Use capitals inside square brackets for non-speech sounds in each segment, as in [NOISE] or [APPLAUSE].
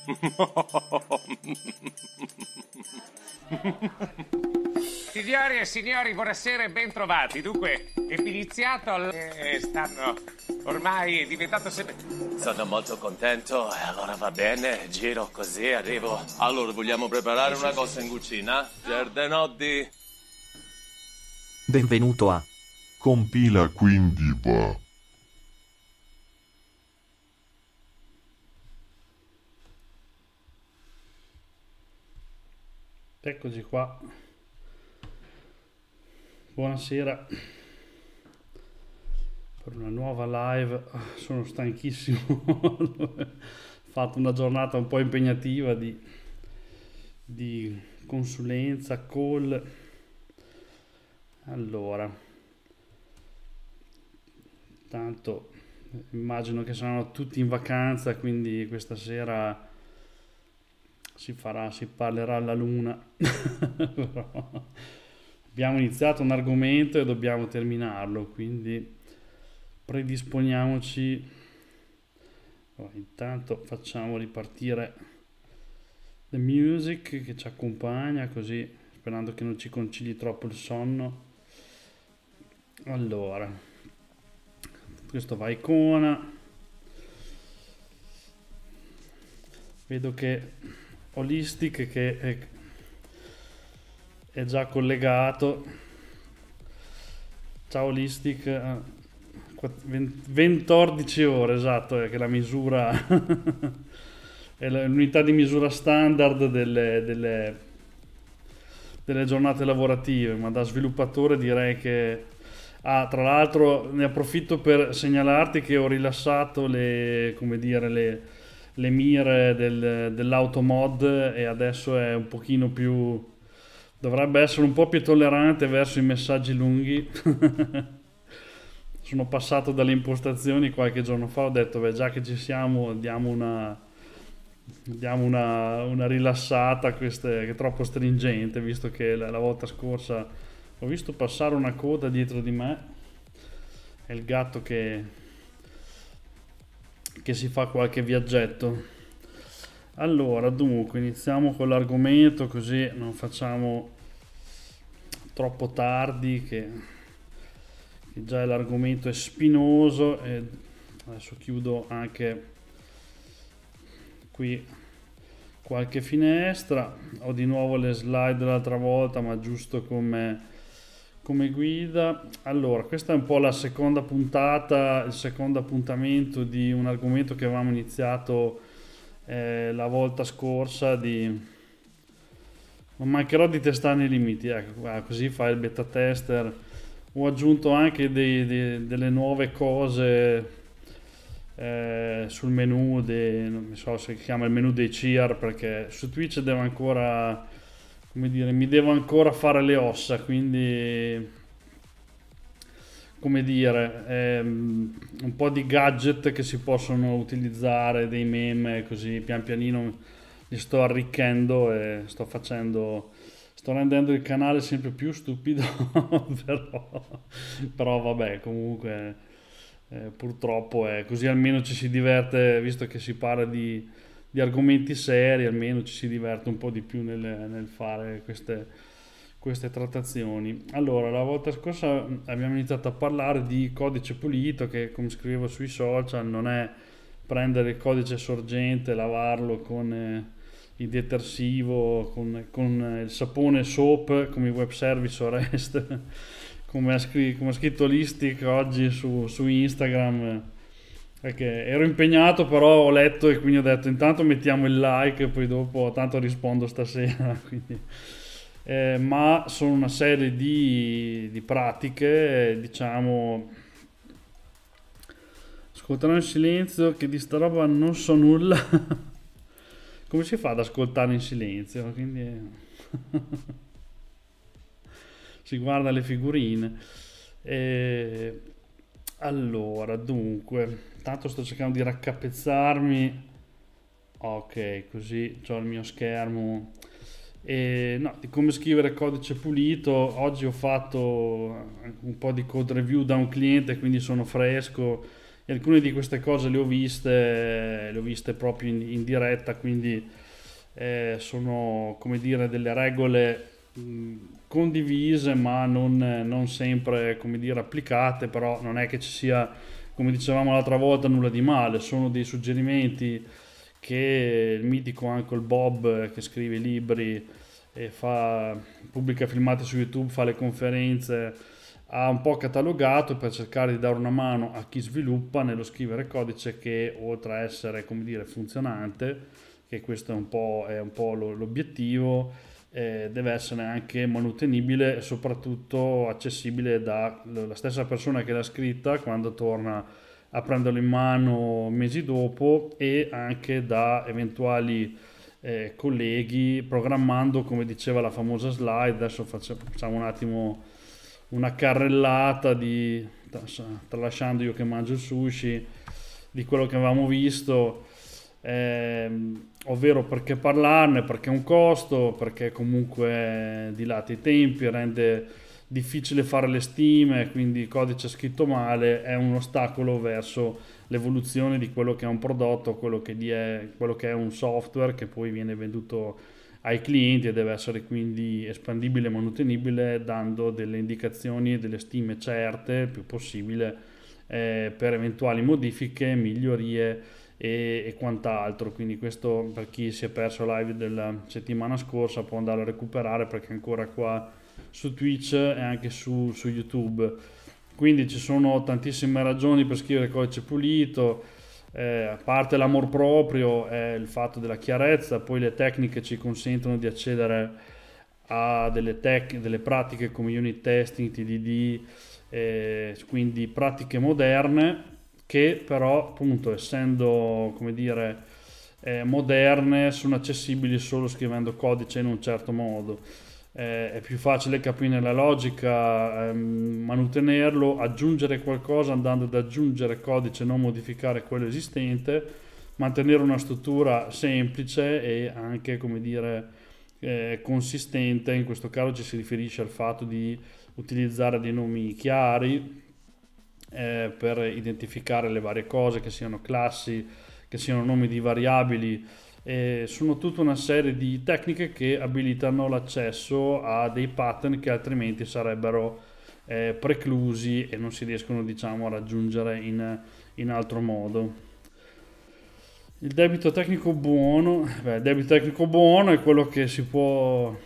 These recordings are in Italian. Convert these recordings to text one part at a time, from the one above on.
[LAUGHS] Signori e signori, buonasera e bentrovati. Dunque, è iniziato l- eh, stanno ormai è diventato sempre Sono molto contento, allora va bene, giro così, arrivo. Allora, vogliamo preparare una cosa in cucina? Ah. Gerdenotti. Benvenuto a Compila quindi va. Eccoci qua. Buonasera per una nuova live. Sono stanchissimo. Ho [LAUGHS] fatto una giornata un po' impegnativa di, di consulenza, call. Allora, tanto immagino che saranno tutti in vacanza, quindi questa sera si farà, si parlerà alla luna. [LAUGHS] Però abbiamo iniziato un argomento e dobbiamo terminarlo, quindi predisponiamoci. Allora, intanto facciamo ripartire la music che ci accompagna, così sperando che non ci concili troppo il sonno. Allora, questo va a icona. Vedo che holistic che è, è già collegato ciao holistic 14 ore esatto è che la misura [LAUGHS] è l'unità di misura standard delle, delle, delle giornate lavorative ma da sviluppatore direi che Ah, tra l'altro ne approfitto per segnalarti che ho rilassato le, come dire, le, le mire del, dell'automod e adesso è un pochino più... dovrebbe essere un po' più tollerante verso i messaggi lunghi. [LAUGHS] Sono passato dalle impostazioni qualche giorno fa, ho detto, beh già che ci siamo diamo una diamo una, una rilassata queste, che è troppo stringente visto che la, la, volta scorsa ho visto passare una coda dietro di me e il gatto che che si fa qualche viaggetto. Allora, dunque, iniziamo con l'argomento così non facciamo troppo tardi che, che già l'argomento è spinoso e adesso chiudo anche qui qualche finestra. Ho di nuovo le slide dell'altra volta, ma giusto come come guida. Allora, questa è un po' la seconda puntata, il secondo appuntamento di un argomento che avevamo iniziato eh, la volta scorsa di... Non mancherò di testare i limiti, ecco, ah, così fa il beta tester. Ho aggiunto anche dei, dei, delle nuove cose eh, sul menu, dei, non so se si chiama il menu dei CR perché su Twitch devo ancora come dire, mi devo ancora fare le ossa, quindi come dire, ehm, un po' di gadget che si possono utilizzare, dei meme, così pian pianino li sto arricchendo e sto facendo, sto rendendo il canale sempre più stupido, [LAUGHS] però, però, vabbè, comunque eh, purtroppo è così, almeno ci si diverte, visto che si parla di di argomenti seri, almeno ci si diverte un po' di più nel, nel fare queste, queste trattazioni. Allora, la volta scorsa abbiamo iniziato a parlare di codice pulito che, come scrivevo sui social, non è prendere il codice sorgente, lavarlo con eh, il detersivo, con, con, eh, il sapone soap, come i web service o REST, [LAUGHS] come, ha scritto, come ha scritto Listic oggi su, su Instagram perché ero impegnato, però ho letto e quindi ho detto intanto mettiamo il like e poi dopo tanto rispondo stasera. [LAUGHS] Quindi. Eh, ma sono una serie di, di pratiche, diciamo, ascolterò in silenzio che di sta roba non so nulla. [LAUGHS] Come si fa ad ascoltare in silenzio? Quindi... [LAUGHS] si guarda le figurine. Eh, allora, dunque Intanto sto cercando di raccapezzarmi. Ok, così ho il mio schermo. E, no, di come scrivere codice pulito. Oggi ho fatto un po' di code review da un cliente, quindi sono fresco. E alcune di queste cose le ho viste, le ho viste proprio in, in diretta, quindi eh, sono come dire delle regole condivise ma non, non sempre come dire applicate, però non è che ci sia come dicevamo l'altra volta, nulla di male, sono dei suggerimenti che il mitico Uncle Bob che scrive libri e fa, pubblica filmati su YouTube, fa le conferenze, ha un po' catalogato per cercare di dare una mano a chi sviluppa nello scrivere codice che oltre a essere, come dire, funzionante, che questo è un po', è un po l'obiettivo, eh, deve essere anche manutenibile e soprattutto accessibile dalla stessa persona che l'ha scritta quando torna a prenderlo in mano mesi dopo e anche da eventuali eh, colleghi programmando come diceva la famosa slide adesso facciamo un attimo una carrellata di tralasciando io che mangio il sushi di quello che avevamo visto Ehm, ovvero perché parlarne, perché è un costo, perché comunque dilata i tempi, rende difficile fare le stime, quindi il codice scritto male è un ostacolo verso l'evoluzione di quello che è un prodotto, quello che, è, quello che è un software che poi viene venduto ai clienti e deve essere quindi espandibile e mantenibile dando delle indicazioni e delle stime certe il più possibile eh, per eventuali modifiche, migliorie e, e quant'altro. Quindi questo per chi si è perso live della settimana scorsa può andarlo a recuperare perché è ancora qua su Twitch e anche su, su YouTube. Quindi ci sono tantissime ragioni per scrivere codice pulito. Eh, a parte l'amor proprio è il fatto della chiarezza, poi le tecniche ci consentono di accedere a delle, tec- delle pratiche come unit testing, TDD, eh, quindi pratiche moderne che però appunto essendo come dire eh, moderne sono accessibili solo scrivendo codice in un certo modo eh, è più facile capire la logica ehm, mantenerlo aggiungere qualcosa andando ad aggiungere codice non modificare quello esistente mantenere una struttura semplice e anche come dire eh, consistente in questo caso ci si riferisce al fatto di utilizzare dei nomi chiari eh, per identificare le varie cose, che siano classi, che siano nomi di variabili. Eh, sono tutta una serie di tecniche che abilitano l'accesso a dei pattern che altrimenti sarebbero eh, preclusi e non si riescono diciamo, a raggiungere in, in altro modo. Il debito tecnico buono, beh, il debito tecnico buono è quello che si può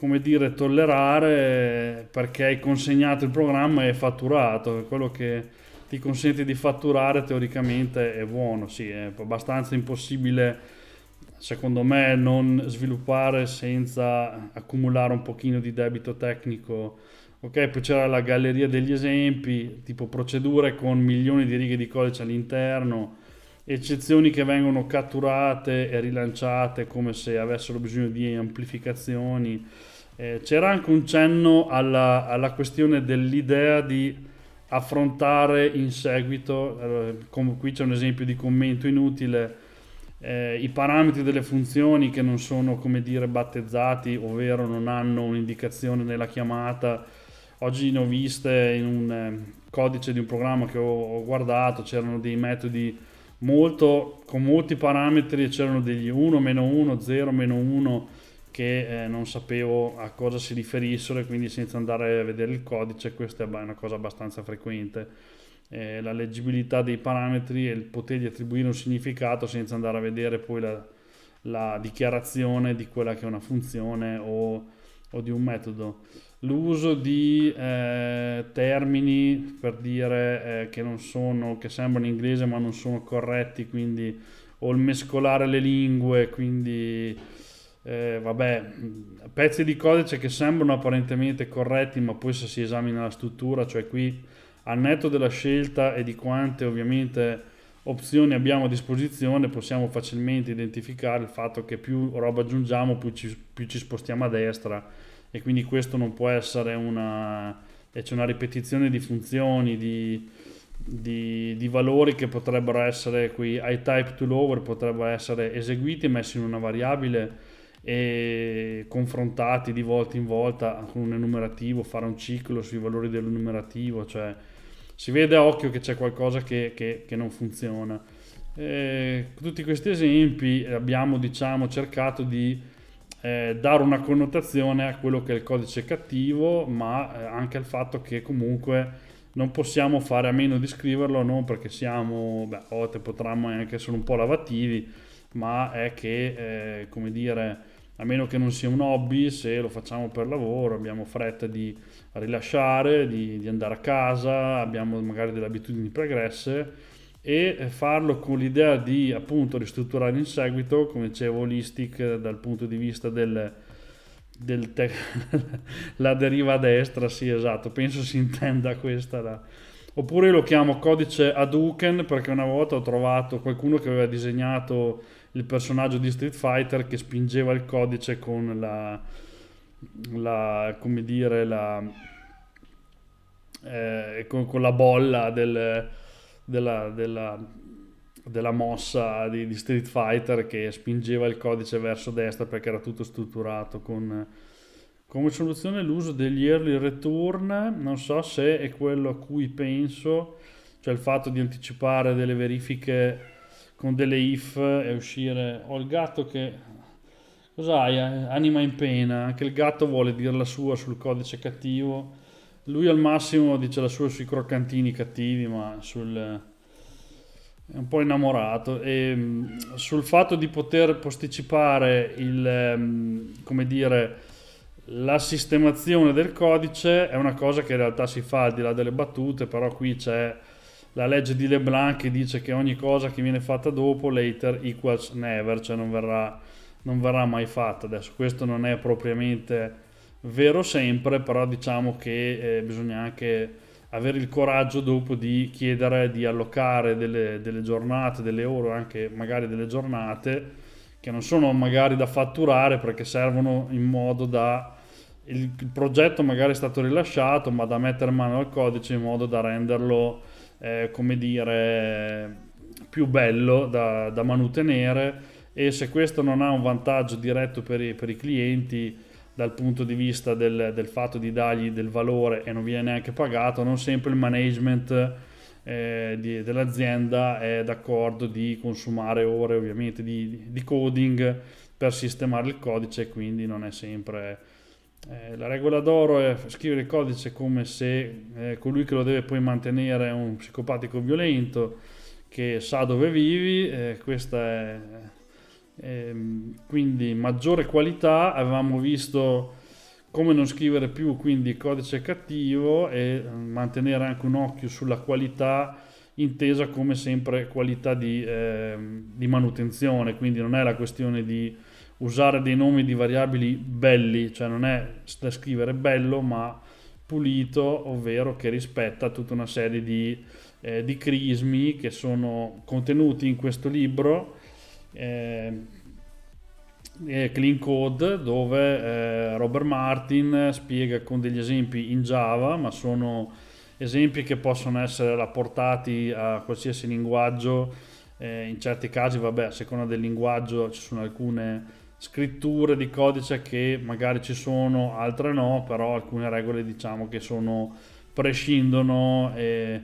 come dire, tollerare perché hai consegnato il programma e hai fatturato, quello che ti consente di fatturare teoricamente è buono, sì, è abbastanza impossibile secondo me non sviluppare senza accumulare un pochino di debito tecnico. Ok, poi c'era la galleria degli esempi, tipo procedure con milioni di righe di codice all'interno, eccezioni che vengono catturate e rilanciate come se avessero bisogno di amplificazioni. Eh, c'era anche un cenno alla, alla, questione dell'idea di affrontare in seguito, eh, come qui c'è un esempio di commento inutile, eh, i parametri delle funzioni che non sono come dire battezzati, ovvero non hanno un'indicazione nella chiamata. Oggi ne ho viste in un eh, codice di un programma che ho, ho guardato, c'erano dei metodi molto, con molti parametri c'erano degli 1, meno 1, 0, meno 1 che eh, non sapevo a cosa si riferissero e quindi senza andare a vedere il codice questa è una cosa abbastanza frequente. Eh, la leggibilità dei parametri e il potergli attribuire un significato senza andare a vedere poi la, la dichiarazione di quella che è una funzione o, o di un metodo l'uso di eh, termini per dire eh, che non sono, che sembrano inglese ma non sono corretti, quindi o il mescolare le lingue, quindi eh, vabbè, pezzi di codice cioè che sembrano apparentemente corretti ma poi se si esamina la struttura, cioè qui al netto della scelta e di quante ovviamente opzioni abbiamo a disposizione possiamo facilmente identificare il fatto che più roba aggiungiamo più ci, più ci spostiamo a destra e quindi questo non può essere una... e c'è una ripetizione di funzioni, di, di, di valori che potrebbero essere qui, i type to lower potrebbero essere eseguiti, messi in una variabile e confrontati di volta in volta con un enumerativo, fare un ciclo sui valori dell'enumerativo, cioè si vede a occhio che c'è qualcosa che, che, che non funziona. E tutti questi esempi abbiamo diciamo cercato di eh, dare una connotazione a quello che è il codice cattivo, ma eh, anche al fatto che comunque non possiamo fare a meno di scriverlo, non perché siamo, beh, volte potremmo anche essere un po' lavativi, ma è che, eh, come dire, a meno che non sia un hobby, se lo facciamo per lavoro, abbiamo fretta di rilasciare, di, di andare a casa, abbiamo magari delle abitudini pregresse, e eh, farlo con l'idea di appunto ristrutturare in seguito, come dicevo, l'istic eh, dal punto di vista del, del te- [LAUGHS] la deriva a destra, sì esatto, penso si intenda questa là. Oppure lo chiamo codice Hadouken perché una volta ho trovato qualcuno che aveva disegnato il personaggio di Street Fighter che spingeva il codice con la, la come dire, la, eh, con, con, la bolla del, della, della, della mossa di, di, Street Fighter che spingeva il codice verso destra perché era tutto strutturato con... Come soluzione l'uso degli early return, non so se è quello a cui penso, cioè il fatto di anticipare delle verifiche con delle if e uscire... Ho il gatto che... Cos'hai? Anima in pena, anche il gatto vuole dire la sua sul codice cattivo lui al massimo dice la sua sui croccantini cattivi, ma sul... È un po' innamorato e mm, sul fatto di poter posticipare il, mm, come dire, la sistemazione del codice è una cosa che in realtà si fa al di là delle battute, però qui c'è la legge di Leblanc che dice che ogni cosa che viene fatta dopo later equals never, cioè non verrà, non verrà mai fatta. Adesso questo non è propriamente vero sempre, però diciamo che eh, bisogna anche avere il coraggio dopo di chiedere di allocare delle, delle giornate, delle ore, anche magari delle giornate che non sono magari da fatturare perché servono in modo da il, il progetto magari è stato rilasciato, ma da mettere mano al codice in modo da renderlo, eh, come dire, più bello da, da, manutenere e se questo non ha un vantaggio diretto per i, per i clienti, dal punto di vista del, del, fatto di dargli del valore e non viene neanche pagato, non sempre il management eh, di, dell'azienda è d'accordo di consumare ore ovviamente di, di, coding per sistemare il codice, quindi non è sempre... Eh, la regola d'oro è scrivere il codice come se eh, colui che lo deve poi mantenere è un psicopatico violento che sa dove vivi, eh, questa è Ehm, quindi maggiore qualità, avevamo visto come non scrivere più quindi codice cattivo e ehm, mantenere anche un occhio sulla qualità intesa come sempre qualità di, eh, di manutenzione, quindi non è la questione di usare dei nomi di variabili belli, cioè non è da scrivere bello ma pulito, ovvero che rispetta tutta una serie di, eh, di crismi che sono contenuti in questo libro eh, eh, clean Code dove eh, Robert Martin spiega con degli esempi in Java, ma sono esempi che possono essere rapportati a qualsiasi linguaggio, in certi casi, vabbè, a seconda del linguaggio ci sono alcune scritture di codice che magari ci sono, altre no, però alcune regole diciamo che sono prescindono. E,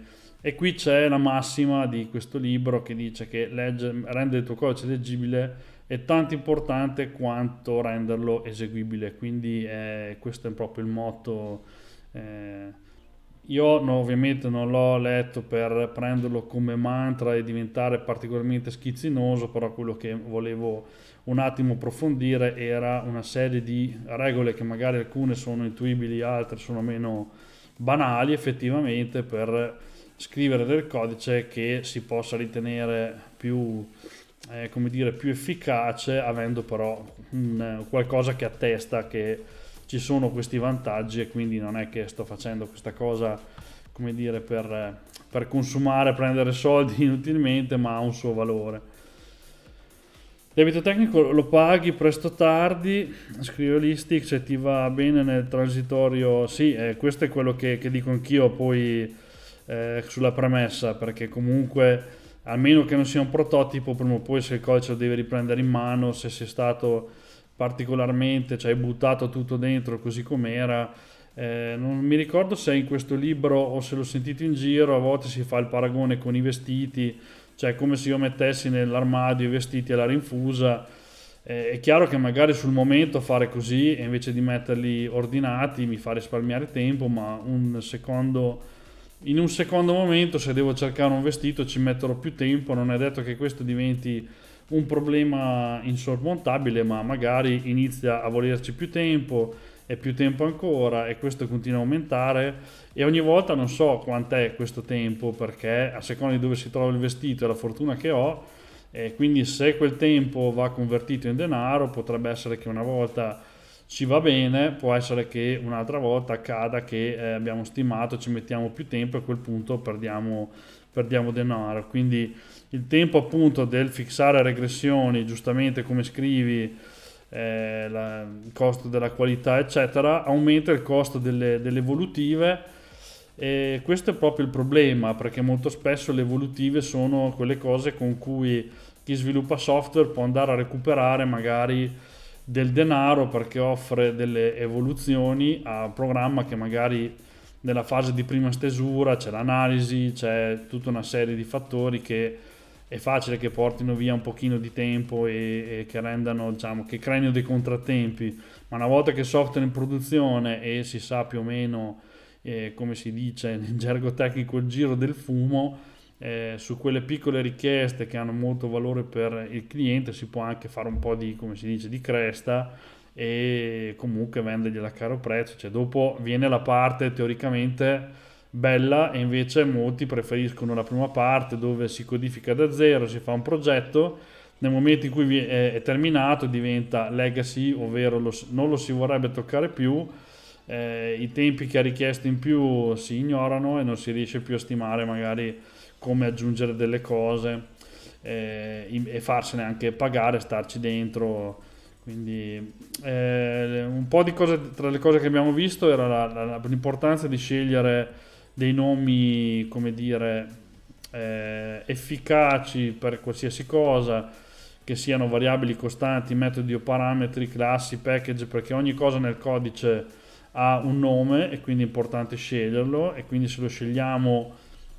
e qui c'è la massima di questo libro che dice che legge, rende il tuo codice leggibile è tanto importante quanto renderlo eseguibile. Quindi eh, questo è proprio il motto. Eh, io no, ovviamente non l'ho letto per prenderlo come mantra e diventare particolarmente schizzinoso, però quello che volevo un attimo approfondire era una serie di regole che magari alcune sono intuibili, altre sono meno banali effettivamente per scrivere del codice che si possa ritenere più, eh, come dire, più efficace avendo però un, mm, qualcosa che attesta che ci sono questi vantaggi e quindi non è che sto facendo questa cosa come dire, per, per consumare, prendere soldi [LAUGHS] inutilmente, ma ha un suo valore. Debito tecnico lo paghi presto o tardi, scrive Listic, se ti va bene nel transitorio, sì, eh, questo è quello che, che dico anch'io, poi eh, sulla premessa perché comunque almeno che non sia un prototipo prima o poi se il coach lo deve riprendere in mano se sei stato particolarmente cioè hai buttato tutto dentro così com'era eh, non mi ricordo se in questo libro o se l'ho sentito in giro a volte si fa il paragone con i vestiti cioè come se io mettessi nell'armadio i vestiti alla rinfusa eh, è chiaro che magari sul momento fare così invece di metterli ordinati mi fa risparmiare tempo ma un secondo in un secondo momento se devo cercare un vestito ci metterò più tempo, non è detto che questo diventi un problema insormontabile, ma magari inizia a volerci più tempo e più tempo ancora e questo continua a aumentare e ogni volta non so quant'è questo tempo perché a seconda di dove si trova il vestito e la fortuna che ho e eh, quindi se quel tempo va convertito in denaro potrebbe essere che una volta ci va bene, può essere che un'altra volta accada che eh, abbiamo stimato, ci mettiamo più tempo e a quel punto perdiamo, perdiamo denaro. Quindi il tempo appunto del fissare regressioni, giustamente come scrivi, eh, la, il costo della qualità, eccetera, aumenta il costo delle, delle evolutive. E questo è proprio il problema, perché molto spesso le evolutive sono quelle cose con cui chi sviluppa software può andare a recuperare magari del denaro perché offre delle evoluzioni a programma che magari nella fase di prima stesura c'è l'analisi, c'è tutta una serie di fattori che è facile che portino via un pochino di tempo e, e che rendano, diciamo, che creino dei contrattempi, ma una volta che il software è in produzione e si sa più o meno, eh, come si dice in [LAUGHS] gergo tecnico, il giro del fumo, eh, su quelle piccole richieste che hanno molto valore per il cliente si può anche fare un po' di, come si dice, di cresta e comunque vendergliela a caro prezzo. Cioè, dopo viene la parte teoricamente bella e invece molti preferiscono la prima parte dove si codifica da zero, si fa un progetto, nel momento in cui è terminato diventa legacy, ovvero lo, non lo si vorrebbe toccare più, eh, i tempi che ha richiesto in più si ignorano e non si riesce più a stimare magari come aggiungere delle cose eh, e farsene anche pagare, starci dentro. Quindi eh, un po' di cose, tra le cose che abbiamo visto era la, la, l'importanza di scegliere dei nomi, come dire, eh, efficaci per qualsiasi cosa, che siano variabili costanti, metodi o parametri, classi, package, perché ogni cosa nel codice ha un nome e quindi è importante sceglierlo e quindi se lo scegliamo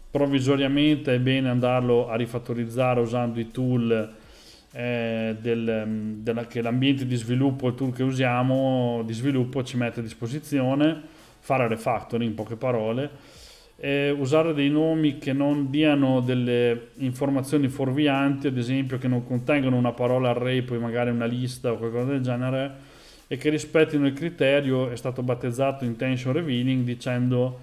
provvisoriamente è bene andarlo a rifattorizzare usando i tool eh, del, mm, della, che l'ambiente di sviluppo, il tool che usiamo di sviluppo ci mette a disposizione, fare refactoring in poche parole, eh, usare dei nomi che non diano delle informazioni fuorvianti, ad esempio che non contengono una parola array, poi magari una lista o qualcosa del genere, e che rispettino il criterio, è stato battezzato intention revealing dicendo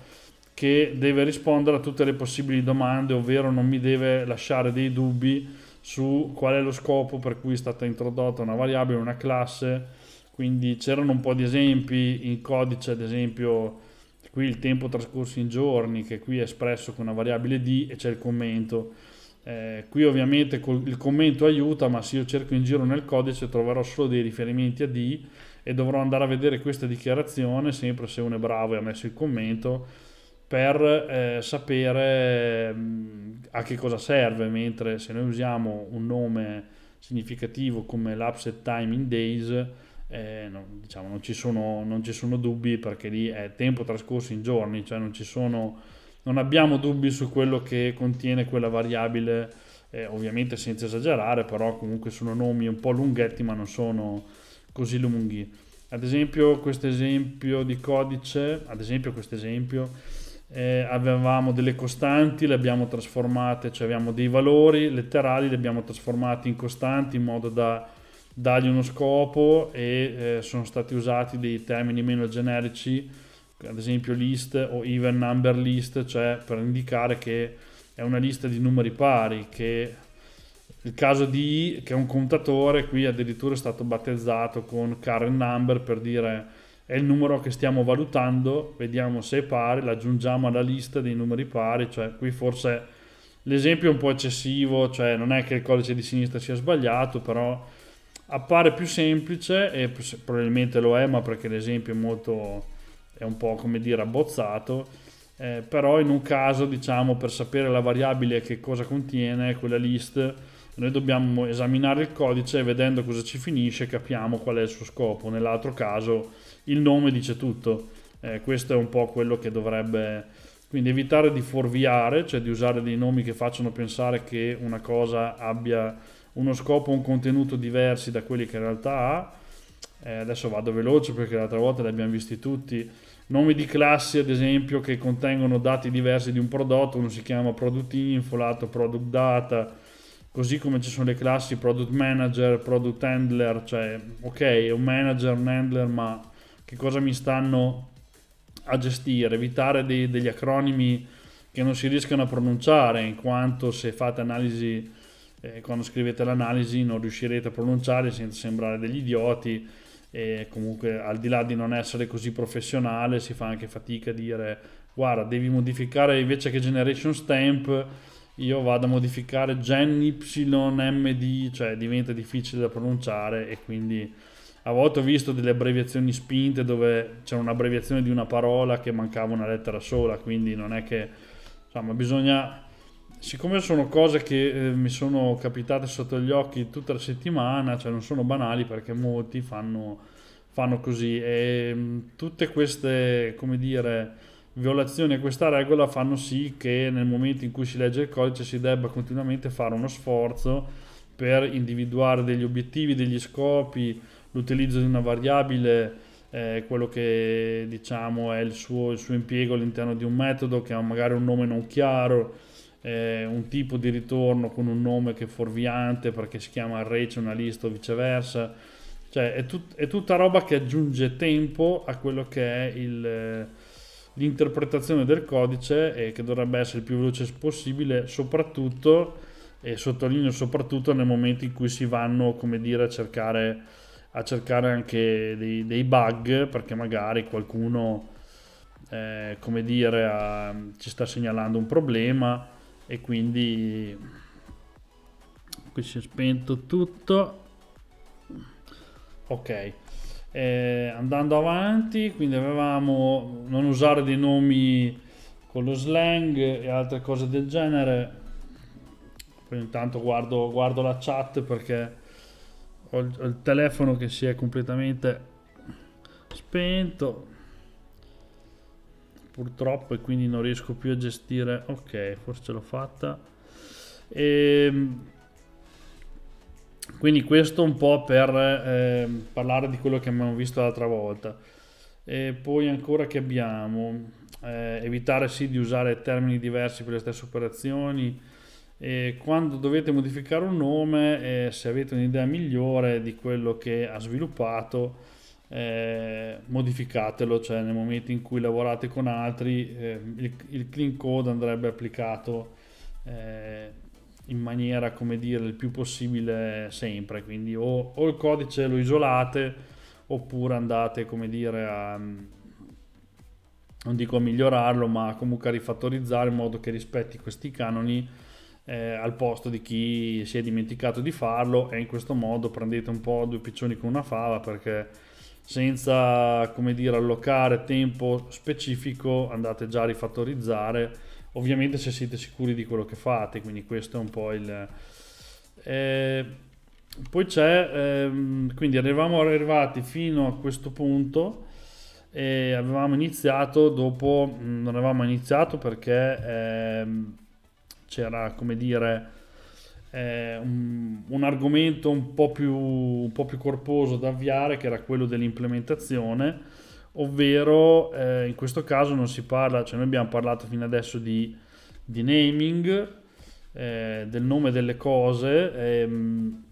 che deve rispondere a tutte le possibili domande, ovvero non mi deve lasciare dei dubbi su qual è lo scopo per cui è stata introdotta una variabile, una classe. Quindi c'erano un po' di esempi in codice, ad esempio qui il tempo trascorso in giorni, che qui è espresso con una variabile d e c'è il commento. Eh, qui ovviamente il commento aiuta, ma se io cerco in giro nel codice troverò solo dei riferimenti a d e dovrò andare a vedere questa dichiarazione, sempre se uno è bravo e ha messo il commento per eh, sapere mm, a che cosa serve, mentre se noi usiamo un nome significativo come l'upset time in days, eh, no, diciamo, non, ci sono, non, ci sono, dubbi perché lì è tempo trascorso in giorni, cioè non, sono, non abbiamo dubbi su quello che contiene quella variabile, eh, ovviamente senza esagerare, però comunque sono nomi un po' lunghetti ma non sono così lunghi. Ad esempio questo esempio di codice, ad esempio questo esempio, eh, avevamo delle costanti, le abbiamo trasformate, cioè abbiamo dei valori letterali, le abbiamo trasformate in costanti in modo da dargli uno scopo e eh, sono stati usati dei termini meno generici, ad esempio list o even number list, cioè per indicare che è una lista di numeri pari, che il caso di I, che è un contatore, qui addirittura è stato battezzato con current number per dire è il numero che stiamo valutando, vediamo se è pari, l'aggiungiamo alla lista dei numeri pari, cioè qui forse l'esempio è un po' eccessivo, cioè non è che il codice di sinistra sia sbagliato, però appare più semplice e probabilmente lo è, ma perché l'esempio è molto è un po' come dire abbozzato. Eh, però in un caso, diciamo, per sapere la variabile che cosa contiene quella list noi dobbiamo esaminare il codice e vedendo cosa ci finisce capiamo qual è il suo scopo. Nell'altro caso il nome dice tutto, eh, questo è un po' quello che dovrebbe... Quindi evitare di fuorviare, cioè di usare dei nomi che facciano pensare che una cosa abbia uno scopo o un contenuto diversi da quelli che in realtà ha. Eh, adesso vado veloce perché l'altra volta li abbiamo visti tutti. Nomi di classi, ad esempio, che contengono dati diversi di un prodotto, uno si chiama product info, l'altro product data, così come ci sono le classi product manager, product handler, cioè ok, è un manager, un handler, ma che cosa mi stanno a gestire? Evitare dei, degli acronimi che non si riescano a pronunciare, in quanto se fate analisi, eh, quando scrivete l'analisi non riuscirete a pronunciare senza sembrare degli idioti e comunque al di là di non essere così professionale si fa anche fatica a dire guarda devi modificare invece che generation stamp io vado a modificare gen YMD, cioè diventa difficile da pronunciare e quindi a volte ho visto delle abbreviazioni spinte dove c'era un'abbreviazione di una parola che mancava una lettera sola, quindi non è che insomma bisogna siccome sono cose che eh, mi sono capitate sotto gli occhi tutta la settimana, cioè non sono banali perché molti fanno, fanno così e mh, mm, tutte queste, come dire, violazioni a questa regola fanno sì che nel momento in cui si legge il codice si debba continuamente fare uno sforzo per individuare degli obiettivi, degli scopi, l'utilizzo di una variabile, eh, quello che diciamo è il suo, il suo impiego all'interno di un metodo che ha magari un nome non chiaro, eh, un tipo di ritorno con un nome che è fuorviante perché si chiama array, c'è una lista o viceversa. Cioè è, tut- è, tutta roba che aggiunge tempo a quello che è il... Eh, l'interpretazione del codice eh, che dovrebbe essere il più veloce possibile, soprattutto, e sottolineo soprattutto nel momento in cui si vanno, come dire, a cercare, a cercare anche dei, dei bug, perché magari qualcuno, eh, come dire, ha, ci sta segnalando un problema e quindi qui si è spento tutto. Ok eh, andando avanti, quindi avevamo non usare dei nomi con lo slang e altre cose del genere. Poi intanto guardo, guardo la chat perché ho il, ho il telefono che si è completamente spento purtroppo e quindi non riesco più a gestire ok forse l'ho fatta e ehm, quindi questo un po' per eh, parlare di quello che abbiamo visto l'altra volta. E poi ancora che abbiamo, eh, evitare sì di usare termini diversi per le stesse operazioni. E quando dovete modificare un nome, eh, se avete un'idea migliore di quello che ha sviluppato, eh, modificatelo, cioè nel momento in cui lavorate con altri eh, il, il, clean code andrebbe applicato eh, in maniera, come dire, il più possibile sempre. Quindi o, o il codice lo isolate oppure andate, come dire, a non dico a migliorarlo, ma comunque a rifattorizzare in modo che rispetti questi canoni eh, al posto di chi si è dimenticato di farlo e in questo modo prendete un po' due piccioni con una fava perché senza, come dire, allocare tempo specifico andate già a rifattorizzare ovviamente se siete sicuri di quello che fate, quindi questo è un po' il... Eh, poi c'è, ehm, quindi eravamo arrivati fino a questo punto e avevamo iniziato, dopo mm, non avevamo iniziato perché ehm, c'era, come dire, eh, un, un, argomento un po, più, un po' più corposo da avviare che era quello dell'implementazione ovvero eh, in questo caso non si parla, cioè noi abbiamo parlato fino adesso di, di naming, eh, del nome delle cose, ehm,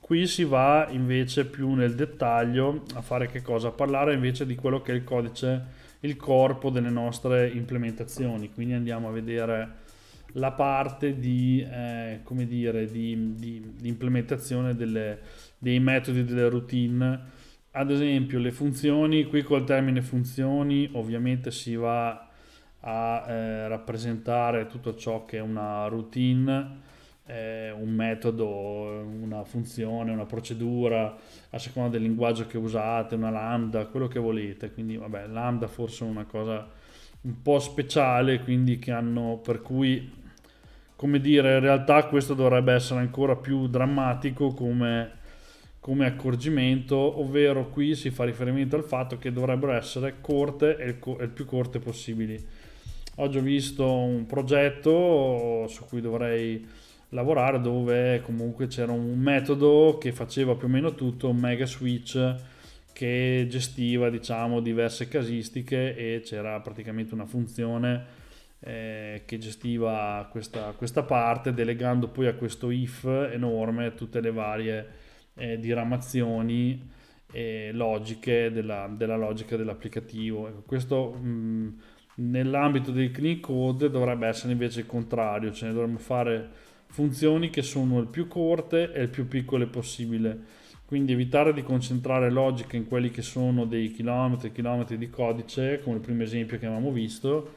qui si va invece più nel dettaglio a fare che cosa? A parlare invece di quello che è il codice, il corpo delle nostre implementazioni, quindi andiamo a vedere la parte di, eh, come dire, di, di, di implementazione delle, dei metodi delle routine ad esempio le funzioni, qui col termine funzioni ovviamente si va a eh, rappresentare tutto ciò che è una routine, eh, un metodo, una funzione, una procedura, a seconda del linguaggio che usate, una lambda, quello che volete. Quindi vabbè, lambda forse è una cosa un po' speciale, quindi che hanno, per cui, come dire, in realtà questo dovrebbe essere ancora più drammatico come come accorgimento, ovvero qui si fa riferimento al fatto che dovrebbero essere corte e il, co- il più corte possibili. Oggi ho visto un progetto su cui dovrei lavorare dove comunque c'era un metodo che faceva più o meno tutto, un mega switch che gestiva diciamo diverse casistiche e c'era praticamente una funzione eh, che gestiva questa, questa parte delegando poi a questo if enorme tutte le varie eh, diramazioni eh, logiche della, della, logica dell'applicativo. Ecco, questo mh, mm, nell'ambito del clean code dovrebbe essere invece il contrario, cioè dovremmo fare funzioni che sono il più corte e il più piccole possibile. Quindi evitare di concentrare logica in quelli che sono dei chilometri e chilometri di codice, come il primo esempio che avevamo visto,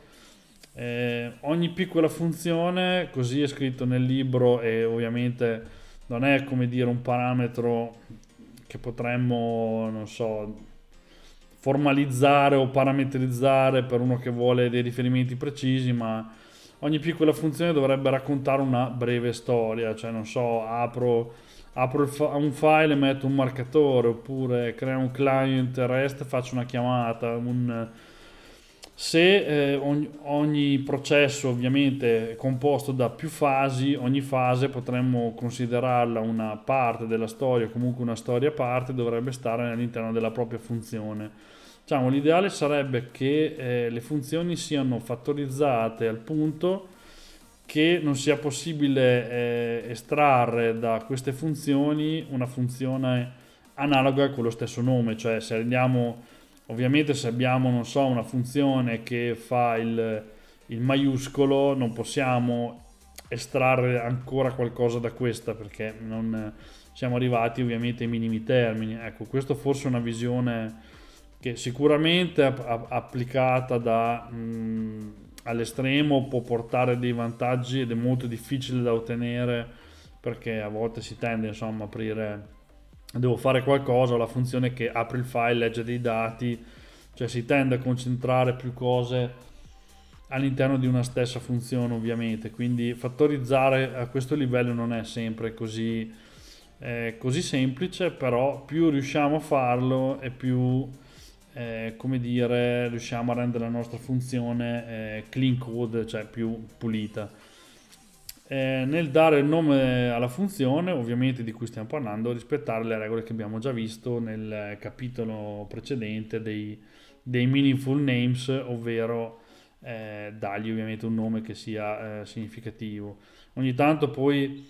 eh, ogni piccola funzione, così è scritto nel libro e ovviamente non è come dire un parametro che potremmo, non so, formalizzare o parametrizzare per uno che vuole dei riferimenti precisi, ma ogni piccola funzione dovrebbe raccontare una breve storia, cioè non so, apro, apro un file e metto un marcatore, oppure creo un client REST e faccio una chiamata, un, se eh, ogni, ogni, processo ovviamente è composto da più fasi, ogni fase potremmo considerarla una parte della storia, comunque una storia a parte, dovrebbe stare all'interno della propria funzione. Diciamo, l'ideale sarebbe che eh, le funzioni siano fattorizzate al punto che non sia possibile eh, estrarre da queste funzioni una funzione analoga con lo stesso nome, cioè se andiamo Ovviamente se abbiamo, non so, una funzione che fa il, il maiuscolo, non possiamo estrarre ancora qualcosa da questa perché non siamo arrivati ovviamente ai minimi termini. Ecco, questa forse è una visione che sicuramente applicata da, mh, all'estremo può portare dei vantaggi ed è molto difficile da ottenere perché a volte si tende insomma a aprire devo fare qualcosa, la funzione che apre il file, legge dei dati, cioè si tende a concentrare più cose all'interno di una stessa funzione ovviamente, quindi fattorizzare a questo livello non è sempre così, eh, così semplice, però più riusciamo a farlo e più, eh, come dire, riusciamo a rendere la nostra funzione eh, clean code, cioè più pulita eh, nel dare il nome alla funzione, ovviamente di cui stiamo parlando, rispettare le regole che abbiamo già visto nel capitolo precedente dei, dei meaningful names, ovvero eh, dargli ovviamente un nome che sia eh, significativo. Ogni tanto poi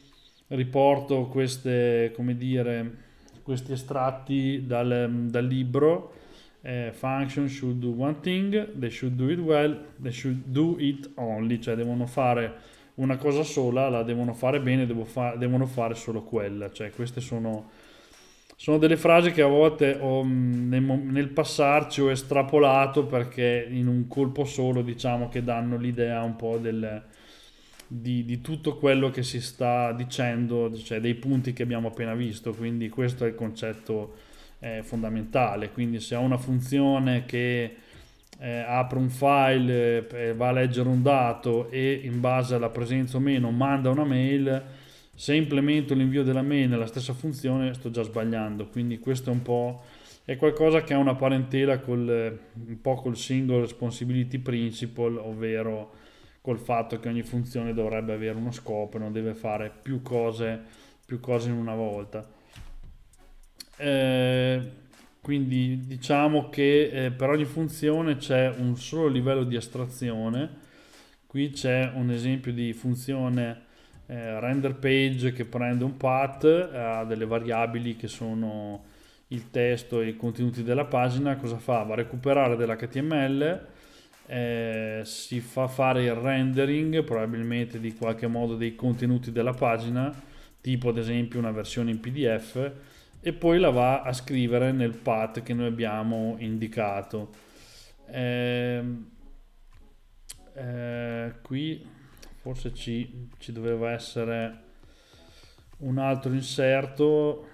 riporto queste, come dire, questi estratti dal, dal libro. Eh, function should do one thing, they should do it well, they should do it only, cioè devono fare una cosa sola la devono fare bene, fa- devono fare solo quella. Cioè, queste sono, sono delle frasi che a volte ho, mm, nel, nel, passarci ho estrapolato perché in un colpo solo diciamo che danno l'idea un po' del, di, di, tutto quello che si sta dicendo, cioè dei punti che abbiamo appena visto. Quindi questo è il concetto eh, fondamentale. Quindi se ho una funzione che eh, apre un file, eh, va a leggere un dato e in base alla presenza o meno manda una mail, se implemento l'invio della mail nella stessa funzione sto già sbagliando, quindi questo è un po' è qualcosa che ha una parentela col, un po' col single responsibility principle, ovvero col fatto che ogni funzione dovrebbe avere uno scopo, e non deve fare più cose, più cose in una volta. Eh, quindi diciamo che eh, per ogni funzione c'è un solo livello di astrazione. Qui c'è un esempio di funzione eh, render page che prende un path, eh, ha delle variabili che sono il testo e i contenuti della pagina. Cosa fa? Va a recuperare dell'HTML, eh, si fa fare il rendering probabilmente di qualche modo dei contenuti della pagina, tipo ad esempio una versione in PDF e poi la va a scrivere nel path che noi abbiamo indicato. Eh, eh, qui forse ci, ci doveva essere un altro inserto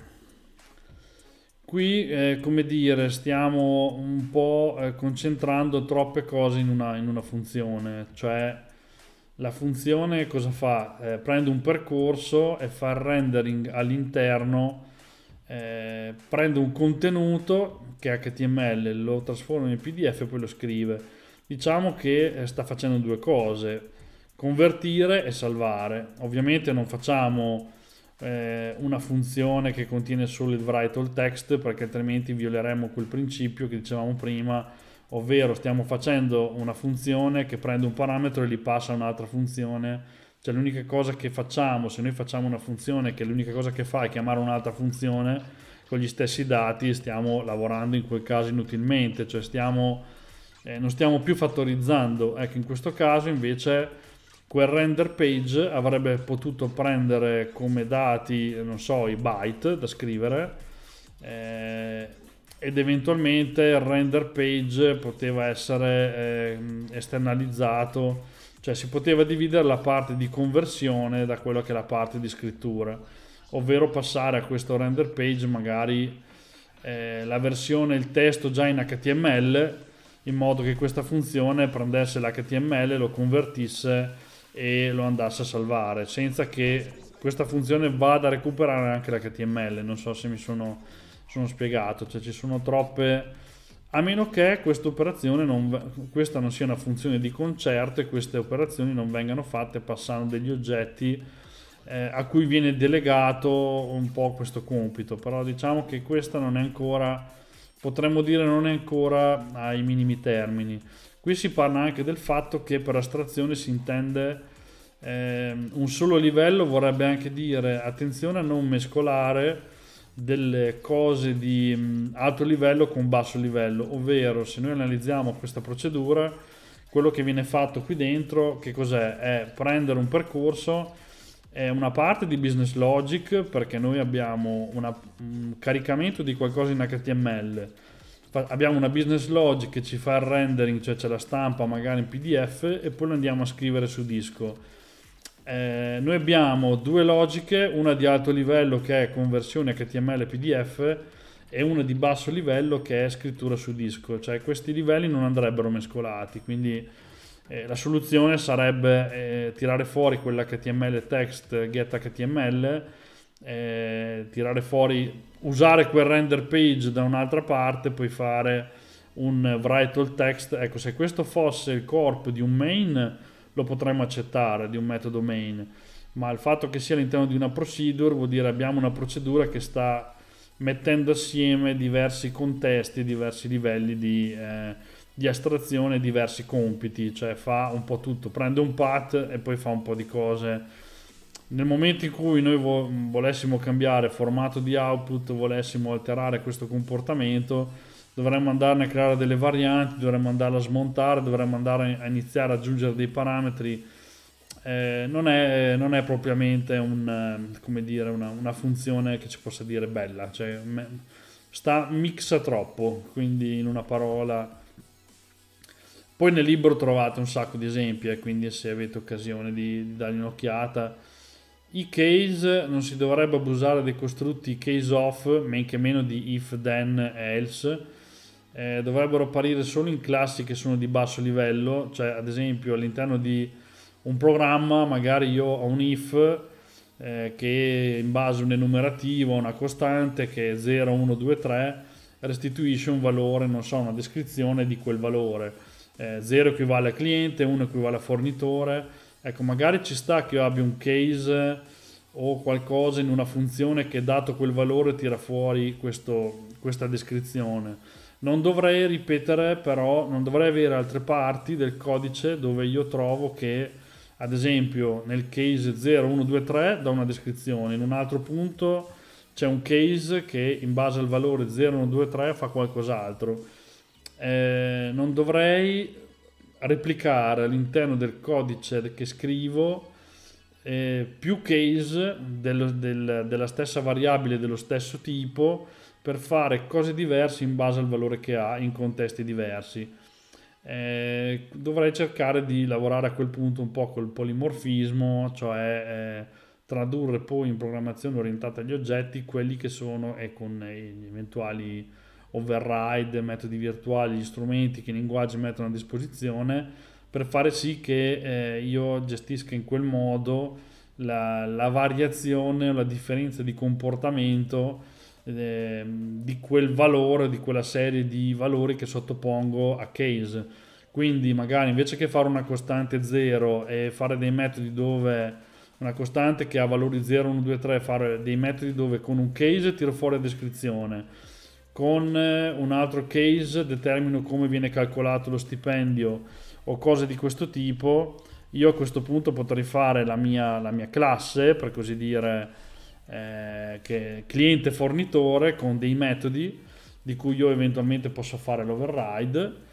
qui eh, come dire stiamo un po' eh, concentrando troppe cose in una, in una, funzione cioè la funzione cosa fa? Eh, prende un percorso e fa il rendering all'interno eh, prende un contenuto che è HTML, lo trasforma in PDF e poi lo scrive. Diciamo che eh, sta facendo due cose, convertire e salvare. Ovviamente non facciamo eh, una funzione che contiene solo il write all text perché altrimenti violeremmo quel principio che dicevamo prima, ovvero stiamo facendo una funzione che prende un parametro e gli passa un'altra funzione cioè l'unica cosa che facciamo, se noi facciamo una funzione che l'unica cosa che fa è chiamare un'altra funzione con gli stessi dati, stiamo lavorando in quel caso inutilmente, cioè stiamo, eh, non stiamo più fattorizzando. Ecco, in questo caso invece quel render page avrebbe potuto prendere come dati, non so, i byte da scrivere. Eh, ed eventualmente il render page poteva essere eh, esternalizzato cioè si poteva dividere la parte di conversione da quella che è la parte di scrittura, ovvero passare a questo render page magari eh, la versione, il testo già in HTML, in modo che questa funzione prendesse l'HTML, lo convertisse e lo andasse a salvare, senza che questa funzione vada a recuperare anche l'HTML. Non so se mi sono, sono spiegato, cioè ci sono troppe a meno che questa operazione non, questa non sia una funzione di concerto e queste operazioni non vengano fatte passando degli oggetti eh, a cui viene delegato un po' questo compito, però diciamo che questa non è ancora, potremmo dire non è ancora ai minimi termini. Qui si parla anche del fatto che per astrazione si intende eh, un solo livello, vorrebbe anche dire attenzione a non mescolare delle cose di mm, alto livello con basso livello, ovvero se noi analizziamo questa procedura, quello che viene fatto qui dentro, che cos'è? È prendere un percorso, è una parte di business logic, perché noi abbiamo una, un caricamento di qualcosa in HTML, abbiamo una business logic che ci fa il rendering, cioè ce la stampa magari in PDF e poi lo andiamo a scrivere su disco eh, noi abbiamo due logiche, una di alto livello che è conversione HTML PDF e una di basso livello che è scrittura su disco, cioè questi livelli non andrebbero mescolati, quindi eh, la soluzione sarebbe eh, tirare fuori quell'HTML text get HTML, eh, tirare fuori, usare quel render page da un'altra parte, poi fare un write all text, ecco se questo fosse il corpo di un main lo potremmo accettare di un metodo main, ma il fatto che sia all'interno di una procedure vuol dire abbiamo una procedura che sta mettendo assieme diversi contesti, diversi livelli di, eh, di astrazione, diversi compiti, cioè fa un po' tutto, prende un path e poi fa un po' di cose. Nel momento in cui noi volessimo cambiare formato di output, volessimo alterare questo comportamento, dovremmo andarne a creare delle varianti, dovremmo andarla a smontare, dovremmo andare a iniziare ad aggiungere dei parametri. Eh, non, è, non, è, propriamente un, eh, dire, una, una, funzione che ci possa dire bella, cioè, me, sta mixa troppo, quindi in una parola. Poi nel libro trovate un sacco di esempi, eh, quindi se avete occasione di, di dargli un'occhiata. I case non si dovrebbe abusare dei costrutti case of, men che meno di if, then, else eh, dovrebbero apparire solo in classi che sono di basso livello, cioè ad esempio all'interno di un programma magari io ho un if eh, che in base a un enumerativo, una costante che è 0, 1, 2, 3 restituisce un valore, non so, una descrizione di quel valore. Eh, 0 equivale a cliente, 1 equivale a fornitore. Ecco, magari ci sta che io abbia un case eh, o qualcosa in una funzione che dato quel valore tira fuori questo, questa descrizione non dovrei ripetere però, non dovrei avere altre parti del codice dove io trovo che, ad esempio, nel case 0123 do una descrizione, in un altro punto c'è un case che in base al valore 0123 fa qualcos'altro. Eh, non dovrei replicare all'interno del codice che scrivo eh, più case del, del, della stessa variabile dello stesso tipo per fare cose diverse in base al valore che ha in contesti diversi. Eh, dovrei cercare di lavorare a quel punto un po' col polimorfismo, cioè eh, tradurre poi in programmazione orientata agli oggetti quelli che sono e con gli eventuali override, metodi virtuali, gli strumenti che i linguaggi mettono a disposizione per fare sì che eh, io gestisca in quel modo la, la variazione o la differenza di comportamento Ehm, di quel valore, di quella serie di valori che sottopongo a case. Quindi magari invece che fare una costante 0 e fare dei metodi dove una costante che ha valori 0, 1, 2, 3, fare dei metodi dove con un case tiro fuori la descrizione, con eh, un altro case determino come viene calcolato lo stipendio o cose di questo tipo, io a questo punto potrei fare la mia, la mia classe, per così dire, eh, cliente-fornitore con dei metodi di cui io eventualmente posso fare l'override.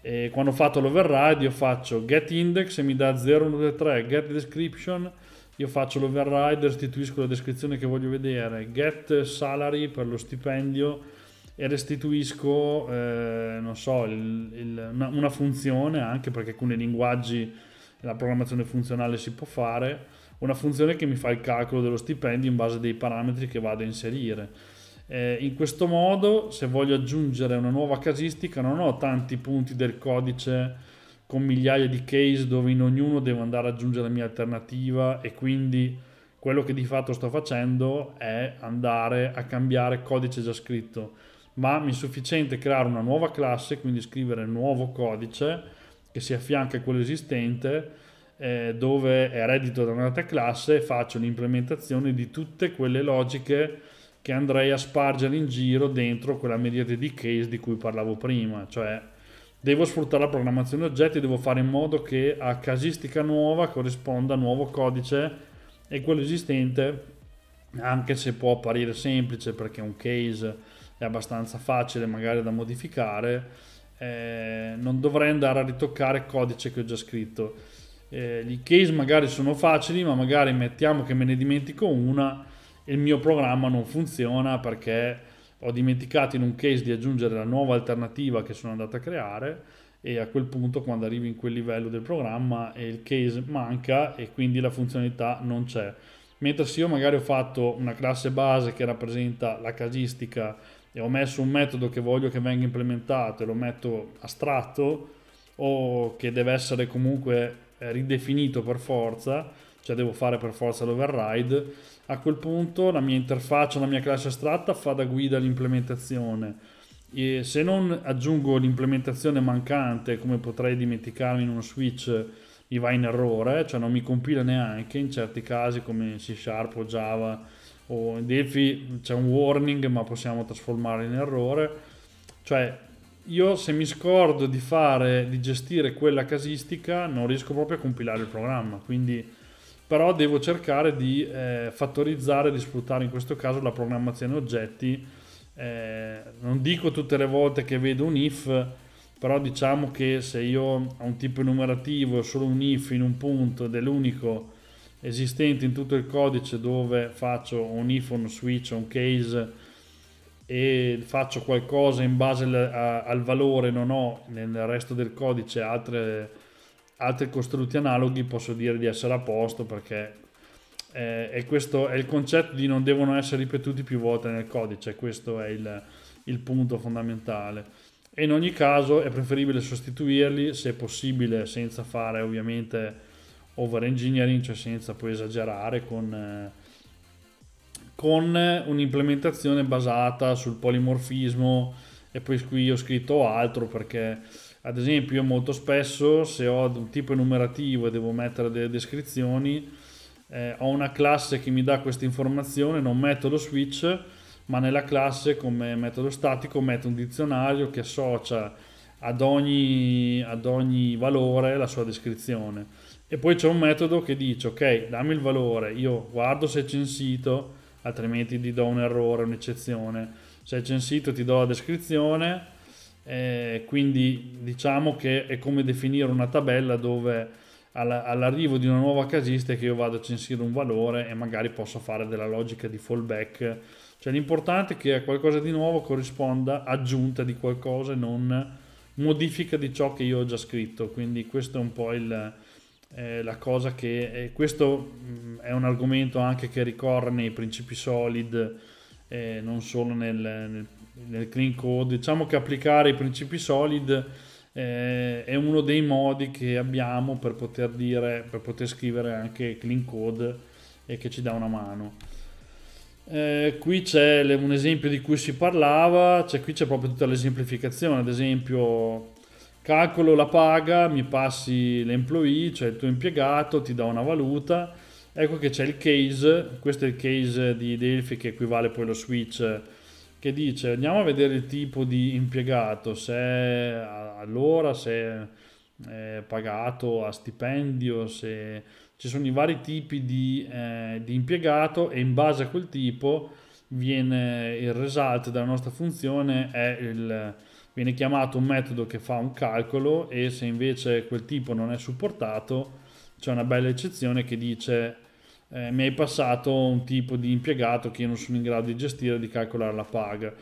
E quando ho fatto l'override io faccio get index e mi dà 0123 get description, io faccio l'override, restituisco la descrizione che voglio vedere, get salary per lo stipendio e restituisco, eh, non so, il, il, una, una funzione anche perché alcuni linguaggi la programmazione funzionale si può fare una funzione che mi fa il calcolo dello stipendio in base ai parametri che vado a inserire. Eh, in questo modo, se voglio aggiungere una nuova casistica, non ho tanti punti del codice con migliaia di case dove in ognuno devo andare ad aggiungere la mia alternativa e quindi quello che di fatto sto facendo è andare a cambiare codice già scritto, ma mi è sufficiente creare una nuova classe, quindi scrivere nuovo codice che si affianca a quello esistente eh, dove eredito da un'altra classe e faccio l'implementazione di tutte quelle logiche che andrei a spargere in giro dentro quella mediate di case di cui parlavo prima, cioè devo sfruttare la programmazione oggetti, devo fare in modo che a casistica nuova corrisponda nuovo codice e quello esistente, anche se può apparire semplice perché un case è abbastanza facile magari da modificare, eh, non dovrei andare a ritoccare codice che ho già scritto eh, gli case magari sono facili, ma magari mettiamo che me ne dimentico una e il mio programma non funziona perché ho dimenticato in un case di aggiungere la nuova alternativa che sono andato a creare e a quel punto quando arrivi in quel livello del programma il case manca e quindi la funzionalità non c'è. Mentre se io magari ho fatto una classe base che rappresenta la casistica e ho messo un metodo che voglio che venga implementato e lo metto astratto o che deve essere comunque eh, ridefinito per forza, cioè devo fare per forza l'override, a quel punto la mia interfaccia, la mia classe astratta fa da guida all'implementazione. E se non aggiungo l'implementazione mancante, come potrei dimenticarmi in uno switch, mi va in errore, cioè non mi compila neanche in certi casi come C Sharp o Java o in Delphi c'è un warning ma possiamo trasformarlo in errore. Cioè io se mi scordo di fare, di gestire quella casistica, non riesco proprio a compilare il programma, quindi però devo cercare di eh, fattorizzare, di sfruttare in questo caso la programmazione oggetti. Eh, non dico tutte le volte che vedo un if, però diciamo che se io ho un tipo enumerativo e solo un if in un punto ed è l'unico esistente in tutto il codice dove faccio un if, un switch, un case, e faccio qualcosa in base al, a, al valore, non ho nel resto del codice altre, altri costrutti analoghi, posso dire di essere a posto perché eh, e questo è il concetto di non devono essere ripetuti più volte nel codice, questo è il, il punto fondamentale. E in ogni caso è preferibile sostituirli se possibile senza fare ovviamente over engineering, cioè senza poi esagerare con... Eh, con un'implementazione basata sul polimorfismo e poi qui ho scritto altro perché ad esempio io molto spesso se ho un tipo enumerativo e devo mettere delle descrizioni eh, ho una classe che mi dà questa informazione non metto lo switch ma nella classe come metodo statico metto un dizionario che associa ad ogni, ad ogni valore la sua descrizione e poi c'è un metodo che dice ok dammi il valore io guardo se c'è un sito altrimenti ti do un errore, un'eccezione. Se c'è un ti do la descrizione, eh, quindi diciamo che è come definire una tabella dove all'arrivo di una nuova casistica io vado a censire un valore e magari posso fare della logica di fallback. Cioè l'importante è che a qualcosa di nuovo corrisponda aggiunta di qualcosa e non modifica di ciò che io ho già scritto. Quindi questo è un po' il, eh, la cosa che eh, questo mh, mm, è un argomento anche che ricorre nei principi solid, eh, non solo nel, nel, nel, clean code. Diciamo che applicare i principi solid eh, è uno dei modi che abbiamo per poter dire, per poter scrivere anche clean code e che ci dà una mano. Eh, qui c'è un esempio di cui si parlava, cioè qui c'è proprio tutta l'esemplificazione, ad esempio calcolo la paga, mi passi l'employee, cioè il tuo impiegato, ti dà una valuta. Ecco che c'è il case, questo è il case di Delphi che equivale poi allo switch, che dice andiamo a vedere il tipo di impiegato, se è all'ora, se è pagato a stipendio, se ci sono i vari tipi di, eh, di impiegato e in base a quel tipo viene il result della nostra funzione è il viene chiamato un metodo che fa un calcolo e se invece quel tipo non è supportato c'è una bella eccezione che dice eh, mi hai passato un tipo di impiegato che io non sono in grado di gestire di calcolare la paga.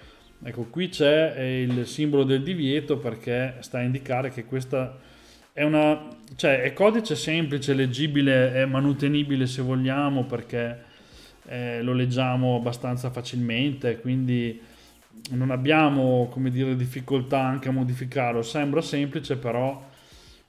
Ecco, qui c'è eh, il simbolo del divieto perché sta a indicare che questa è una cioè è codice semplice, leggibile è manutenibile se vogliamo perché eh, lo leggiamo abbastanza facilmente, quindi non abbiamo come dire, difficoltà anche a modificarlo, sembra semplice però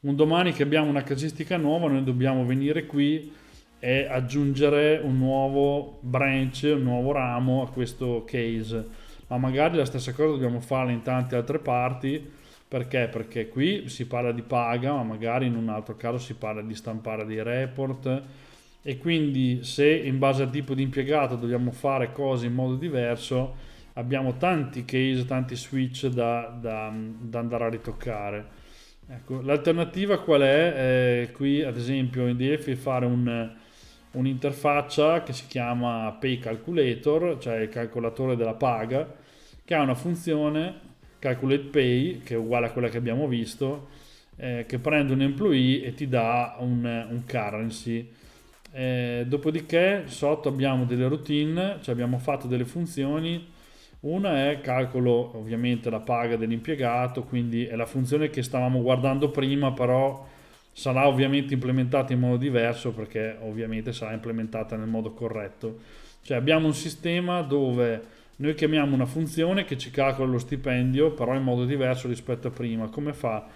un domani che abbiamo una casistica nuova noi dobbiamo venire qui e aggiungere un nuovo branch, un nuovo ramo a questo case ma magari la stessa cosa dobbiamo farla in tante altre parti perché? Perché qui si parla di paga ma magari in un altro caso si parla di stampare dei report e quindi se in base al tipo di impiegato dobbiamo fare cose in modo diverso abbiamo tanti case, tanti switch da, da, da andare a ritoccare. Ecco, l'alternativa qual è? Eh, qui ad esempio in DF fare un, un'interfaccia che si chiama Pay Calculator, cioè il calcolatore della paga, che ha una funzione Calculate Pay, che è uguale a quella che abbiamo visto, eh, che prende un employee e ti dà un, un currency. Eh, dopodiché sotto abbiamo delle routine, cioè abbiamo fatto delle funzioni una è calcolo ovviamente la paga dell'impiegato, quindi è la funzione che stavamo guardando prima, però sarà ovviamente implementata in modo diverso perché ovviamente sarà implementata nel modo corretto. Cioè abbiamo un sistema dove noi chiamiamo una funzione che ci calcola lo stipendio, però in modo diverso rispetto a prima. Come fa?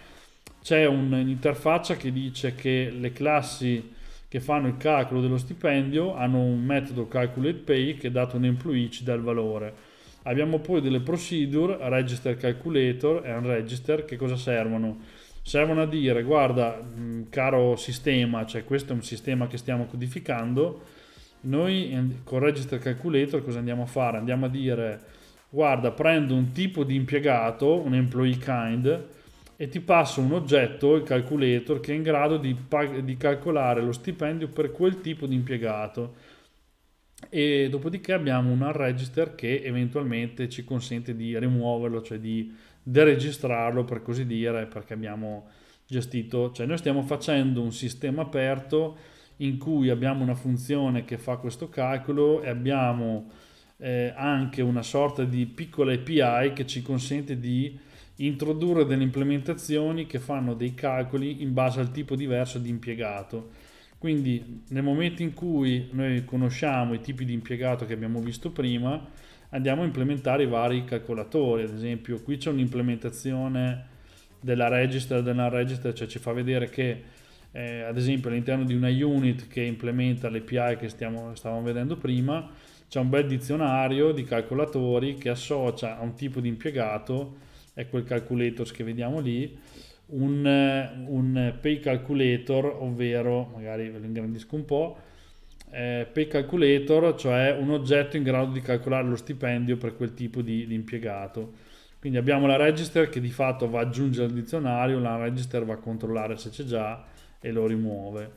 C'è un'interfaccia che dice che le classi che fanno il calcolo dello stipendio hanno un metodo calculatePay pay che dato un employee ci dà il valore Abbiamo poi delle procedure, register calculator e un register, che cosa servono? Servono a dire, guarda, mm, caro sistema, cioè questo è un sistema che stiamo codificando, noi eh, con register calculator cosa andiamo a fare? Andiamo a dire, guarda, prendo un tipo di impiegato, un employee kind, e ti passo un oggetto, il calculator, che è in grado di, di calcolare lo stipendio per quel tipo di impiegato e dopodiché abbiamo un register che eventualmente ci consente di rimuoverlo, cioè di deregistrarlo per così dire, perché abbiamo gestito, cioè noi stiamo facendo un sistema aperto in cui abbiamo una funzione che fa questo calcolo e abbiamo eh, anche una sorta di piccola API che ci consente di introdurre delle implementazioni che fanno dei calcoli in base al tipo diverso di impiegato quindi nel momento in cui noi conosciamo i tipi di impiegato che abbiamo visto prima, andiamo a implementare i vari calcolatori. Ad esempio qui c'è un'implementazione della register, della register, cioè ci fa vedere che eh, ad esempio all'interno di una unit che implementa l'API che stiamo, stavamo vedendo prima, c'è un bel dizionario di calcolatori che associa a un tipo di impiegato, è quel calculator che vediamo lì, un, eh, un pay calculator, ovvero, magari ve lo ingrandisco un po', eh, pay calculator, cioè un oggetto in grado di calcolare lo stipendio per quel tipo di, di impiegato. Quindi abbiamo la register che di fatto va ad aggiungere al dizionario, la register va a controllare se c'è già e lo rimuove.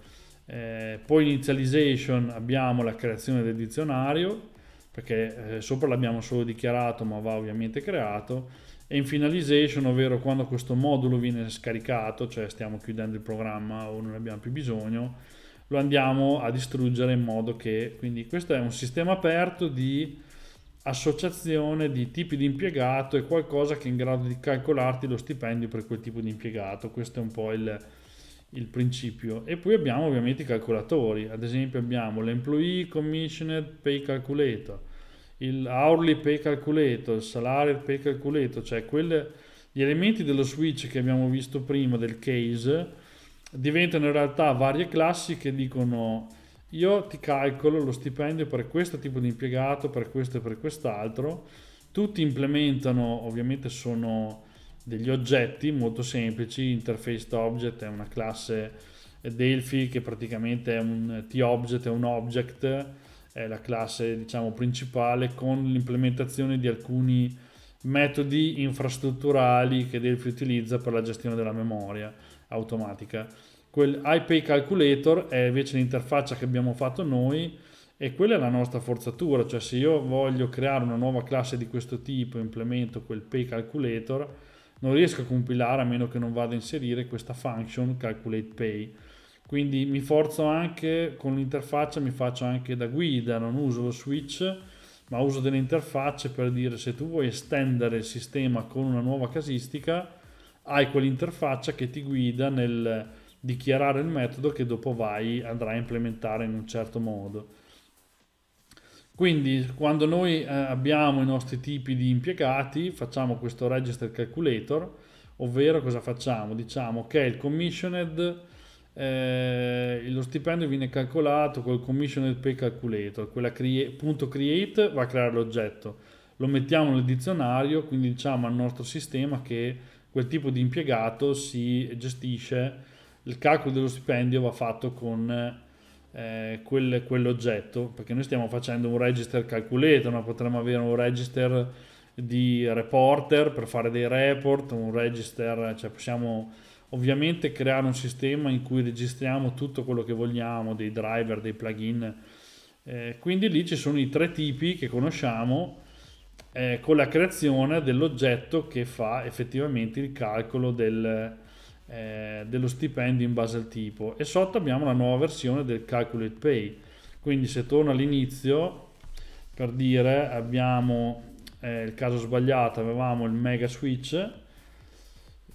Eh, poi inizialization abbiamo la creazione del dizionario, perché eh, sopra l'abbiamo solo dichiarato ma va ovviamente creato e in finalization, ovvero quando questo modulo viene scaricato, cioè stiamo chiudendo il programma o non abbiamo più bisogno, lo andiamo a distruggere in modo che... Quindi questo è un sistema aperto di associazione di tipi di impiegato e qualcosa che è in grado di calcolarti lo stipendio per quel tipo di impiegato. Questo è un po' il, il principio. E poi abbiamo ovviamente i calcolatori, ad esempio abbiamo l'employee commissioned pay calculator, il hourly pay calculator, il salario pay calculator, cioè quelle, gli elementi dello switch che abbiamo visto prima del case diventano in realtà varie classi che dicono io ti calcolo lo stipendio per questo tipo di impiegato, per questo e per quest'altro. Tutti implementano, ovviamente sono degli oggetti molto semplici, interface object è una classe Delphi che praticamente è un t-object, è un object è la classe diciamo, principale con l'implementazione di alcuni metodi infrastrutturali che Delphi utilizza per la gestione della memoria automatica. Quel iPay Calculator è invece l'interfaccia che abbiamo fatto noi e quella è la nostra forzatura, cioè se io voglio creare una nuova classe di questo tipo implemento quel Pay Calculator, non riesco a compilare a meno che non vada a inserire questa function CalculatePay. pay quindi mi forzo anche con l'interfaccia, mi faccio anche da guida, non uso lo switch, ma uso delle interfacce per dire se tu vuoi estendere il sistema con una nuova casistica, hai quell'interfaccia che ti guida nel dichiarare il metodo che dopo vai, andrai a implementare in un certo modo. Quindi quando noi eh, abbiamo i nostri tipi di impiegati, facciamo questo register calculator, ovvero cosa facciamo? Diciamo che il commissioned eh, lo stipendio viene calcolato col commission pay calculator, quella crea- punto create va a creare l'oggetto, lo mettiamo nel dizionario, quindi diciamo al nostro sistema che quel tipo di impiegato si gestisce, il calcolo dello stipendio va fatto con eh, quel, quell'oggetto, perché noi stiamo facendo un register calculator, ma potremmo avere un register di reporter per fare dei report, un register, cioè possiamo Ovviamente creare un sistema in cui registriamo tutto quello che vogliamo, dei driver, dei plugin. Eh, quindi lì ci sono i tre tipi che conosciamo eh, con la creazione dell'oggetto che fa effettivamente il calcolo del, eh, dello stipendio in base al tipo. E sotto abbiamo la nuova versione del Calculate Pay. Quindi se torno all'inizio, per dire abbiamo eh, il caso sbagliato, avevamo il Mega Switch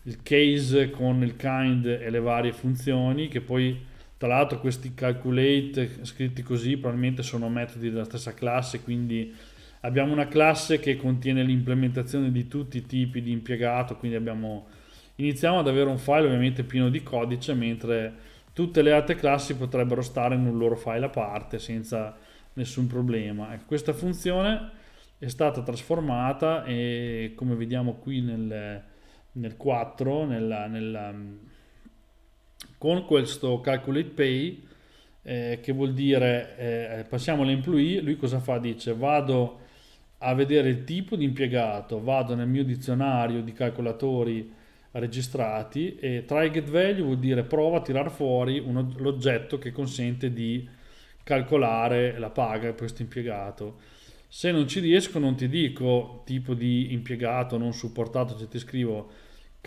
il case con il kind e le varie funzioni che poi tra l'altro questi calculate scritti così probabilmente sono metodi della stessa classe quindi abbiamo una classe che contiene l'implementazione di tutti i tipi di impiegato quindi abbiamo iniziamo ad avere un file ovviamente pieno di codice mentre tutte le altre classi potrebbero stare in un loro file a parte senza nessun problema ecco, questa funzione è stata trasformata e come vediamo qui nel nel 4, nella, nella, um, con questo calculate pay, eh, che vuol dire eh, passiamo all'employee, lui cosa fa? Dice vado a vedere il tipo di impiegato, vado nel mio dizionario di calcolatori registrati e try get value vuol dire prova a tirar fuori uno, l'oggetto che consente di calcolare la paga per questo impiegato. Se non ci riesco non ti dico tipo di impiegato non supportato, se ti scrivo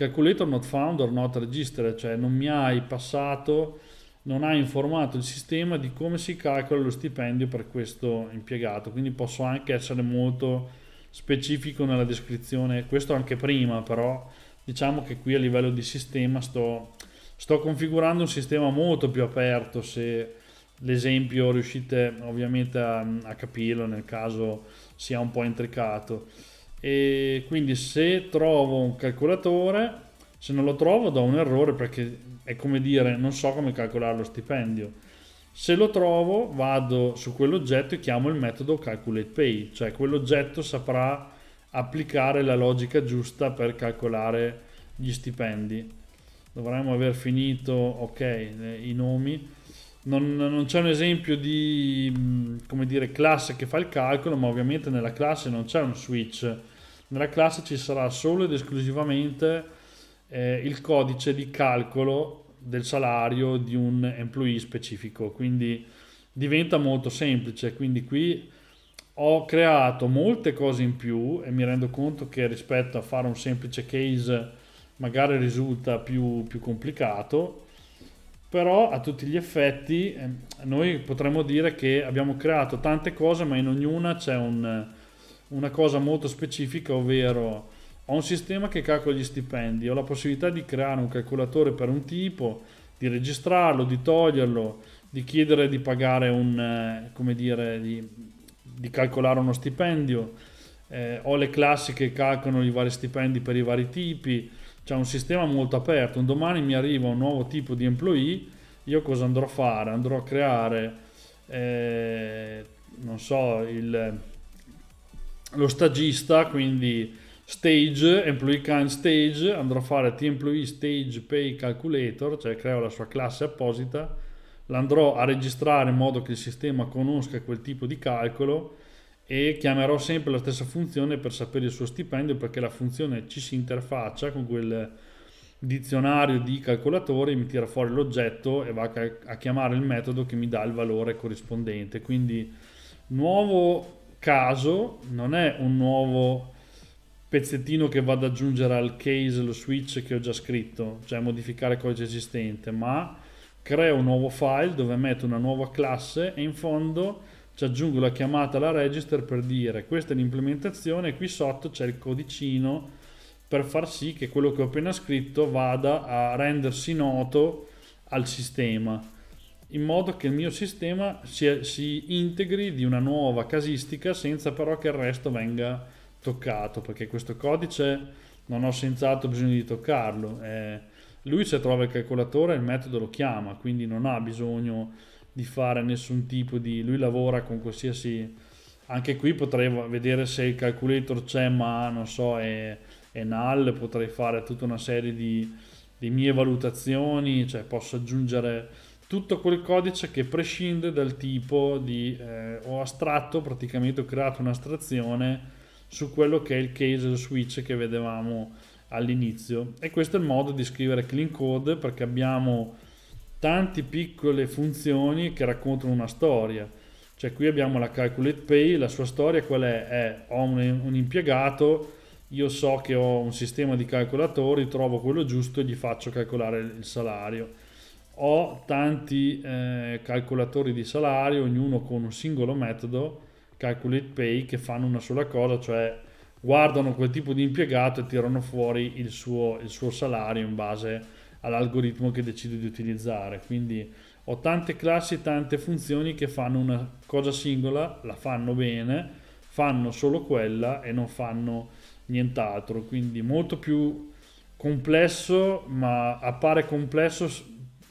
calculator not found or not registered, cioè non mi hai passato, non hai informato il sistema di come si calcola lo stipendio per questo impiegato, quindi posso anche essere molto specifico nella descrizione, questo anche prima però diciamo che qui a livello di sistema sto, sto configurando un sistema molto più aperto se l'esempio riuscite ovviamente a, a capirlo nel caso sia un po' intricato e quindi se trovo un calcolatore se non lo trovo do un errore perché è come dire non so come calcolare lo stipendio se lo trovo vado su quell'oggetto e chiamo il metodo calculatePay cioè quell'oggetto saprà applicare la logica giusta per calcolare gli stipendi dovremmo aver finito ok eh, i nomi non, non c'è un esempio di mm, dire, classe che fa il calcolo ma ovviamente nella classe non c'è un switch nella classe ci sarà solo ed esclusivamente eh, il codice di calcolo del salario di un employee specifico, quindi diventa molto semplice, quindi qui ho creato molte cose in più e mi rendo conto che rispetto a fare un semplice case magari risulta più, più complicato, però a tutti gli effetti ehm, noi potremmo dire che abbiamo creato tante cose ma in ognuna c'è un una cosa molto specifica, ovvero ho un sistema che calcola gli stipendi, ho la possibilità di creare un calcolatore per un tipo, di registrarlo, di toglierlo, di chiedere di pagare un, eh, come dire, di, di calcolare uno stipendio, eh, ho le classi che calcolano i vari stipendi per i vari tipi, c'è un sistema molto aperto, un domani mi arriva un nuovo tipo di employee, io cosa andrò a fare? Andrò a creare, eh, non so, il lo stagista, quindi stage, employee kind stage, andrò a fare t-employee stage pay calculator, cioè creo la sua classe apposita, l'andrò a registrare in modo che il sistema conosca quel tipo di calcolo e chiamerò sempre la stessa funzione per sapere il suo stipendio perché la funzione ci si interfaccia con quel dizionario di calcolatori mi tira fuori l'oggetto e va a chiamare il metodo che mi dà il valore corrispondente quindi nuovo caso non è un nuovo pezzettino che vado ad aggiungere al case, lo switch che ho già scritto, cioè modificare il codice esistente, ma creo un nuovo file dove metto una nuova classe e in fondo ci aggiungo la chiamata alla register per dire questa è l'implementazione e qui sotto c'è il codicino per far sì che quello che ho appena scritto vada a rendersi noto al sistema in modo che il mio sistema si, si, integri di una nuova casistica senza però che il resto venga toccato, perché questo codice non ho senz'altro bisogno di toccarlo. Eh, lui se trova il calcolatore il metodo lo chiama, quindi non ha bisogno di fare nessun tipo di... lui lavora con qualsiasi... anche qui potrei vedere se il calculator c'è, ma non so, è, è null, potrei fare tutta una serie di, di mie valutazioni, cioè posso aggiungere tutto quel codice che prescinde dal tipo di eh, ho astratto, praticamente ho creato un'astrazione su quello che è il case switch che vedevamo all'inizio e questo è il modo di scrivere clean code perché abbiamo tante piccole funzioni che raccontano una storia cioè qui abbiamo la calculate pay la sua storia qual è? è ho un, un impiegato io so che ho un sistema di calcolatori trovo quello giusto e gli faccio calcolare il salario ho tanti eh, calcolatori di salario, ognuno con un singolo metodo, calculate pay, che fanno una sola cosa, cioè guardano quel tipo di impiegato e tirano fuori il suo, il suo salario in base all'algoritmo che decido di utilizzare. Quindi ho tante classi, tante funzioni che fanno una cosa singola, la fanno bene, fanno solo quella e non fanno nient'altro. Quindi molto più complesso, ma appare complesso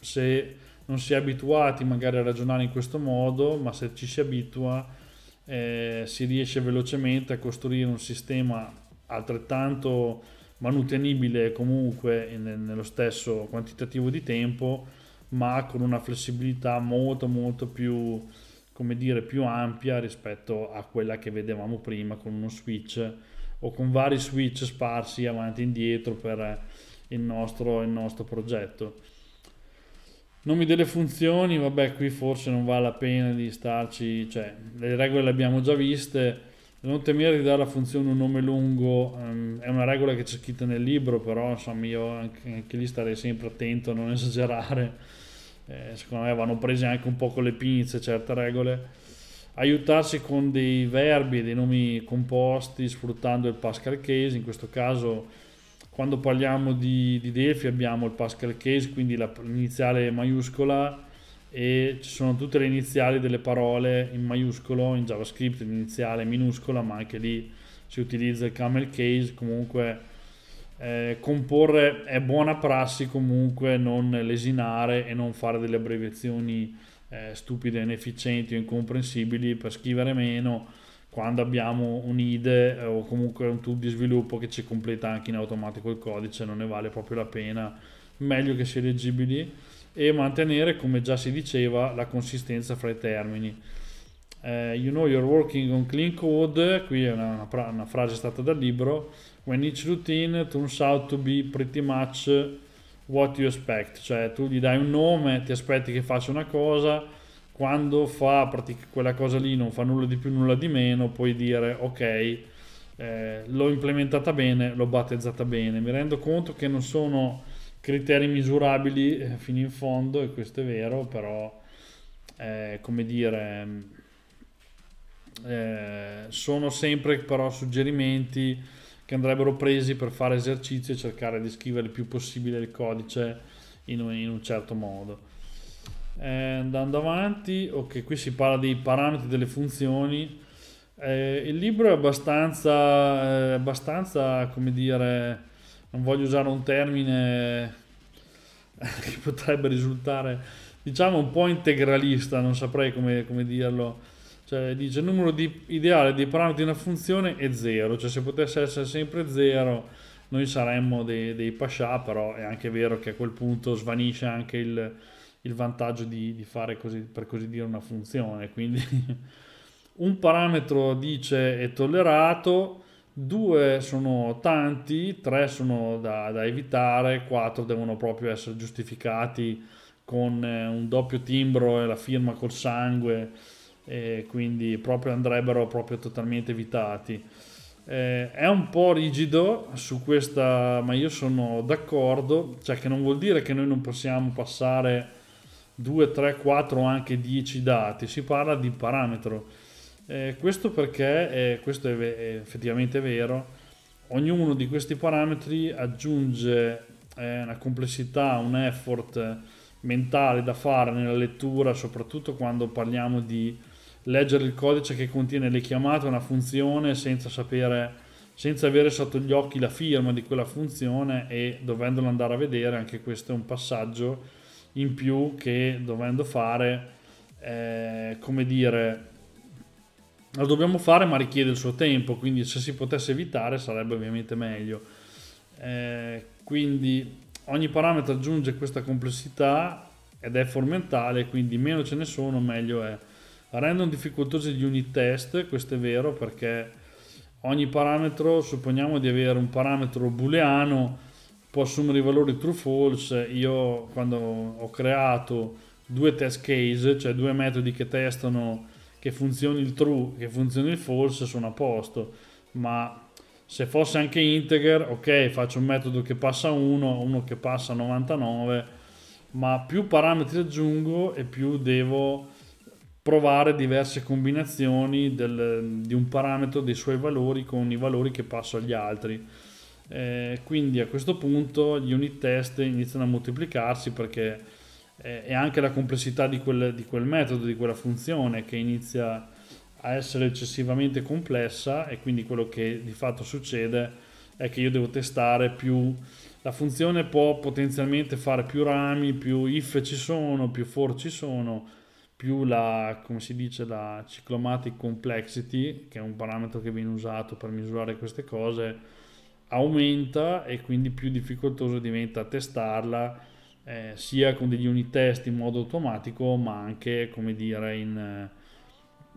se non si è abituati magari a ragionare in questo modo, ma se ci si abitua eh, si riesce velocemente a costruire un sistema altrettanto manutenibile comunque nello stesso quantitativo di tempo, ma con una flessibilità molto molto più come dire, più ampia rispetto a quella che vedevamo prima con uno switch o con vari switch sparsi avanti e indietro per il nostro, il nostro progetto. Nomi delle funzioni, vabbè qui forse non vale la pena di starci, cioè le regole le abbiamo già viste, non temere di dare alla funzione un nome lungo um, è una regola che c'è scritta nel libro, però insomma io anche, anche lì starei sempre attento a non [LAUGHS] esagerare, eh, secondo me vanno prese anche un po' con le pinze certe regole, aiutarsi con dei verbi, dei nomi composti sfruttando il Pascal Case, in questo caso quando parliamo di, di Delphi abbiamo il Pascal case, quindi l'iniziale maiuscola e ci sono tutte le iniziali delle parole in maiuscolo, in JavaScript l'iniziale minuscola, ma anche lì si utilizza il camel case, comunque eh, comporre è buona prassi comunque non lesinare e non fare delle abbreviazioni eh, stupide, inefficienti o incomprensibili per scrivere meno quando abbiamo un IDE o comunque un tube di sviluppo che ci completa anche in automatico il codice, non ne vale proprio la pena, meglio che sia leggibili e mantenere, come già si diceva, la consistenza fra i termini. Uh, you know you're working on clean code, qui è una, una, una frase stata dal libro, when each routine turns out to be pretty much what you expect, cioè tu gli dai un nome, ti aspetti che faccia una cosa, quando fa pratica, quella cosa lì non fa nulla di più, nulla di meno, puoi dire ok, eh, l'ho implementata bene, l'ho battezzata bene. Mi rendo conto che non sono criteri misurabili eh, fino in fondo, e questo è vero, però eh, come dire, eh, sono sempre però suggerimenti che andrebbero presi per fare esercizi e cercare di scrivere il più possibile il codice in un, in un certo modo. Eh, andando avanti, ok, qui si parla dei parametri delle funzioni. Eh, il libro è abbastanza, eh, abbastanza, come dire, non voglio usare un termine [LAUGHS] che potrebbe risultare, diciamo, un po' integralista, non saprei come, come dirlo. Cioè, dice il numero di, ideale dei parametri di una funzione è 0, cioè se potesse essere sempre 0 noi saremmo dei, dei pascià, però è anche vero che a quel punto svanisce anche il, il vantaggio di, di fare così, per così dire una funzione. Quindi [LAUGHS] un parametro dice è tollerato, due sono tanti, tre sono da, da evitare, quattro devono proprio essere giustificati con eh, un doppio timbro e la firma col sangue, quindi proprio andrebbero proprio totalmente evitati. Eh, è un po' rigido su questa, ma io sono d'accordo, cioè che non vuol dire che noi non possiamo passare 2, 3, 4 o anche 10 dati, si parla di parametro. Eh, questo perché, eh, questo è, è, effettivamente vero, ognuno di questi parametri aggiunge eh, una complessità, un effort eh, mentale da fare nella lettura, soprattutto quando parliamo di leggere il codice che contiene le chiamate a una funzione senza sapere senza avere sotto gli occhi la firma di quella funzione e dovendola andare a vedere, anche questo è un passaggio in più che dovendo fare, eh, come dire, lo dobbiamo fare ma richiede il suo tempo, quindi se si potesse evitare sarebbe ovviamente meglio. Eh, quindi ogni parametro aggiunge questa complessità ed è formentale, quindi meno ce ne sono meglio è. Rendono difficoltosi gli unit test, questo è vero perché ogni parametro, supponiamo di avere un parametro booleano, può assumere i valori true false io quando ho creato due test case cioè due metodi che testano che funzioni il true che funzioni il false sono a posto ma se fosse anche integer ok faccio un metodo che passa 1 uno che passa 99 ma più parametri aggiungo e più devo provare diverse combinazioni del, di un parametro dei suoi valori con i valori che passo agli altri eh, quindi a questo punto gli unit test iniziano a moltiplicarsi perché eh, è anche la complessità di quel, di quel metodo, di quella funzione che inizia a essere eccessivamente complessa e quindi quello che di fatto succede è che io devo testare più la funzione può potenzialmente fare più rami, più if ci sono, più for ci sono, più la, come si dice, la cyclomatic complexity, che è un parametro che viene usato per misurare queste cose, aumenta e quindi più difficoltoso diventa testarla eh, sia con degli unit test in modo automatico ma anche come dire in, eh,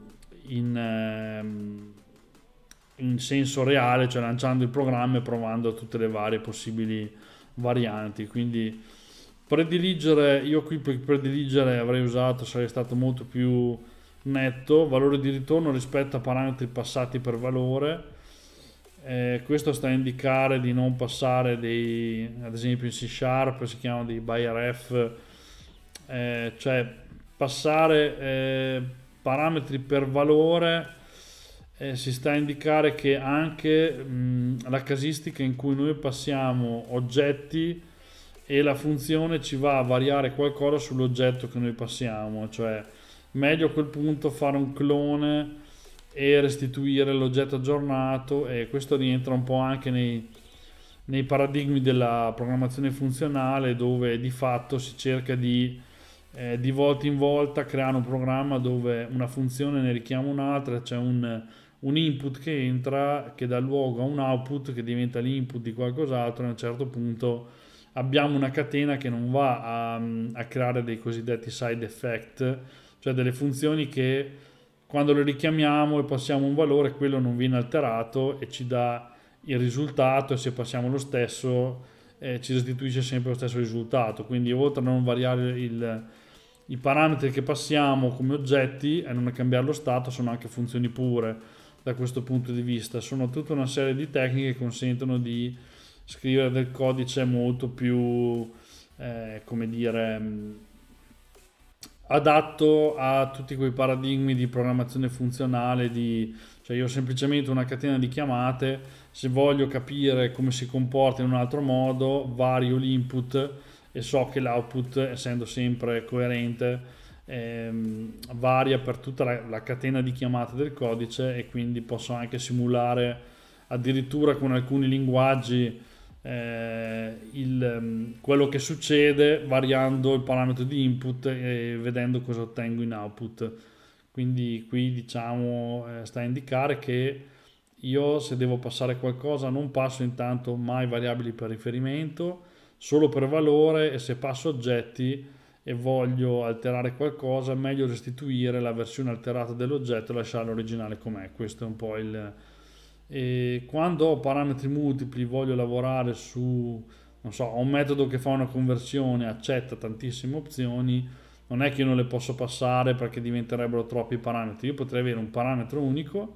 in, ehm, in senso reale cioè lanciando il programma e provando tutte le varie possibili varianti quindi prediligere io qui per prediligere avrei usato sarei stato molto più netto valore di ritorno rispetto a parametri passati per valore eh, questo sta a indicare di non passare dei, ad esempio in C Sharp si chiamano dei ByRF, eh, cioè passare eh, parametri per valore eh, si sta a indicare che anche mh, la casistica in cui noi passiamo oggetti e la funzione ci va a variare qualcosa sull'oggetto che noi passiamo, cioè meglio a quel punto fare un clone e restituire l'oggetto aggiornato e questo rientra un po' anche nei, nei paradigmi della programmazione funzionale dove di fatto si cerca di eh, di volta in volta creare un programma dove una funzione ne richiama un'altra, c'è cioè un, un, input che entra che dà luogo a un output che diventa l'input di qualcos'altro e a un certo punto abbiamo una catena che non va a, a creare dei cosiddetti side effect, cioè delle funzioni che quando lo richiamiamo e passiamo un valore, quello non viene alterato e ci dà il risultato e se passiamo lo stesso eh, ci restituisce sempre lo stesso risultato. Quindi oltre a non variare il, i parametri che passiamo come oggetti e non cambiare lo stato, sono anche funzioni pure da questo punto di vista. Sono tutta una serie di tecniche che consentono di scrivere del codice molto più, eh, come dire mm, adatto a tutti quei paradigmi di programmazione funzionale, di, cioè io ho semplicemente una catena di chiamate, se voglio capire come si comporta in un altro modo, vario l'input e so che l'output, essendo sempre coerente, ehm, varia per tutta la, la catena di chiamate del codice e quindi posso anche simulare addirittura con alcuni linguaggi eh, il, ehm, quello che succede variando il parametro di input e vedendo cosa ottengo in output. Quindi qui diciamo eh, sta a indicare che io se devo passare qualcosa non passo intanto mai variabili per riferimento, solo per valore e se passo oggetti e voglio alterare qualcosa meglio restituire la versione alterata dell'oggetto e lasciare l'originale com'è. Questo è un po' il, e quando ho parametri multipli voglio lavorare su non so, ho un metodo che fa una conversione, accetta tantissime opzioni, non è che io non le posso passare perché diventerebbero troppi parametri. Io potrei avere un parametro unico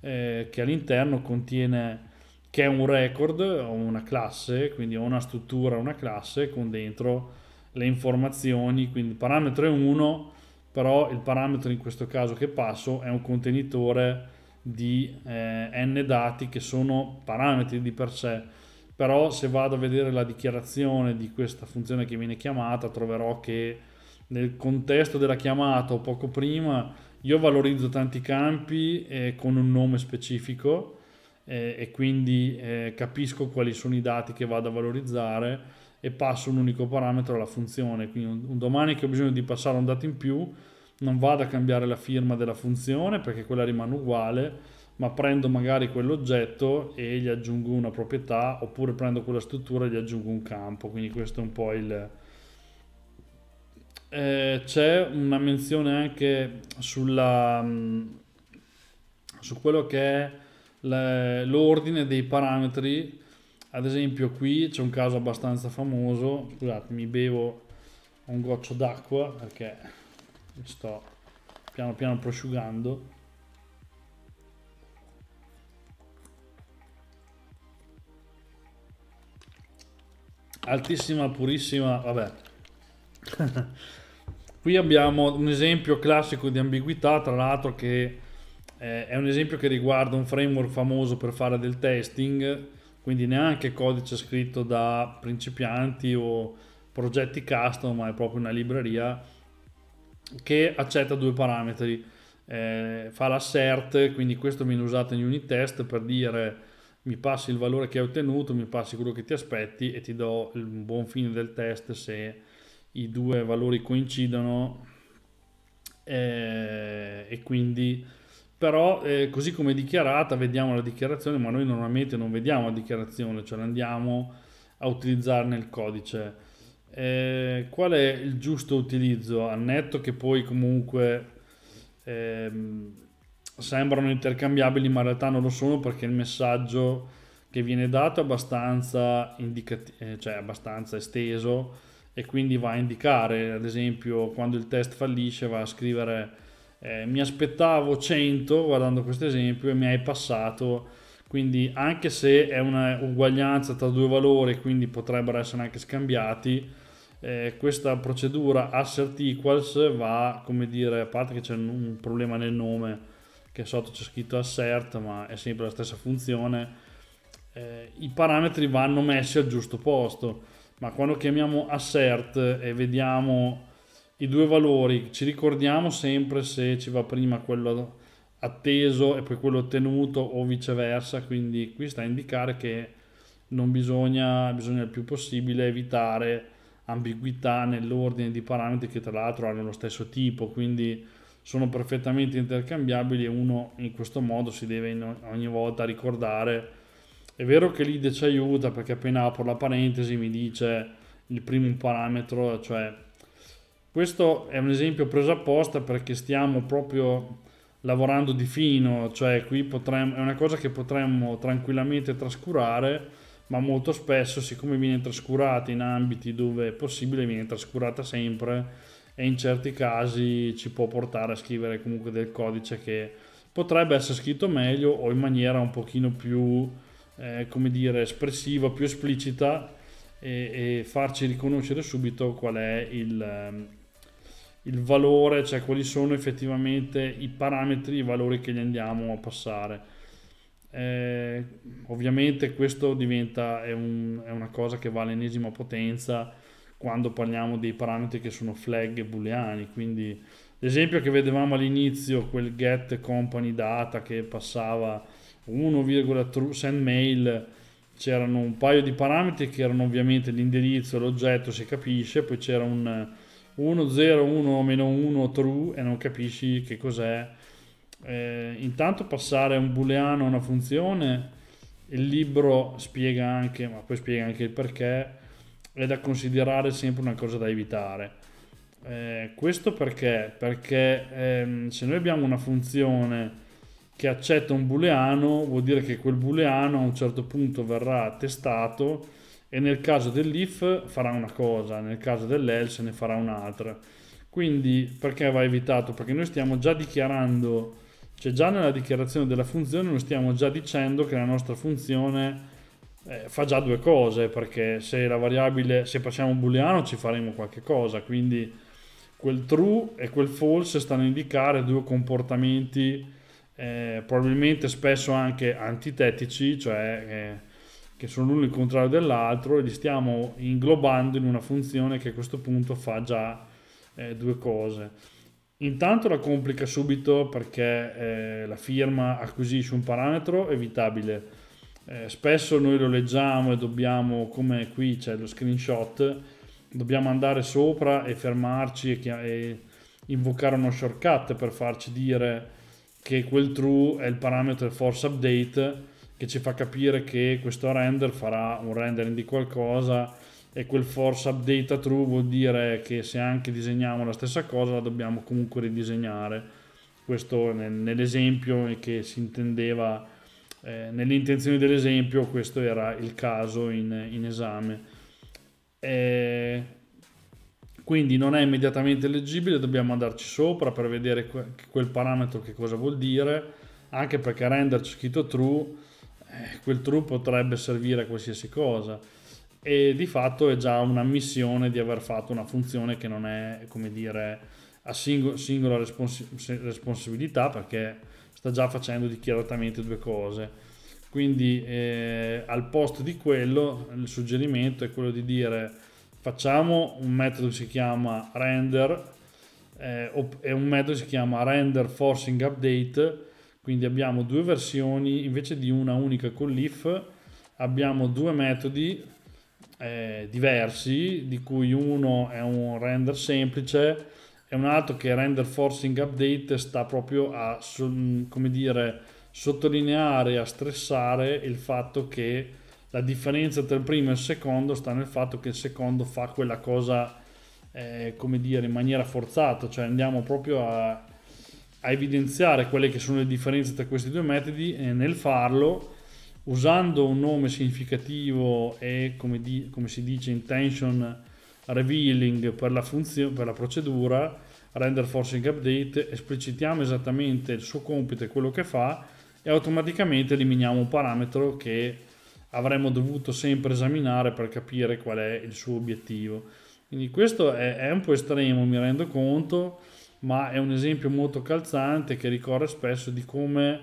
eh, che all'interno contiene che è un record o una classe, quindi ho una struttura, una classe con dentro le informazioni, quindi il parametro è uno, però il parametro in questo caso che passo è un contenitore di eh, n dati che sono parametri di per sé però se vado a vedere la dichiarazione di questa funzione che viene chiamata troverò che nel contesto della chiamata o poco prima io valorizzo tanti campi eh, con un nome specifico eh, e quindi eh, capisco quali sono i dati che vado a valorizzare e passo un unico parametro alla funzione quindi un domani che ho bisogno di passare un dato in più non vado a cambiare la firma della funzione perché quella rimane uguale, ma prendo magari quell'oggetto e gli aggiungo una proprietà oppure prendo quella struttura e gli aggiungo un campo, quindi questo è un po' il... Eh, c'è una menzione anche sulla, mm, su quello che è l'ordine dei parametri, ad esempio qui c'è un caso abbastanza famoso, scusate mi bevo un goccio d'acqua perché mi sto piano piano prosciugando altissima purissima vabbè [LAUGHS] qui abbiamo un esempio classico di ambiguità tra l'altro che eh, è un esempio che riguarda un framework famoso per fare del testing quindi neanche codice scritto da principianti o progetti custom ma è proprio una libreria che accetta due parametri. Eh, fa l'assert, quindi questo viene usato in unit test per dire mi passi il valore che hai ottenuto, mi passi quello che ti aspetti e ti do il buon fine del test se i due valori coincidono eh, e quindi però eh, così come dichiarata vediamo la dichiarazione ma noi normalmente non vediamo la dichiarazione cioè andiamo a utilizzarne il codice eh, qual è il giusto utilizzo? Annetto che poi comunque ehm, sembrano intercambiabili, ma in realtà non lo sono perché il messaggio che viene dato è abbastanza, indicat- eh, cioè abbastanza esteso e quindi va a indicare, ad esempio, quando il test fallisce, va a scrivere eh, mi aspettavo 100 guardando questo esempio e mi hai passato quindi anche se è un'uguaglianza tra due valori, quindi potrebbero essere anche scambiati, eh, questa procedura assert equals va, come dire, a parte che c'è un problema nel nome, che sotto c'è scritto assert, ma è sempre la stessa funzione, eh, i parametri vanno messi al giusto posto. Ma quando chiamiamo assert e vediamo i due valori, ci ricordiamo sempre se ci va prima quello atteso e poi quello ottenuto o viceversa, quindi qui sta a indicare che non bisogna, bisogna il più possibile evitare ambiguità nell'ordine di parametri che tra l'altro hanno lo stesso tipo, quindi sono perfettamente intercambiabili e uno in questo modo si deve ogni volta ricordare. È vero che l'ide ci aiuta perché appena apro la parentesi mi dice il primo parametro, cioè questo è un esempio preso apposta perché stiamo proprio lavorando di fino, cioè qui potremmo, è una cosa che potremmo tranquillamente trascurare, ma molto spesso siccome viene trascurata in ambiti dove è possibile viene trascurata sempre e in certi casi ci può portare a scrivere comunque del codice che potrebbe essere scritto meglio o in maniera un pochino più, eh, come dire, espressiva, più esplicita e, e farci riconoscere subito qual è il, ehm, il valore, cioè quali sono effettivamente i parametri, i valori che gli andiamo a passare. Eh, ovviamente questo diventa è, un, è una cosa che va all'ennesima potenza quando parliamo dei parametri che sono flag booleani, quindi l'esempio che vedevamo all'inizio, quel get company data che passava 1,3 send mail, c'erano un paio di parametri che erano ovviamente l'indirizzo, l'oggetto, si capisce, poi c'era un, 101-1 true e non capisci che cos'è. Eh, intanto passare un booleano a una funzione, il libro spiega anche, ma poi spiega anche il perché, è da considerare sempre una cosa da evitare. Eh, questo perché? Perché ehm, se noi abbiamo una funzione che accetta un booleano, vuol dire che quel booleano a un certo punto verrà testato e nel caso dell'if farà una cosa, nel caso dell'else ne farà un'altra. Quindi perché va evitato? Perché noi stiamo già dichiarando, cioè già nella dichiarazione della funzione noi stiamo già dicendo che la nostra funzione eh, fa già due cose, perché se la variabile, se passiamo un booleano ci faremo qualche cosa, quindi quel true e quel false stanno a indicare due comportamenti eh, probabilmente spesso anche antitetici, cioè... Eh, che sono l'uno il contrario dell'altro e li stiamo inglobando in una funzione che a questo punto fa già eh, due cose. Intanto la complica subito perché eh, la firma acquisisce un parametro evitabile. Eh, spesso noi lo leggiamo e dobbiamo, come qui c'è lo screenshot, dobbiamo andare sopra e fermarci e, e invocare uno shortcut per farci dire che quel true è il parametro force update che ci fa capire che questo render farà un rendering di qualcosa e quel force update a true vuol dire che se anche disegniamo la stessa cosa la dobbiamo comunque ridisegnare questo nell'esempio che si intendeva eh, nelle intenzioni dell'esempio questo era il caso in, in esame e eh, quindi non è immediatamente leggibile dobbiamo andarci sopra per vedere quel parametro che cosa vuol dire anche perché render c'è scritto true eh, quel true potrebbe servire a qualsiasi cosa e di fatto è già una missione di aver fatto una funzione che non è, come dire, a sing- singola respons- responsabilità perché sta già facendo dichiaratamente due cose. Quindi eh, al posto di quello il suggerimento è quello di dire facciamo un metodo che si chiama render eh, e un metodo che si chiama render forcing update quindi abbiamo due versioni, invece di una unica con l'if, abbiamo due metodi eh, diversi, di cui uno è un render semplice e un altro che è render forcing update sta proprio a, come dire, sottolineare, a stressare il fatto che la differenza tra il primo e il secondo sta nel fatto che il secondo fa quella cosa, eh, come dire, in maniera forzata, cioè andiamo proprio a a evidenziare quelle che sono le differenze tra questi due metodi e nel farlo usando un nome significativo e come, di, come si dice intention revealing per la, funzio- per la procedura render forcing update esplicitiamo esattamente il suo compito e quello che fa e automaticamente eliminiamo un parametro che avremmo dovuto sempre esaminare per capire qual è il suo obiettivo quindi questo è, è un po' estremo mi rendo conto ma è un esempio molto calzante che ricorre spesso di come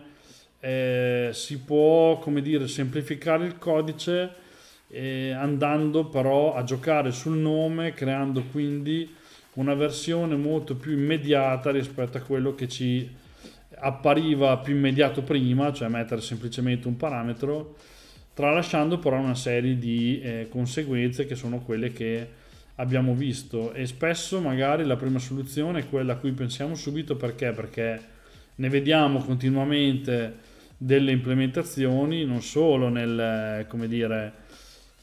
eh, si può come dire, semplificare il codice eh, andando però a giocare sul nome, creando quindi una versione molto più immediata rispetto a quello che ci appariva più immediato prima, cioè mettere semplicemente un parametro, tralasciando però una serie di eh, conseguenze che sono quelle che abbiamo visto e spesso magari la prima soluzione è quella a cui pensiamo subito perché? Perché ne vediamo continuamente delle implementazioni non solo nel come dire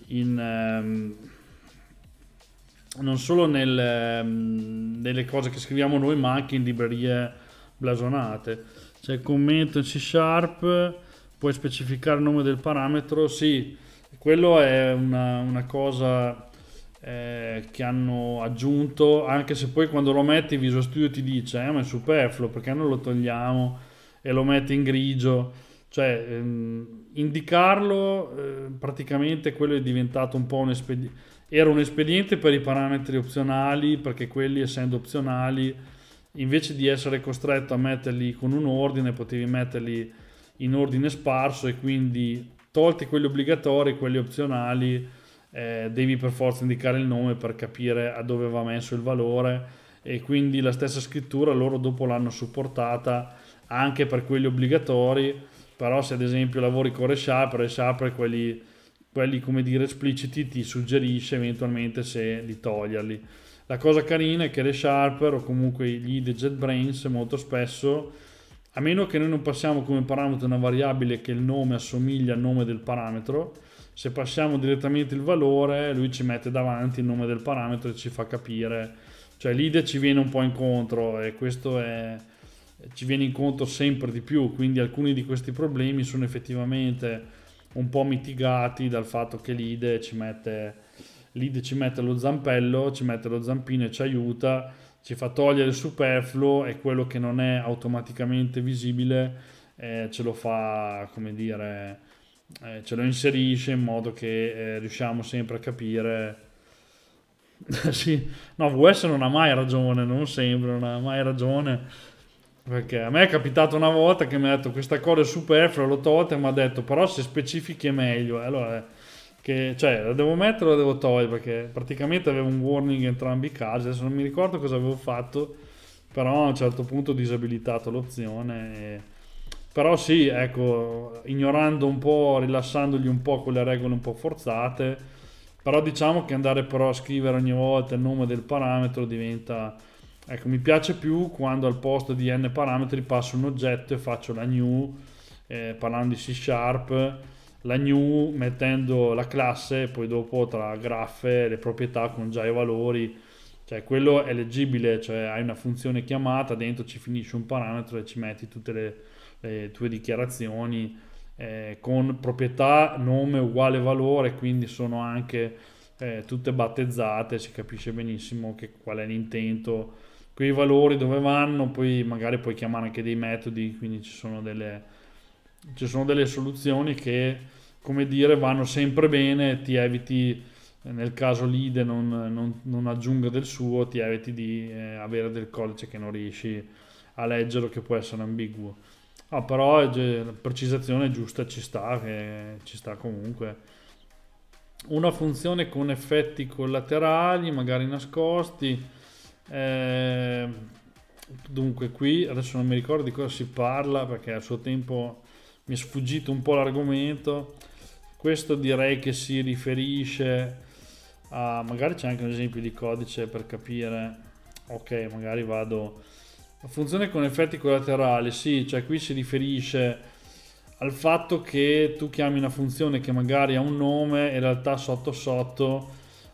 in, ehm, non solo nel, ehm, nelle cose che scriviamo noi ma anche in librerie blasonate c'è il commento in C sharp puoi specificare il nome del parametro sì quello è una, una cosa eh, che hanno aggiunto, anche se poi quando lo metti Visual Studio ti dice, eh, ma è superfluo, perché non lo togliamo e lo metti in grigio? Cioè, ehm, indicarlo eh, praticamente quello è diventato un po' un espediente, era un espediente per i parametri opzionali, perché quelli essendo opzionali, invece di essere costretto a metterli con un ordine, potevi metterli in ordine sparso e quindi tolti quelli obbligatori, quelli opzionali, eh, devi per forza indicare il nome per capire a dove va messo il valore e quindi la stessa scrittura loro dopo l'hanno supportata anche per quelli obbligatori, però se ad esempio lavori con ReSharper, ReSharper quelli, quelli come dire espliciti ti suggerisce eventualmente se di toglierli. La cosa carina è che ReSharper o comunque gli IDE JetBrains molto spesso, a meno che noi non passiamo come parametro una variabile che il nome assomiglia al nome del parametro, se passiamo direttamente il valore lui ci mette davanti il nome del parametro e ci fa capire cioè l'idea ci viene un po' incontro e questo è, ci viene incontro sempre di più quindi alcuni di questi problemi sono effettivamente un po' mitigati dal fatto che l'IDE ci mette l'IDE ci mette lo zampello ci mette lo zampino e ci aiuta ci fa togliere il superfluo e quello che non è automaticamente visibile eh, ce lo fa come dire eh, ce lo inserisce in modo che eh, riusciamo sempre a capire. [LAUGHS] sì, no, VS non ha mai ragione, non sembra, non ha mai ragione. Perché a me è capitato una volta che mi ha detto questa cosa è superflua, l'ho tolta e mi ha detto però se specifichi è meglio. Allora, che, cioè, la devo mettere o la devo togliere? Perché praticamente avevo un warning in entrambi i casi, adesso non mi ricordo cosa avevo fatto, però a un certo punto ho disabilitato l'opzione. E però sì, ecco, ignorando un po', rilassandogli un po' quelle regole un po' forzate, però diciamo che andare però a scrivere ogni volta il nome del parametro diventa... Ecco, mi piace più quando al posto di n parametri passo un oggetto e faccio la new, eh, parlando di C sharp, la new mettendo la classe e poi dopo tra graffe le proprietà con già i valori cioè quello è leggibile cioè hai una funzione chiamata dentro ci finisce un parametro e ci metti tutte le, le tue dichiarazioni eh, con proprietà, nome uguale valore, quindi sono anche eh, tutte battezzate, si capisce benissimo che, qual è l'intento, quei valori dove vanno, poi magari puoi chiamare anche dei metodi, quindi ci sono delle, ci sono delle soluzioni che, come dire, vanno sempre bene, ti eviti eh, nel caso l'IDE non, non, non, aggiunga del suo, ti eviti di eh, avere del codice che non riesci a leggere o che può essere ambiguo. No, ah, però la precisazione giusta ci sta, che ci sta comunque. Una funzione con effetti collaterali, magari nascosti. Eh, dunque, qui adesso non mi ricordo di cosa si parla perché a suo tempo mi è sfuggito un po' l'argomento. Questo direi che si riferisce a magari c'è anche un esempio di codice per capire. Ok, magari vado Funzione con effetti collaterali, sì, cioè qui si riferisce al fatto che tu chiami una funzione che magari ha un nome e in realtà sotto sotto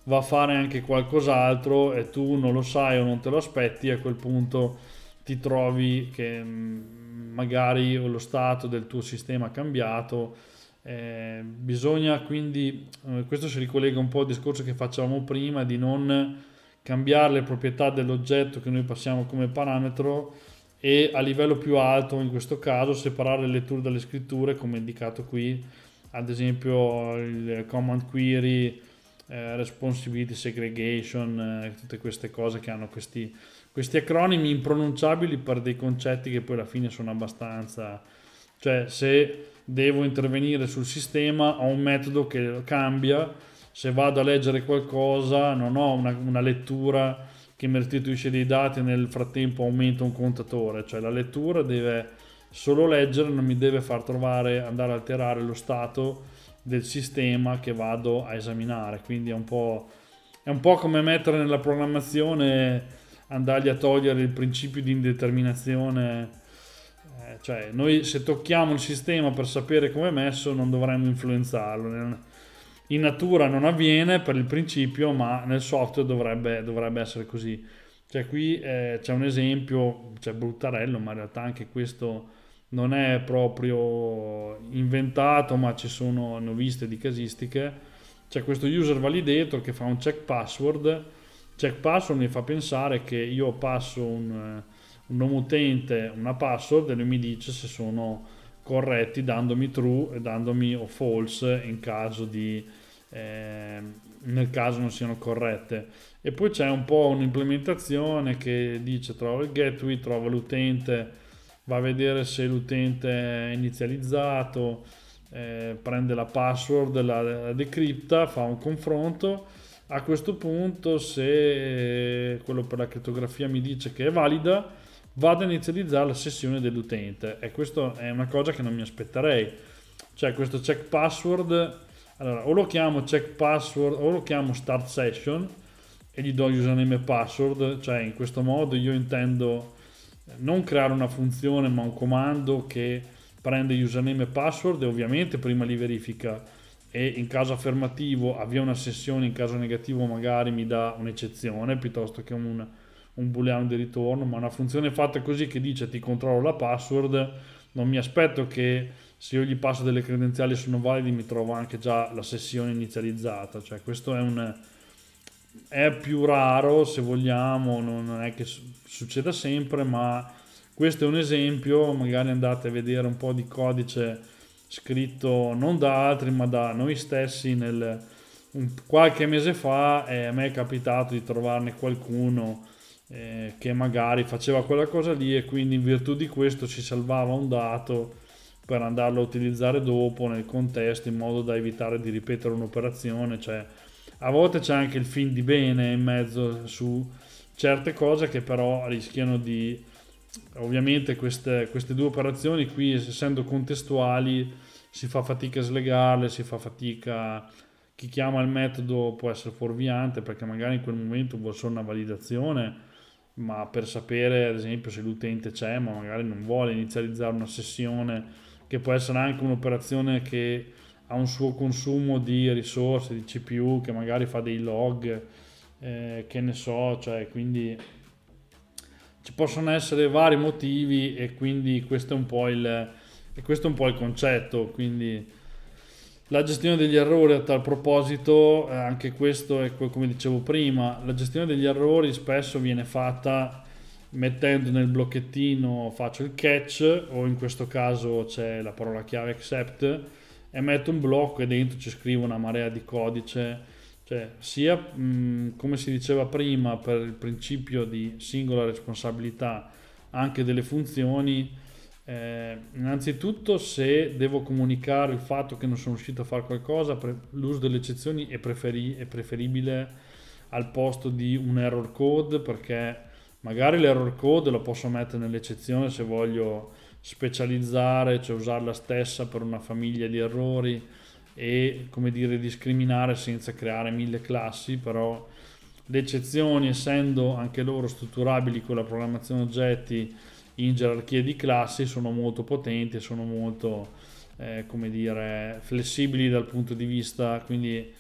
va a fare anche qualcos'altro e tu non lo sai o non te lo aspetti a quel punto ti trovi che mm, magari lo stato del tuo sistema ha cambiato eh, bisogna quindi eh, questo si ricollega un po' al discorso che facevamo prima di non cambiare le proprietà dell'oggetto che noi passiamo come parametro e a livello più alto in questo caso separare le letture dalle scritture come indicato qui ad esempio il command query eh, responsibility segregation eh, tutte queste cose che hanno questi, questi acronimi impronunciabili per dei concetti che poi alla fine sono abbastanza cioè se devo intervenire sul sistema ho un metodo che cambia se vado a leggere qualcosa non ho una, una lettura che mi restituisce dei dati e nel frattempo aumento un contatore, cioè la lettura deve solo leggere, non mi deve far trovare, andare a alterare lo stato del sistema che vado a esaminare, quindi è un po', è un po come mettere nella programmazione andargli a togliere il principio di indeterminazione eh, cioè noi se tocchiamo il sistema per sapere come è messo non dovremmo influenzarlo in natura non avviene per il principio, ma nel software dovrebbe, dovrebbe essere così. Cioè qui eh, c'è un esempio, c'è Bruttarello, ma in realtà anche questo non è proprio inventato, ma ci sono, ne viste di casistiche. C'è questo user validator che fa un check password. Check password mi fa pensare che io passo un, eh, un nome utente, una password e lui mi dice se sono corretti dandomi true e dandomi o false in caso di ehm, nel caso non siano corrette e poi c'è un po' un'implementazione che dice trova il gateway trova l'utente va a vedere se l'utente è inizializzato eh, prende la password la, la decripta fa un confronto a questo punto se eh, quello per la criptografia mi dice che è valida vado a inizializzare la sessione dell'utente e questa è una cosa che non mi aspetterei cioè questo check password allora o lo chiamo check password o lo chiamo start session e gli do username e password cioè in questo modo io intendo non creare una funzione ma un comando che prende username e password e ovviamente prima li verifica e in caso affermativo avvia una sessione in caso negativo magari mi dà un'eccezione piuttosto che un un booleano di ritorno, ma una funzione fatta così che dice ti controllo la password, non mi aspetto che se io gli passo delle credenziali sono validi mi trovo anche già la sessione inizializzata, cioè questo è un è più raro se vogliamo, non è che succeda sempre, ma questo è un esempio, magari andate a vedere un po' di codice scritto non da altri, ma da noi stessi nel, un, qualche mese fa e eh, a me è capitato di trovarne qualcuno eh, che magari faceva quella cosa lì e quindi in virtù di questo si salvava un dato per andarlo a utilizzare dopo nel contesto in modo da evitare di ripetere un'operazione. Cioè, a volte c'è anche il fin di bene in mezzo su certe cose che però rischiano di... Ovviamente queste, queste due operazioni qui, essendo contestuali, si fa fatica a slegarle, si fa fatica... Chi chiama il metodo può essere fuorviante perché magari in quel momento vuol solo una validazione ma per sapere ad esempio se l'utente c'è ma magari non vuole inizializzare una sessione che può essere anche un'operazione che ha un suo consumo di risorse, di CPU, che magari fa dei log, eh, che ne so, cioè quindi ci possono essere vari motivi e quindi questo è un po' il, questo è un po il concetto, quindi la gestione degli errori a tal proposito, eh, anche questo è come dicevo prima, la gestione degli errori spesso viene fatta mettendo nel blocchettino faccio il catch o in questo caso c'è la parola chiave accept e metto un blocco e dentro ci scrivo una marea di codice cioè sia mh, mm, come si diceva prima per il principio di singola responsabilità anche delle funzioni eh, innanzitutto se devo comunicare il fatto che non sono riuscito a fare qualcosa, pre- l'uso delle eccezioni è, preferi- è, preferibile al posto di un error code perché magari l'error code lo posso mettere nell'eccezione se voglio specializzare, cioè usare la stessa per una famiglia di errori e come dire discriminare senza creare mille classi, però le eccezioni essendo anche loro strutturabili con la programmazione oggetti in gerarchia di classi sono molto potenti, e sono molto eh, come dire, flessibili dal punto di vista, quindi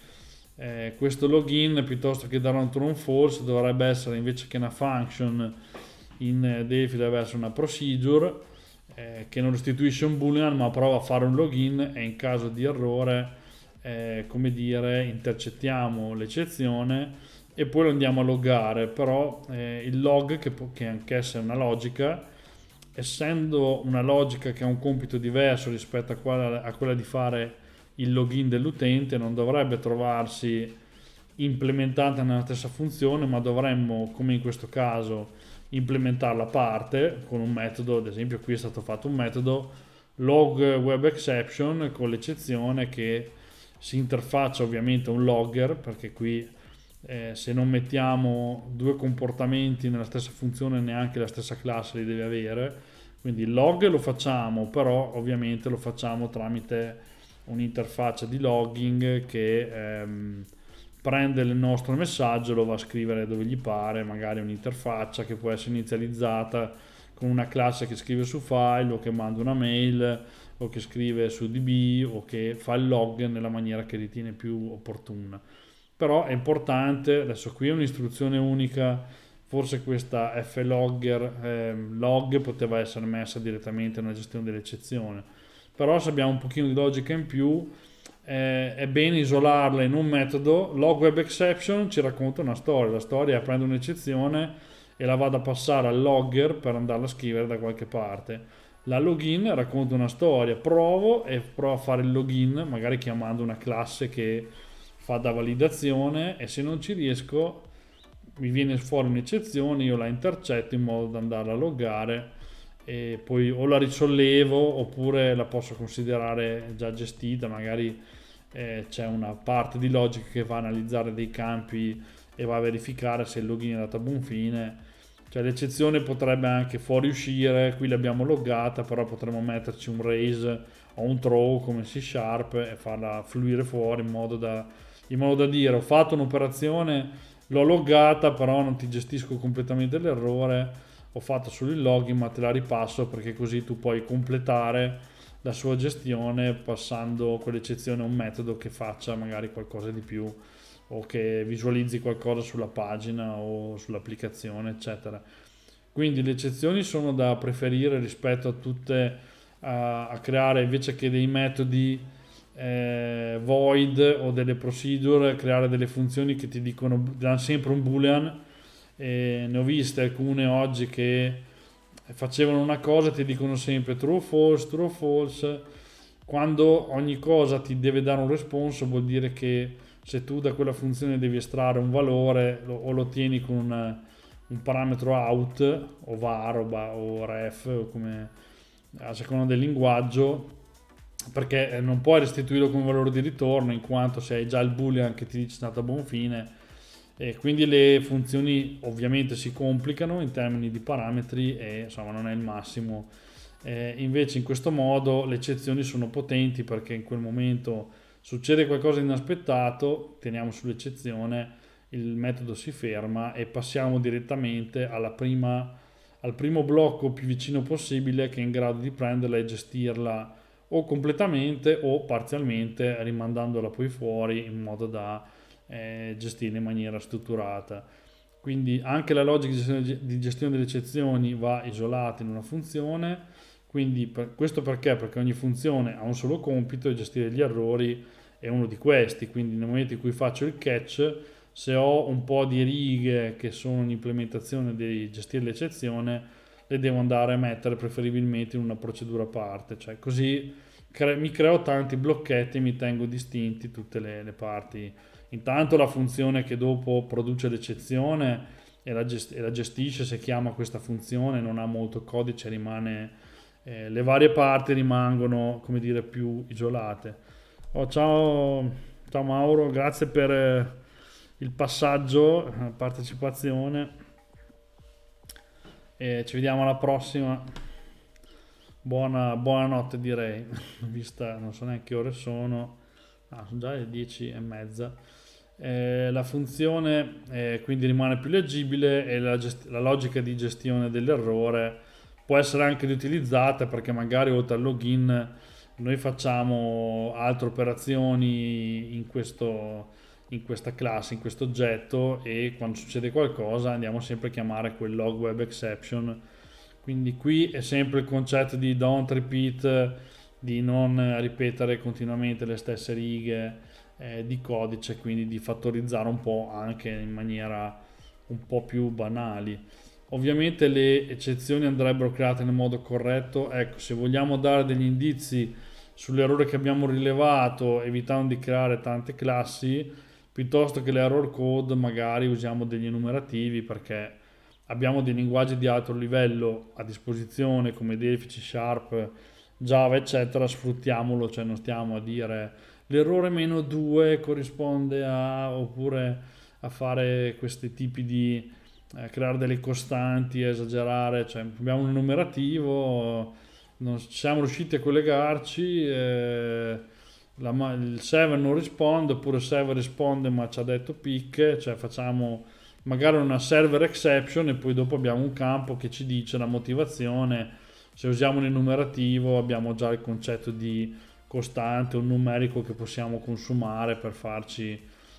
eh, questo login piuttosto che dare un tron force dovrebbe essere invece che una function in Delphi deve essere una procedure eh, che non restituisce un boolean ma prova a fare un login e in caso di errore eh, come dire intercettiamo l'eccezione e poi lo andiamo a loggare però eh, il log che, che anch'essa è una logica essendo una logica che ha un compito diverso rispetto a quella, a quella di fare il login dell'utente, non dovrebbe trovarsi implementata nella stessa funzione, ma dovremmo, come in questo caso, implementarla a parte con un metodo, ad esempio qui è stato fatto un metodo log web exception con l'eccezione che si interfaccia ovviamente a un logger, perché qui eh, se non mettiamo due comportamenti nella stessa funzione neanche la stessa classe li deve avere quindi il log lo facciamo però ovviamente lo facciamo tramite un'interfaccia di logging che ehm, prende il nostro messaggio lo va a scrivere dove gli pare magari un'interfaccia che può essere inizializzata con una classe che scrive su file o che manda una mail o che scrive su DB o che fa il log nella maniera che ritiene più opportuna però è importante, adesso qui è un'istruzione unica, forse questa flogger eh, log poteva essere messa direttamente nella gestione dell'eccezione, però se abbiamo un pochino di logica in più eh, è bene isolarla in un metodo, log web exception ci racconta una storia, la storia è prendo un'eccezione e la vado a passare al logger per andarla a scrivere da qualche parte. La login racconta una storia, provo e provo a fare il login magari chiamando una classe che fa da validazione e se non ci riesco mi viene fuori un'eccezione, io la intercetto in modo da andarla a loggare e poi o la risollevo oppure la posso considerare già gestita, magari eh, c'è una parte di logic che va a analizzare dei campi e va a verificare se il login è andato a buon fine. Cioè l'eccezione potrebbe anche fuoriuscire, qui l'abbiamo loggata, però potremmo metterci un raise o un throw come C sharp e farla fluire fuori in modo da in modo da dire ho fatto un'operazione, l'ho loggata, però non ti gestisco completamente l'errore, ho fatto solo il login ma te la ripasso perché così tu puoi completare la sua gestione passando con l'eccezione a un metodo che faccia magari qualcosa di più o che visualizzi qualcosa sulla pagina o sull'applicazione eccetera. Quindi le eccezioni sono da preferire rispetto a tutte a, a creare invece che dei metodi eh, void o delle procedure, creare delle funzioni che ti dicono, danno sempre un boolean. E ne ho viste alcune oggi che facevano una cosa e ti dicono sempre true false, true false. Quando ogni cosa ti deve dare un responso vuol dire che se tu da quella funzione devi estrarre un valore lo, o lo ottieni con un, un parametro out o var o, ba, o ref o come a seconda del linguaggio perché eh, non puoi restituirlo come valore di ritorno in quanto se hai già il boolean che ti dice è stato a buon fine e quindi le funzioni ovviamente si complicano in termini di parametri e insomma non è il massimo eh, invece in questo modo le eccezioni sono potenti perché in quel momento succede qualcosa di inaspettato teniamo sull'eccezione il metodo si ferma e passiamo direttamente prima, al primo blocco più vicino possibile che è in grado di prenderla e gestirla o completamente o parzialmente rimandandola poi fuori in modo da eh, gestire in maniera strutturata. Quindi anche la logica di gestione, delle eccezioni va isolata in una funzione, quindi per, questo perché? Perché ogni funzione ha un solo compito e gestire gli errori è uno di questi, quindi nel momento in cui faccio il catch, se ho un po' di righe che sono un'implementazione di gestire l'eccezione, le devo andare a mettere preferibilmente in una procedura a parte, cioè così cre- mi creo tanti blocchetti e mi tengo distinti tutte le, le, parti. Intanto la funzione che dopo produce l'eccezione e la, gest- e la gestisce, se chiama questa funzione, non ha molto codice, rimane, eh, le varie parti rimangono, come dire, più isolate. Oh, ciao, ciao Mauro, grazie per eh, il passaggio, la partecipazione. E ci vediamo alla prossima. Buona, buonanotte direi, [LAUGHS] vista non so neanche che ore sono. Ah, sono già le 10 e mezza. Eh, la funzione eh, quindi rimane più leggibile e la, la logica di gestione dell'errore può essere anche riutilizzata perché magari oltre al login noi facciamo altre operazioni in questo in questa classe, in questo oggetto e quando succede qualcosa andiamo sempre a chiamare quel log web exception. Quindi qui è sempre il concetto di don't repeat, di non ripetere continuamente le stesse righe eh, di codice, quindi di fattorizzare un po' anche in maniera un po' più banali. Ovviamente le eccezioni andrebbero create nel modo corretto. Ecco, se vogliamo dare degli indizi sull'errore che abbiamo rilevato, evitando di creare tante classi, piuttosto che l'error code magari usiamo degli enumerativi perché abbiamo dei linguaggi di altro livello a disposizione come Delphi, C Sharp, Java eccetera, sfruttiamolo, cioè non stiamo a dire l'errore meno 2 corrisponde a oppure a fare questi tipi di eh, creare delle costanti, esagerare, cioè abbiamo un numerativo, non siamo riusciti a collegarci eh, la, il server non risponde oppure il server risponde ma ci ha detto pick, cioè facciamo magari una server exception e poi dopo abbiamo un campo che ci dice la motivazione, se usiamo l'enumerativo abbiamo già il concetto di costante, un numerico che possiamo consumare per farci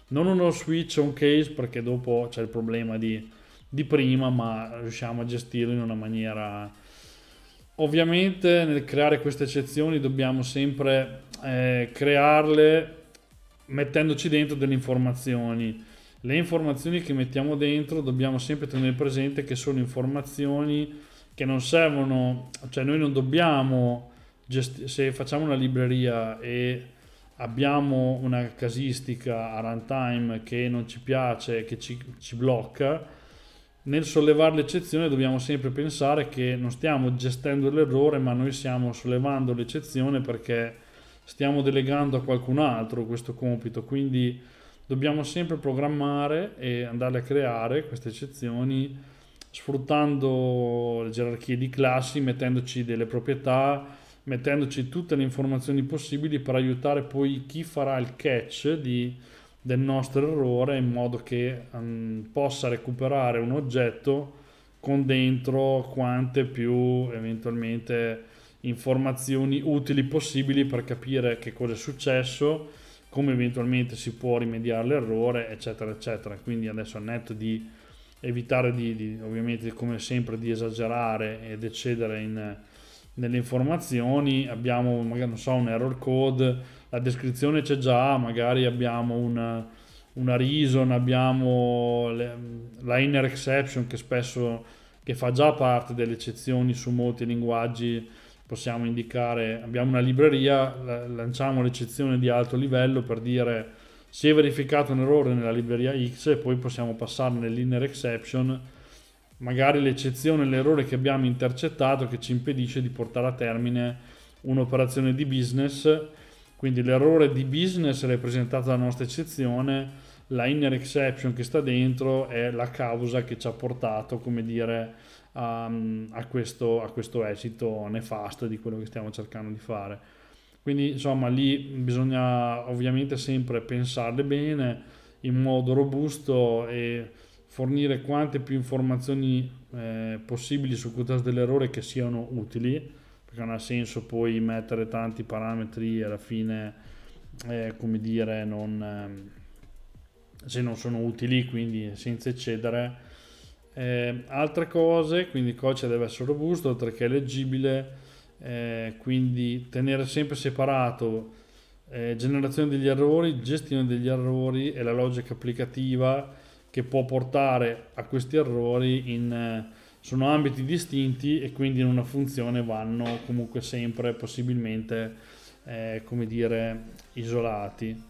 non uno switch o un case perché dopo c'è il problema di, di prima ma riusciamo a gestirlo in una maniera Ovviamente nel creare queste eccezioni dobbiamo sempre eh, crearle mettendoci dentro delle informazioni. Le informazioni che mettiamo dentro dobbiamo sempre tenere presente che sono informazioni che non servono, cioè noi non dobbiamo, gest- se facciamo una libreria e abbiamo una casistica a runtime che non ci piace, che ci, ci blocca, nel sollevare l'eccezione dobbiamo sempre pensare che non stiamo gestendo l'errore, ma noi stiamo sollevando l'eccezione perché stiamo delegando a qualcun altro questo compito. Quindi dobbiamo sempre programmare e andare a creare queste eccezioni sfruttando le gerarchie di classi, mettendoci delle proprietà, mettendoci tutte le informazioni possibili per aiutare poi chi farà il catch di del nostro errore in modo che um, possa recuperare un oggetto con dentro quante più eventualmente informazioni utili possibili per capire che cosa è successo, come eventualmente si può rimediare l'errore, eccetera, eccetera. Quindi adesso a netto di evitare di, di, ovviamente come sempre di esagerare ed eccedere in, nelle informazioni, abbiamo magari non so, un error code la descrizione c'è già, magari abbiamo una, una reason, abbiamo le, la inner exception che spesso che fa già parte delle eccezioni su molti linguaggi, possiamo indicare, abbiamo una libreria, lanciamo l'eccezione di alto livello per dire si è verificato un errore nella libreria X e poi possiamo passare nell'inner exception magari l'eccezione, l'errore che abbiamo intercettato che ci impedisce di portare a termine un'operazione di business quindi l'errore di business rappresentato dalla nostra eccezione, la inner exception che sta dentro è la causa che ci ha portato, come dire, a, a, questo, a questo esito nefasto di quello che stiamo cercando di fare. Quindi insomma lì bisogna ovviamente sempre pensarle bene in modo robusto e fornire quante più informazioni eh, possibili su causa dell'errore che siano utili non ha senso poi mettere tanti parametri alla fine, eh, come dire, non, ehm, se non sono utili, quindi senza eccedere. Eh, altre cose, quindi il codice deve essere robusto, oltre che leggibile, eh, quindi tenere sempre separato eh, generazione degli errori, gestione degli errori e la logica applicativa che può portare a questi errori in eh, sono ambiti distinti e quindi in una funzione vanno comunque sempre possibilmente eh, come dire isolati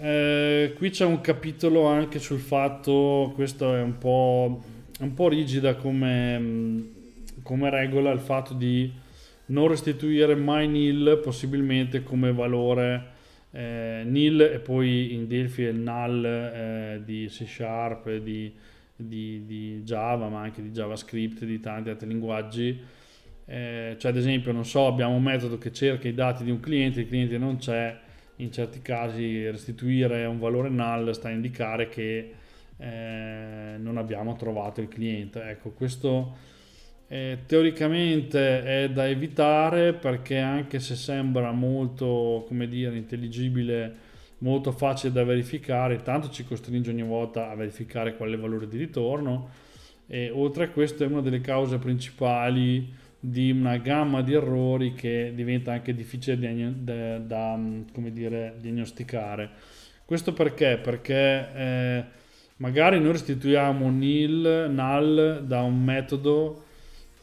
eh, qui c'è un capitolo anche sul fatto questo è un po', un po rigida come, mm, come regola il fatto di non restituire mai nil possibilmente come valore eh, nil e poi in Delphi è il null eh, di C sharp di di, di Java, ma anche di JavaScript, di tanti altri linguaggi. Eh, cioè, ad esempio, non so, abbiamo un metodo che cerca i dati di un cliente, il cliente non c'è, in certi casi restituire un valore null sta a indicare che eh, non abbiamo trovato il cliente. Ecco, questo eh, teoricamente è da evitare perché anche se sembra molto, come dire, intelligibile molto facile da verificare, tanto ci costringe ogni volta a verificare qual è il valore di ritorno e oltre a questo è una delle cause principali di una gamma di errori che diventa anche difficile da, da mm, dire, diagnosticare. Questo perché? Perché eh, magari noi restituiamo nil, null da un metodo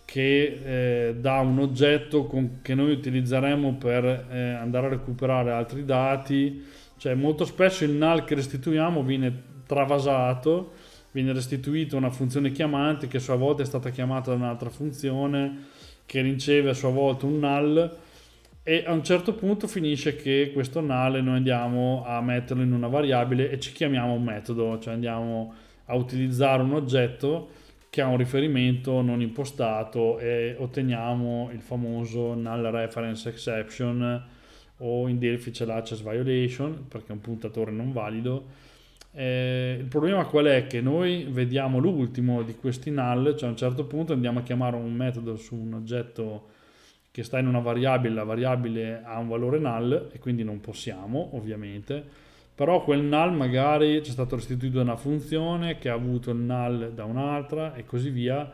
che eh, dà un oggetto con, che noi utilizzeremo per eh, andare a recuperare altri dati cioè, molto spesso il null che restituiamo viene travasato, viene restituito una funzione chiamante che a sua volta è stata chiamata da un'altra funzione che riceve a sua volta un null e a un certo punto finisce che questo null noi andiamo a metterlo in una variabile e ci chiamiamo un metodo, cioè andiamo a utilizzare un oggetto che ha un riferimento non impostato e otteniamo il famoso null reference exception o in Delphi c'è l'access violation perché è un puntatore non valido. Eh, il problema qual è? Che noi vediamo l'ultimo di questi null, cioè a un certo punto andiamo a chiamare un metodo su un oggetto che sta in una variabile, la variabile ha un valore null e quindi non possiamo ovviamente, però quel null magari ci è stato restituito da una funzione che ha avuto il null da un'altra e così via,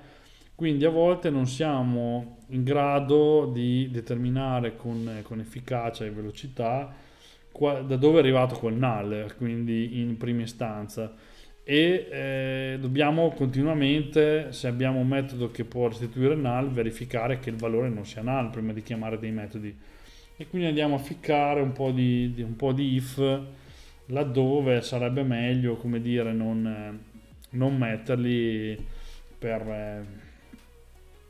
quindi a volte non siamo in grado di determinare con, con efficacia e velocità qua, da dove è arrivato quel null, quindi in prima istanza. E eh, dobbiamo continuamente, se abbiamo un metodo che può restituire null, verificare che il valore non sia null prima di chiamare dei metodi. E quindi andiamo a ficcare un po' di, di, un po di if laddove sarebbe meglio, come dire, non, non metterli per eh,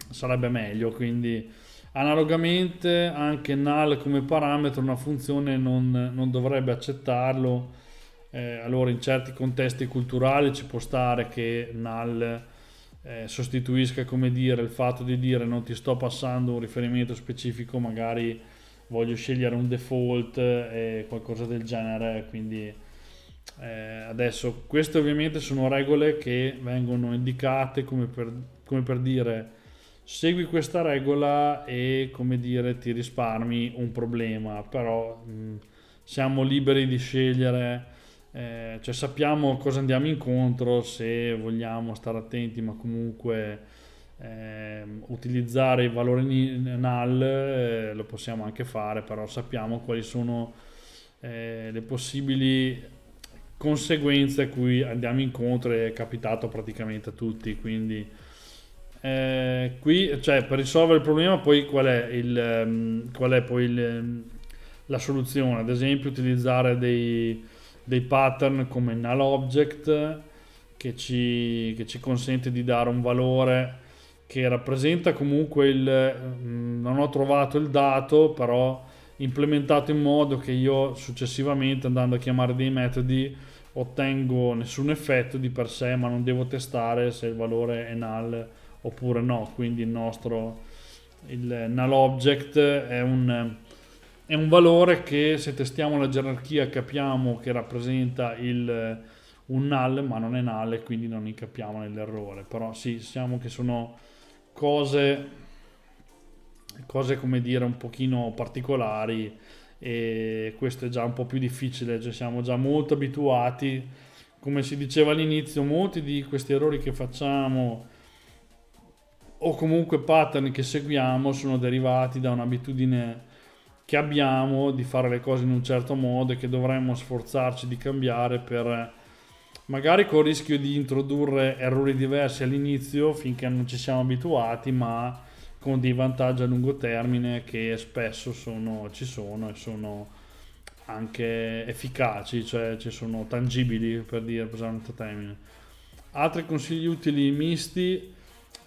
sarebbe meglio, quindi analogamente anche null come parametro una funzione non, non dovrebbe accettarlo, eh, allora in certi contesti culturali ci può stare che null eh, sostituisca come dire il fatto di dire non ti sto passando un riferimento specifico magari voglio scegliere un default eh, e qualcosa del genere quindi eh, adesso queste ovviamente sono regole che vengono indicate come per, come per dire segui questa regola e come dire ti risparmi un problema però mh, mm, siamo liberi di scegliere eh, cioè sappiamo cosa andiamo incontro se vogliamo stare attenti ma comunque eh, utilizzare i valori null eh, lo possiamo anche fare però sappiamo quali sono eh, le possibili conseguenze a cui andiamo incontro è capitato praticamente a tutti quindi eh, qui, cioè, per risolvere il problema, poi qual è, il, um, qual è poi il, um, la soluzione? Ad esempio, utilizzare dei, dei pattern come null object che ci, che ci, consente di dare un valore che rappresenta comunque il um, non ho trovato il dato, però implementato in modo che io successivamente andando a chiamare dei metodi ottengo nessun effetto di per sé, ma non devo testare se il valore è null oppure no, quindi il nostro il null object è un, è un valore che se testiamo la gerarchia capiamo che rappresenta il, un null ma non è null e quindi non incappiamo nell'errore però sì, siamo che sono cose, cose come dire un pochino particolari e questo è già un po' più difficile, cioè siamo già molto abituati, come si diceva all'inizio, molti di questi errori che facciamo o comunque pattern che seguiamo sono derivati da un'abitudine che abbiamo di fare le cose in un certo modo e che dovremmo sforzarci di cambiare per magari col rischio di introdurre errori diversi all'inizio finché non ci siamo abituati, ma con dei vantaggi a lungo termine che spesso sono, ci sono e sono anche efficaci, cioè ci sono tangibili per dire per usare un termine. Altri consigli utili misti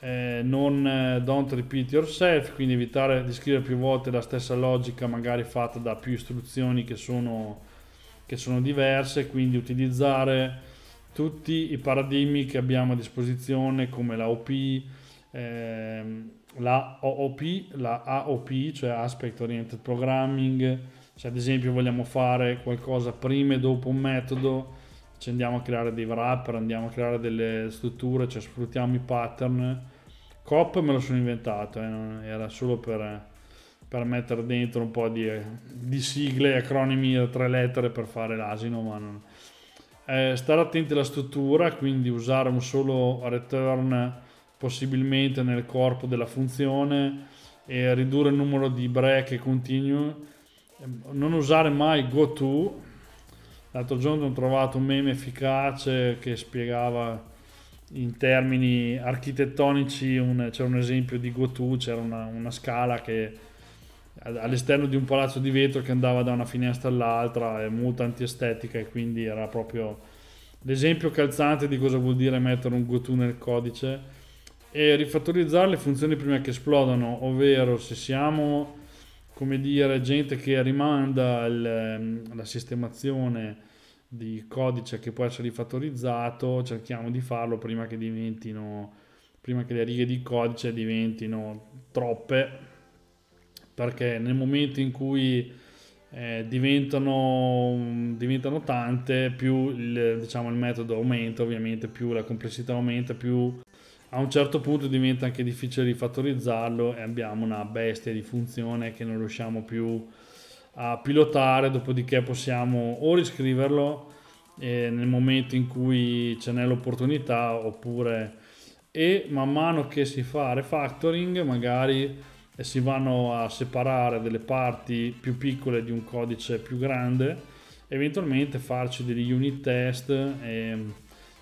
eh, non eh, don't repeat yourself, quindi evitare di scrivere più volte la stessa logica magari fatta da più istruzioni che sono, che sono diverse, quindi utilizzare tutti i paradigmi che abbiamo a disposizione come la OP, ehm, la OOP, la AOP, cioè Aspect Oriented Programming, se ad esempio vogliamo fare qualcosa prima e dopo un metodo, ci andiamo a creare dei wrapper, andiamo a creare delle strutture, cioè sfruttiamo i pattern. Cop me lo sono inventato, eh, era solo per, per, mettere dentro un po' di, di sigle, acronimi a tre lettere per fare l'asino, ma non... Eh, stare attenti alla struttura, quindi usare un solo return possibilmente nel corpo della funzione e ridurre il numero di break e continue. Non usare mai go to L'altro giorno ho trovato un meme efficace che spiegava in termini architettonici un, c'era un esempio di Gotu, c'era una, una scala che all'esterno di un palazzo di vetro che andava da una finestra all'altra, è molto antiestetica e quindi era proprio l'esempio calzante di cosa vuol dire mettere un Gotu nel codice e rifattorizzare le funzioni prima che esplodano, ovvero se siamo come dire, gente che rimanda il, ehm, la sistemazione di codice che può essere rifattorizzato, cerchiamo di farlo prima che diventino prima che le righe di codice diventino troppe perché nel momento in cui eh, diventano, diventano, tante più il, diciamo, il metodo aumenta ovviamente più la complessità aumenta più a un certo punto diventa anche difficile rifattorizzarlo e abbiamo una bestia di funzione che non riusciamo più a pilotare, dopodiché possiamo o riscriverlo eh, nel momento in cui ce n'è l'opportunità oppure e man mano che si fa refactoring magari eh, si vanno a separare delle parti più piccole di un codice più grande eventualmente farci degli unit test e, ehm,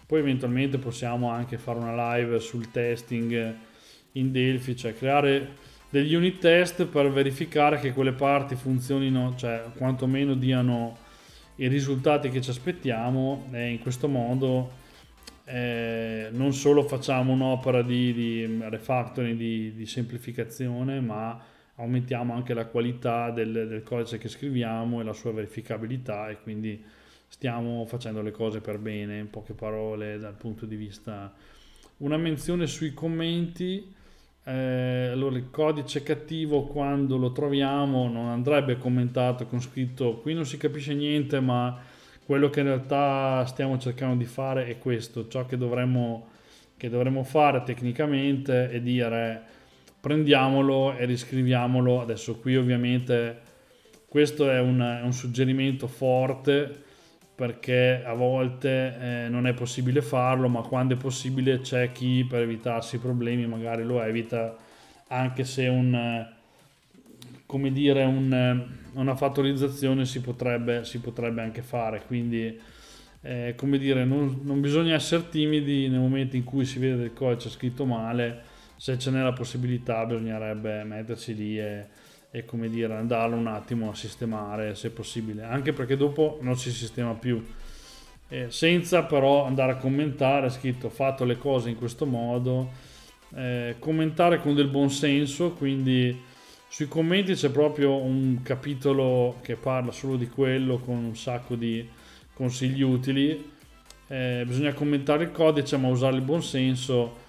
poi eventualmente possiamo anche fare una live sul testing in Delphi, cioè creare degli unit test per verificare che quelle parti funzionino, cioè quantomeno diano i risultati che ci aspettiamo e in questo modo eh, non solo facciamo un'opera di, di refactoring, di, di, semplificazione, ma aumentiamo anche la qualità del, del codice che scriviamo e la sua verificabilità e quindi stiamo facendo le cose per bene, in poche parole, dal punto di vista... Una menzione sui commenti, eh, allora il codice cattivo quando lo troviamo non andrebbe commentato con scritto qui non si capisce niente ma quello che in realtà stiamo cercando di fare è questo, ciò che dovremmo, che dovremmo fare tecnicamente è dire prendiamolo e riscriviamolo, adesso qui ovviamente questo è un, è un suggerimento forte, perché a volte eh, non è possibile farlo, ma quando è possibile c'è chi per evitarsi i problemi magari lo evita, anche se un, eh, come dire, un, eh, una fattorizzazione si potrebbe, si potrebbe, anche fare. Quindi, eh, come dire, non, non, bisogna essere timidi nel momento in cui si vede del codice scritto male, se ce n'è la possibilità bisognerebbe metterci lì e e come dire andarlo un attimo a sistemare se possibile anche perché dopo non si sistema più eh, senza però andare a commentare scritto fatto le cose in questo modo eh, commentare con del buon senso quindi sui commenti c'è proprio un capitolo che parla solo di quello con un sacco di consigli utili eh, bisogna commentare il codice ma usare il buon senso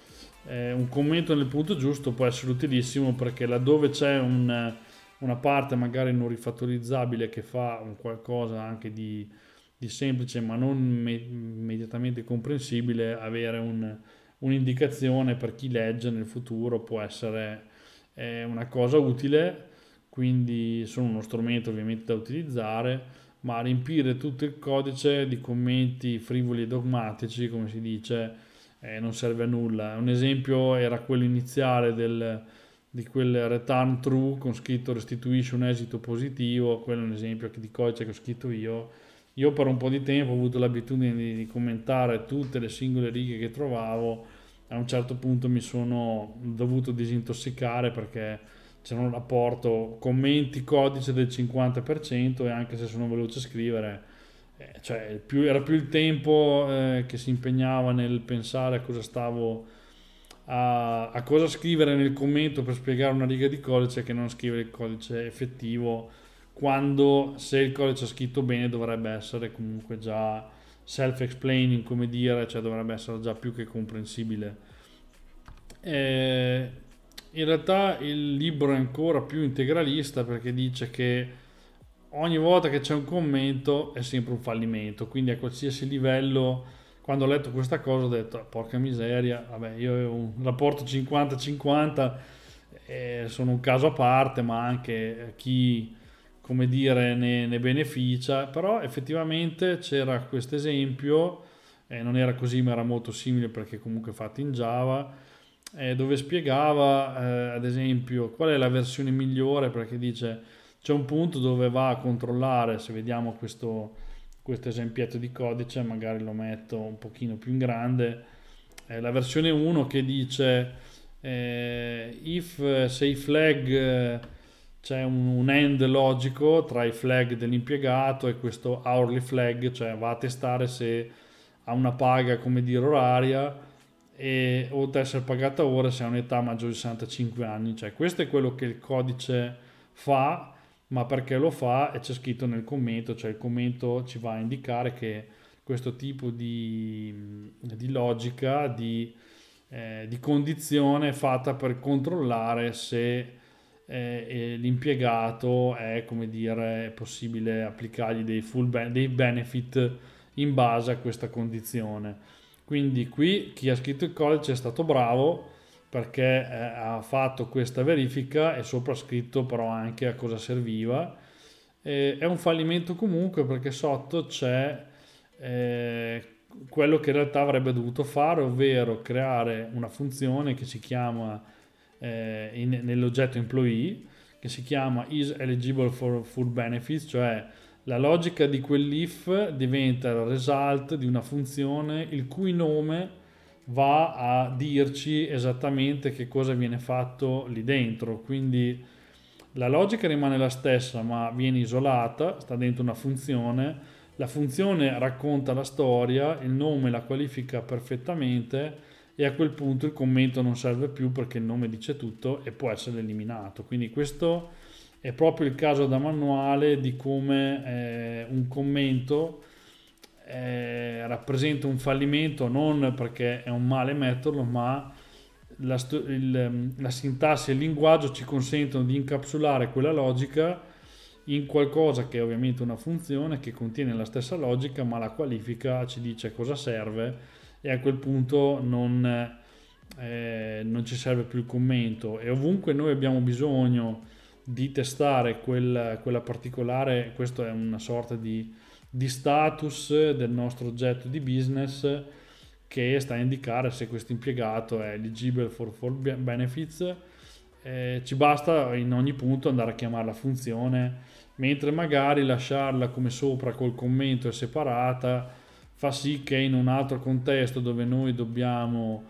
eh, un commento nel punto giusto può essere utilissimo perché laddove c'è un una parte magari non rifattorizzabile che fa un qualcosa anche di, di semplice ma non me- immediatamente comprensibile, avere un, un'indicazione per chi legge nel futuro può essere eh, una cosa utile, quindi sono uno strumento ovviamente da utilizzare, ma riempire tutto il codice di commenti frivoli e dogmatici, come si dice, eh, non serve a nulla. Un esempio era quello iniziale del di quel return true con scritto restituisce un esito positivo, quello è un esempio di codice che ho scritto io. Io per un po' di tempo ho avuto l'abitudine di, commentare tutte le singole righe che trovavo, a un certo punto mi sono dovuto disintossicare perché c'era un rapporto commenti codice del 50% e anche se sono veloce a scrivere, eh, cioè più, era più il tempo eh, che si impegnava nel pensare a cosa stavo a, a, cosa scrivere nel commento per spiegare una riga di codice che non scrivere il codice effettivo quando se il codice è scritto bene dovrebbe essere comunque già self-explaining come dire cioè dovrebbe essere già più che comprensibile eh, in realtà il libro è ancora più integralista perché dice che ogni volta che c'è un commento è sempre un fallimento quindi a qualsiasi livello quando ho letto questa cosa ho detto porca miseria, vabbè io avevo un rapporto 50-50, eh, sono un caso a parte, ma anche eh, chi come dire ne, ne beneficia, però effettivamente c'era questo esempio, eh, non era così ma era molto simile perché comunque fatto in Java, eh, dove spiegava eh, ad esempio qual è la versione migliore perché dice c'è un punto dove va a controllare se vediamo questo questo esempietto di codice magari lo metto un pochino più in grande eh, la versione 1 che dice eh, if eh, se i flag eh, c'è un, un, end logico tra i flag dell'impiegato e questo hourly flag cioè va a testare se ha una paga come dire oraria e oltre ad essere pagata ora se ha un'età maggiore di 65 anni cioè questo è quello che il codice fa ma perché lo fa e c'è scritto nel commento, cioè il commento ci va a indicare che questo tipo di, di logica, di, eh, di, condizione è fatta per controllare se eh, l'impiegato è, come dire, è possibile applicargli dei, ben, dei benefit in base a questa condizione. Quindi qui chi ha scritto il codice è stato bravo, perché eh, ha fatto questa verifica e sopra scritto però anche a cosa serviva. Eh, è un fallimento comunque perché sotto c'è eh, quello che in realtà avrebbe dovuto fare, ovvero creare una funzione che si chiama eh, in, nell'oggetto employee, che si chiama is eligible for food benefits, cioè la logica di quell'if diventa il result di una funzione il cui nome va a dirci esattamente che cosa viene fatto lì dentro. Quindi la logica rimane la stessa, ma viene isolata, sta dentro una funzione. La funzione racconta la storia, il nome la qualifica perfettamente e a quel punto il commento non serve più perché il nome dice tutto e può essere eliminato. Quindi questo è proprio il caso da manuale di come eh, un commento eh, rappresenta un fallimento non perché è un male metterlo, ma la, il, ehm, la sintassi e il linguaggio ci consentono di incapsulare quella logica in qualcosa che è ovviamente una funzione che contiene la stessa logica, ma la qualifica ci dice cosa serve e a quel punto non, eh, non ci serve più il commento. E ovunque noi abbiamo bisogno di testare quel, quella particolare, questo è una sorta di di status del nostro oggetto di business che sta a indicare se questo impiegato è eligibile for full benefits. Eh, ci basta in ogni punto andare a chiamare la funzione, mentre magari lasciarla come sopra col commento e separata fa sì che in un altro contesto dove noi dobbiamo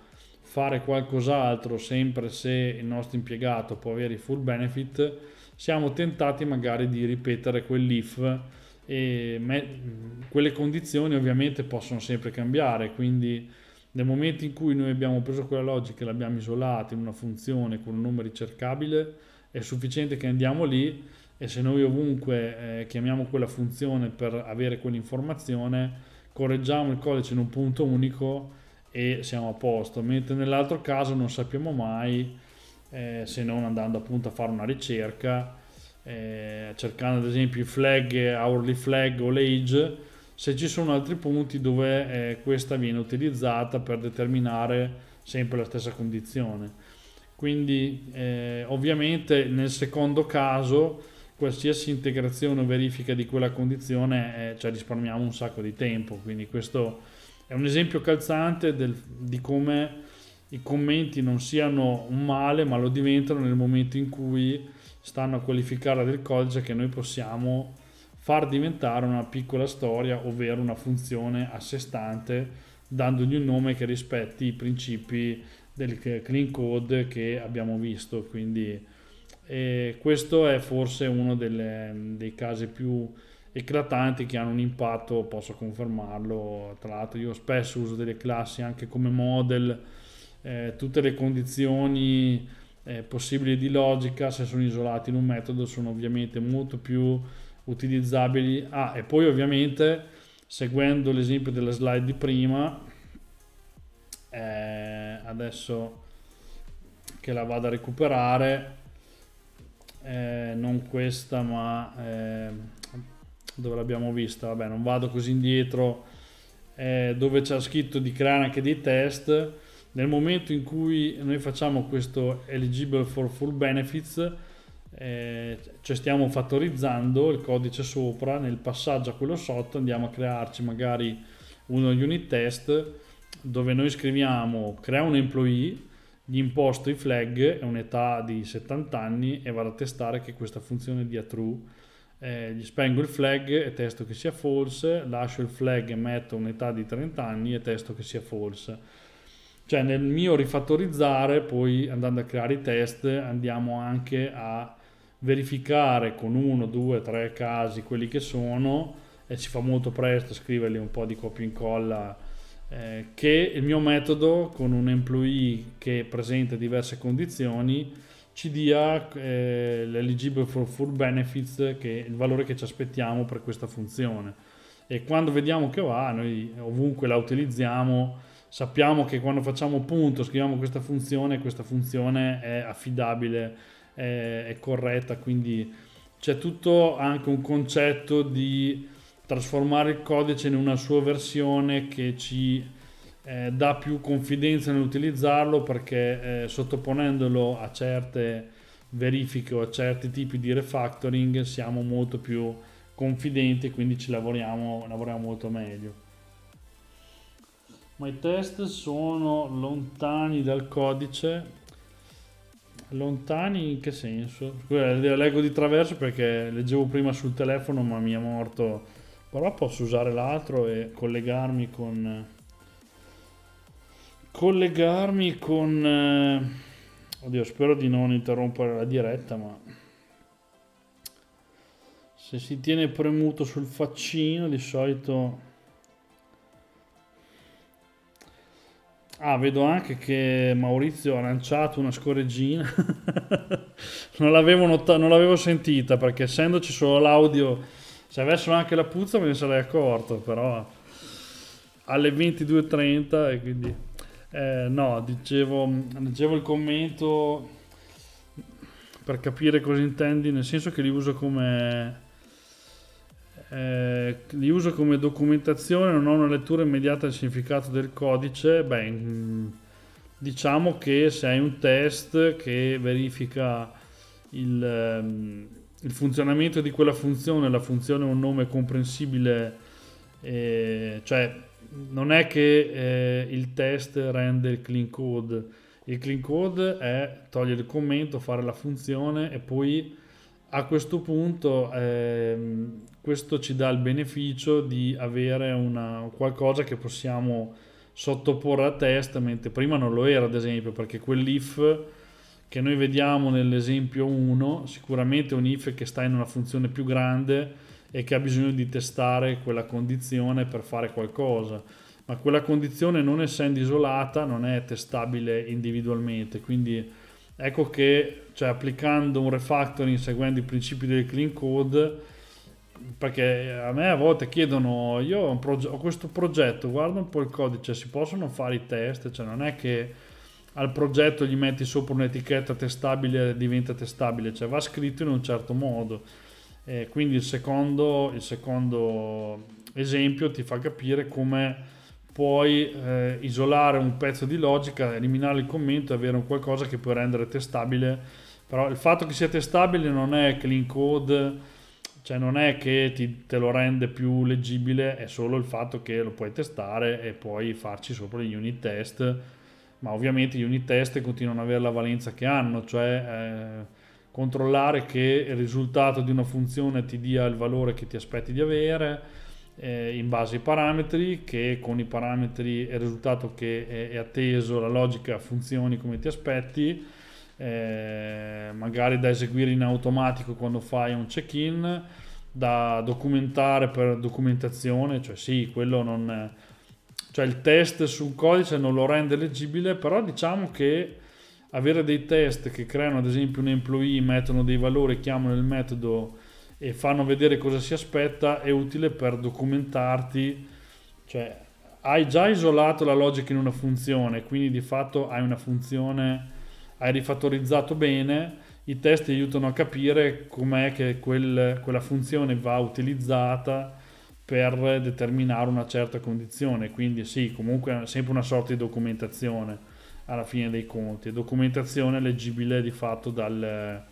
fare qualcos'altro sempre se il nostro impiegato può avere i full benefit, siamo tentati magari di ripetere quell'if e me- quelle condizioni ovviamente possono sempre cambiare, quindi nel momento in cui noi abbiamo preso quella logica e l'abbiamo isolata in una funzione con un nome ricercabile, è sufficiente che andiamo lì e se noi ovunque eh, chiamiamo quella funzione per avere quell'informazione, correggiamo il codice in un punto unico e siamo a posto, mentre nell'altro caso non sappiamo mai, eh, se non andando appunto a fare una ricerca, eh, cercando ad esempio i flag, hourly flag o l'age, se ci sono altri punti dove eh, questa viene utilizzata per determinare sempre la stessa condizione. Quindi eh, ovviamente nel secondo caso qualsiasi integrazione o verifica di quella condizione eh, cioè risparmiamo un sacco di tempo, quindi questo è un esempio calzante del, di come i commenti non siano un male ma lo diventano nel momento in cui stanno a qualificare del codice che noi possiamo far diventare una piccola storia, ovvero una funzione a sé stante, dandogli un nome che rispetti i principi del clean code che abbiamo visto. Quindi eh, questo è forse uno delle, dei casi più eclatanti che hanno un impatto, posso confermarlo. Tra l'altro io spesso uso delle classi anche come model, eh, tutte le condizioni eh, possibili di logica, se sono isolati in un metodo, sono ovviamente molto più utilizzabili. Ah, e poi ovviamente, seguendo l'esempio della slide di prima, eh, adesso che la vado a recuperare, eh, non questa ma eh, dove l'abbiamo vista, vabbè non vado così indietro, eh, dove c'è scritto di creare anche dei test, nel momento in cui noi facciamo questo eligible for full benefits eh, cioè stiamo fattorizzando il codice sopra nel passaggio a quello sotto andiamo a crearci magari uno unit test dove noi scriviamo crea un employee gli imposto i flag a un'età di 70 anni e vado a testare che questa funzione dia true eh, gli spengo il flag e testo che sia false lascio il flag e metto un'età di 30 anni e testo che sia false cioè nel mio rifattorizzare, poi andando a creare i test, andiamo anche a verificare con uno, due, tre casi quelli che sono e ci fa molto presto scriverli un po' di copia e incolla eh, che il mio metodo con un employee che presenta diverse condizioni ci dia eh, l'eligible for full benefits, che è il valore che ci aspettiamo per questa funzione. E quando vediamo che va, noi ovunque la utilizziamo, sappiamo che quando facciamo punto scriviamo questa funzione, questa funzione è affidabile, è, è corretta, quindi c'è tutto anche un concetto di trasformare il codice in una sua versione che ci eh, dà più confidenza nell'utilizzarlo perché eh, sottoponendolo a certe verifiche o a certi tipi di refactoring siamo molto più confidenti e quindi ci lavoriamo, lavoriamo molto meglio ma i test sono lontani dal codice Lontani in che senso? Scusa, leggo di traverso perché leggevo prima sul telefono ma mi è morto. Però posso usare l'altro e collegarmi con... Collegarmi con... Eh, oddio, spero di non interrompere la diretta, ma... Se si tiene premuto sul faccino di solito Ah, vedo anche che Maurizio ha lanciato una scorreggina. [LAUGHS] non, l'avevo not- non l'avevo sentita perché essendoci solo l'audio, se avessero anche la puzza me ne sarei accorto, però alle 22.30 e quindi... Eh, no, dicevo, leggevo il commento per capire cosa intendi, nel senso che li uso come eh, li uso come documentazione, non ho una lettura immediata del significato del codice, beh, diciamo che se hai un test che verifica il, ehm, il funzionamento di quella funzione, la funzione ha un nome comprensibile, eh, cioè non è che eh, il test rende il clean code, il clean code è togliere il commento, fare la funzione e poi a questo punto... Ehm, questo ci dà il beneficio di avere una, qualcosa che possiamo sottoporre a test, mentre prima non lo era, ad esempio, perché quell'if che noi vediamo nell'esempio 1 sicuramente è un if che sta in una funzione più grande e che ha bisogno di testare quella condizione per fare qualcosa ma quella condizione non essendo isolata non è testabile individualmente quindi ecco che cioè, applicando un refactoring seguendo i principi del clean code perché a me a volte chiedono, io ho, progetto, ho questo progetto, guarda un po' il codice, si possono fare i test, cioè non è che al progetto gli metti sopra un'etichetta testabile e diventa testabile, cioè va scritto in un certo modo. E quindi il secondo, il secondo, esempio ti fa capire come puoi eh, isolare un pezzo di logica, eliminare il commento e avere un qualcosa che puoi rendere testabile. Però il fatto che sia testabile non è clean code cioè non è che ti, te lo rende più leggibile, è solo il fatto che lo puoi testare e puoi farci sopra gli unit test, ma ovviamente gli unit test continuano ad avere la valenza che hanno, cioè eh, controllare che il risultato di una funzione ti dia il valore che ti aspetti di avere eh, in base ai parametri, che con i parametri il risultato che è, è atteso la logica funzioni come ti aspetti eh, magari da eseguire in automatico quando fai un check-in, da documentare per documentazione, cioè sì, quello non... È, Cioè il test sul codice non lo rende leggibile, però diciamo che avere dei test che creano ad esempio un employee, mettono dei valori, chiamano il metodo e fanno vedere cosa si aspetta è utile per documentarti, cioè hai già isolato la logica in una funzione, quindi di fatto hai una funzione hai rifattorizzato bene, i test ti aiutano a capire com'è che quel, quella funzione va utilizzata per determinare una certa condizione, quindi sì, comunque è sempre una sorta di documentazione alla fine dei conti, documentazione leggibile di fatto dal,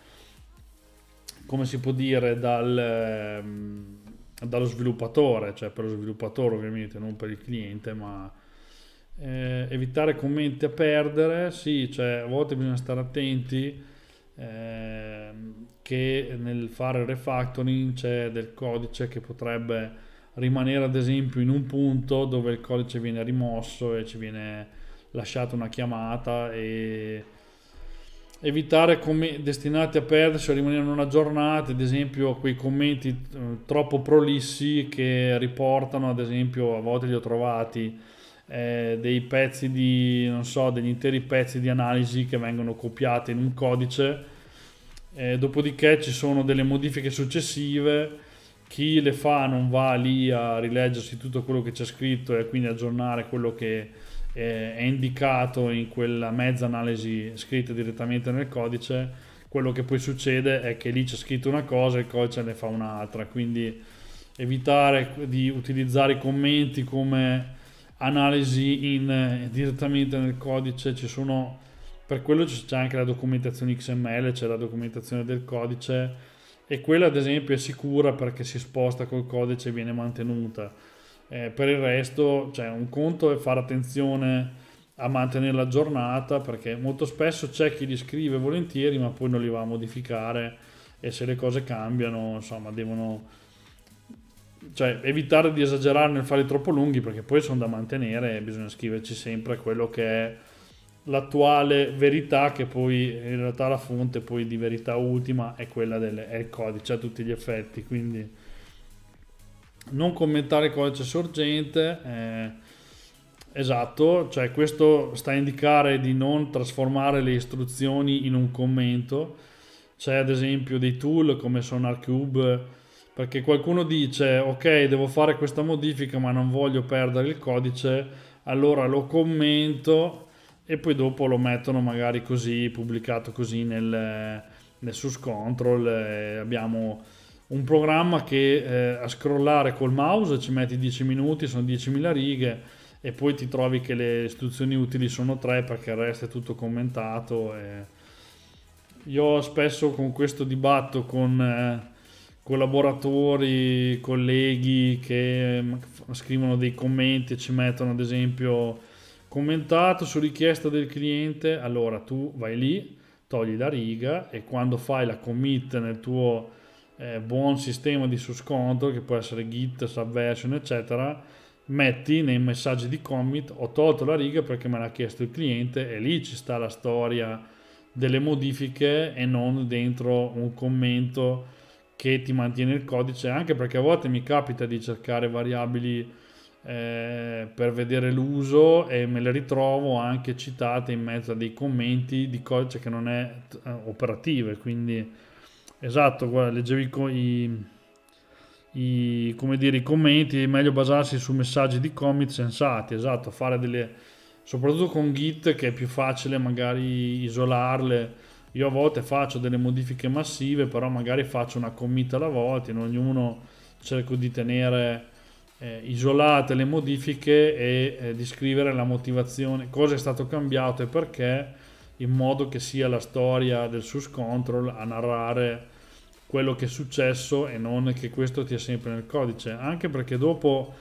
come si può dire, dal, ehm, dallo sviluppatore, cioè per lo sviluppatore ovviamente, non per il cliente, ma eh, evitare commenti a perdere, sì, cioè, a volte bisogna stare attenti eh, che nel fare il refactoring c'è del codice che potrebbe rimanere ad esempio in un punto dove il codice viene rimosso e ci viene lasciata una chiamata e evitare commenti destinati a perdersi o rimanere non aggiornati, ad esempio quei commenti eh, troppo prolissi che riportano, ad esempio a volte li ho trovati eh, dei pezzi di, non so, degli interi pezzi di analisi che vengono copiati in un codice. Eh, dopodiché ci sono delle modifiche successive. Chi le fa non va lì a rileggersi tutto quello che c'è scritto e quindi aggiornare quello che eh, è indicato in quella mezza analisi scritta direttamente nel codice. Quello che poi succede è che lì c'è scritto una cosa e il codice ne fa un'altra. Quindi evitare di utilizzare i commenti come analisi in, eh, direttamente nel codice, ci sono, per quello c'è anche la documentazione XML, c'è la documentazione del codice e quella ad esempio è sicura perché si sposta col codice e viene mantenuta. Eh, per il resto, cioè, un conto è fare attenzione a mantenere aggiornata perché molto spesso c'è chi li scrive volentieri ma poi non li va a modificare e se le cose cambiano insomma devono cioè, evitare di esagerare nel farli troppo lunghi perché poi sono da mantenere e bisogna scriverci sempre quello che è l'attuale verità che poi in realtà la fonte poi di verità ultima è quella del è il codice a tutti gli effetti quindi non commentare il codice sorgente eh, esatto cioè questo sta a indicare di non trasformare le istruzioni in un commento c'è ad esempio dei tool come SonarCube perché qualcuno dice ok devo fare questa modifica ma non voglio perdere il codice allora lo commento e poi dopo lo mettono magari così pubblicato così nel, nel source control abbiamo un programma che eh, a scrollare col mouse ci metti 10 minuti sono 10.000 righe e poi ti trovi che le istruzioni utili sono 3 perché il resto è tutto commentato e... io spesso con questo dibatto con eh, collaboratori, colleghi che mm, scrivono dei commenti e ci mettono ad esempio commentato su richiesta del cliente, allora tu vai lì, togli la riga e quando fai la commit nel tuo eh, buon sistema di susconto che può essere git, subversion eccetera, metti nei messaggi di commit ho tolto la riga perché me l'ha chiesto il cliente e lì ci sta la storia delle modifiche e non dentro un commento che ti mantiene il codice, anche perché a volte mi capita di cercare variabili eh, per vedere l'uso e me le ritrovo anche citate in mezzo a dei commenti di codice che non è eh, operative, quindi esatto, guarda, leggevi i, i, come dire, i commenti, è meglio basarsi su messaggi di commit sensati, esatto, fare delle soprattutto con Git che è più facile magari isolarle io a volte faccio delle modifiche massive, però magari faccio una commit alla volta, in ognuno cerco di tenere eh, isolate le modifiche e eh, di scrivere la motivazione, cosa è stato cambiato e perché, in modo che sia la storia del source control a narrare quello che è successo e non che questo ti è sempre nel codice, anche perché dopo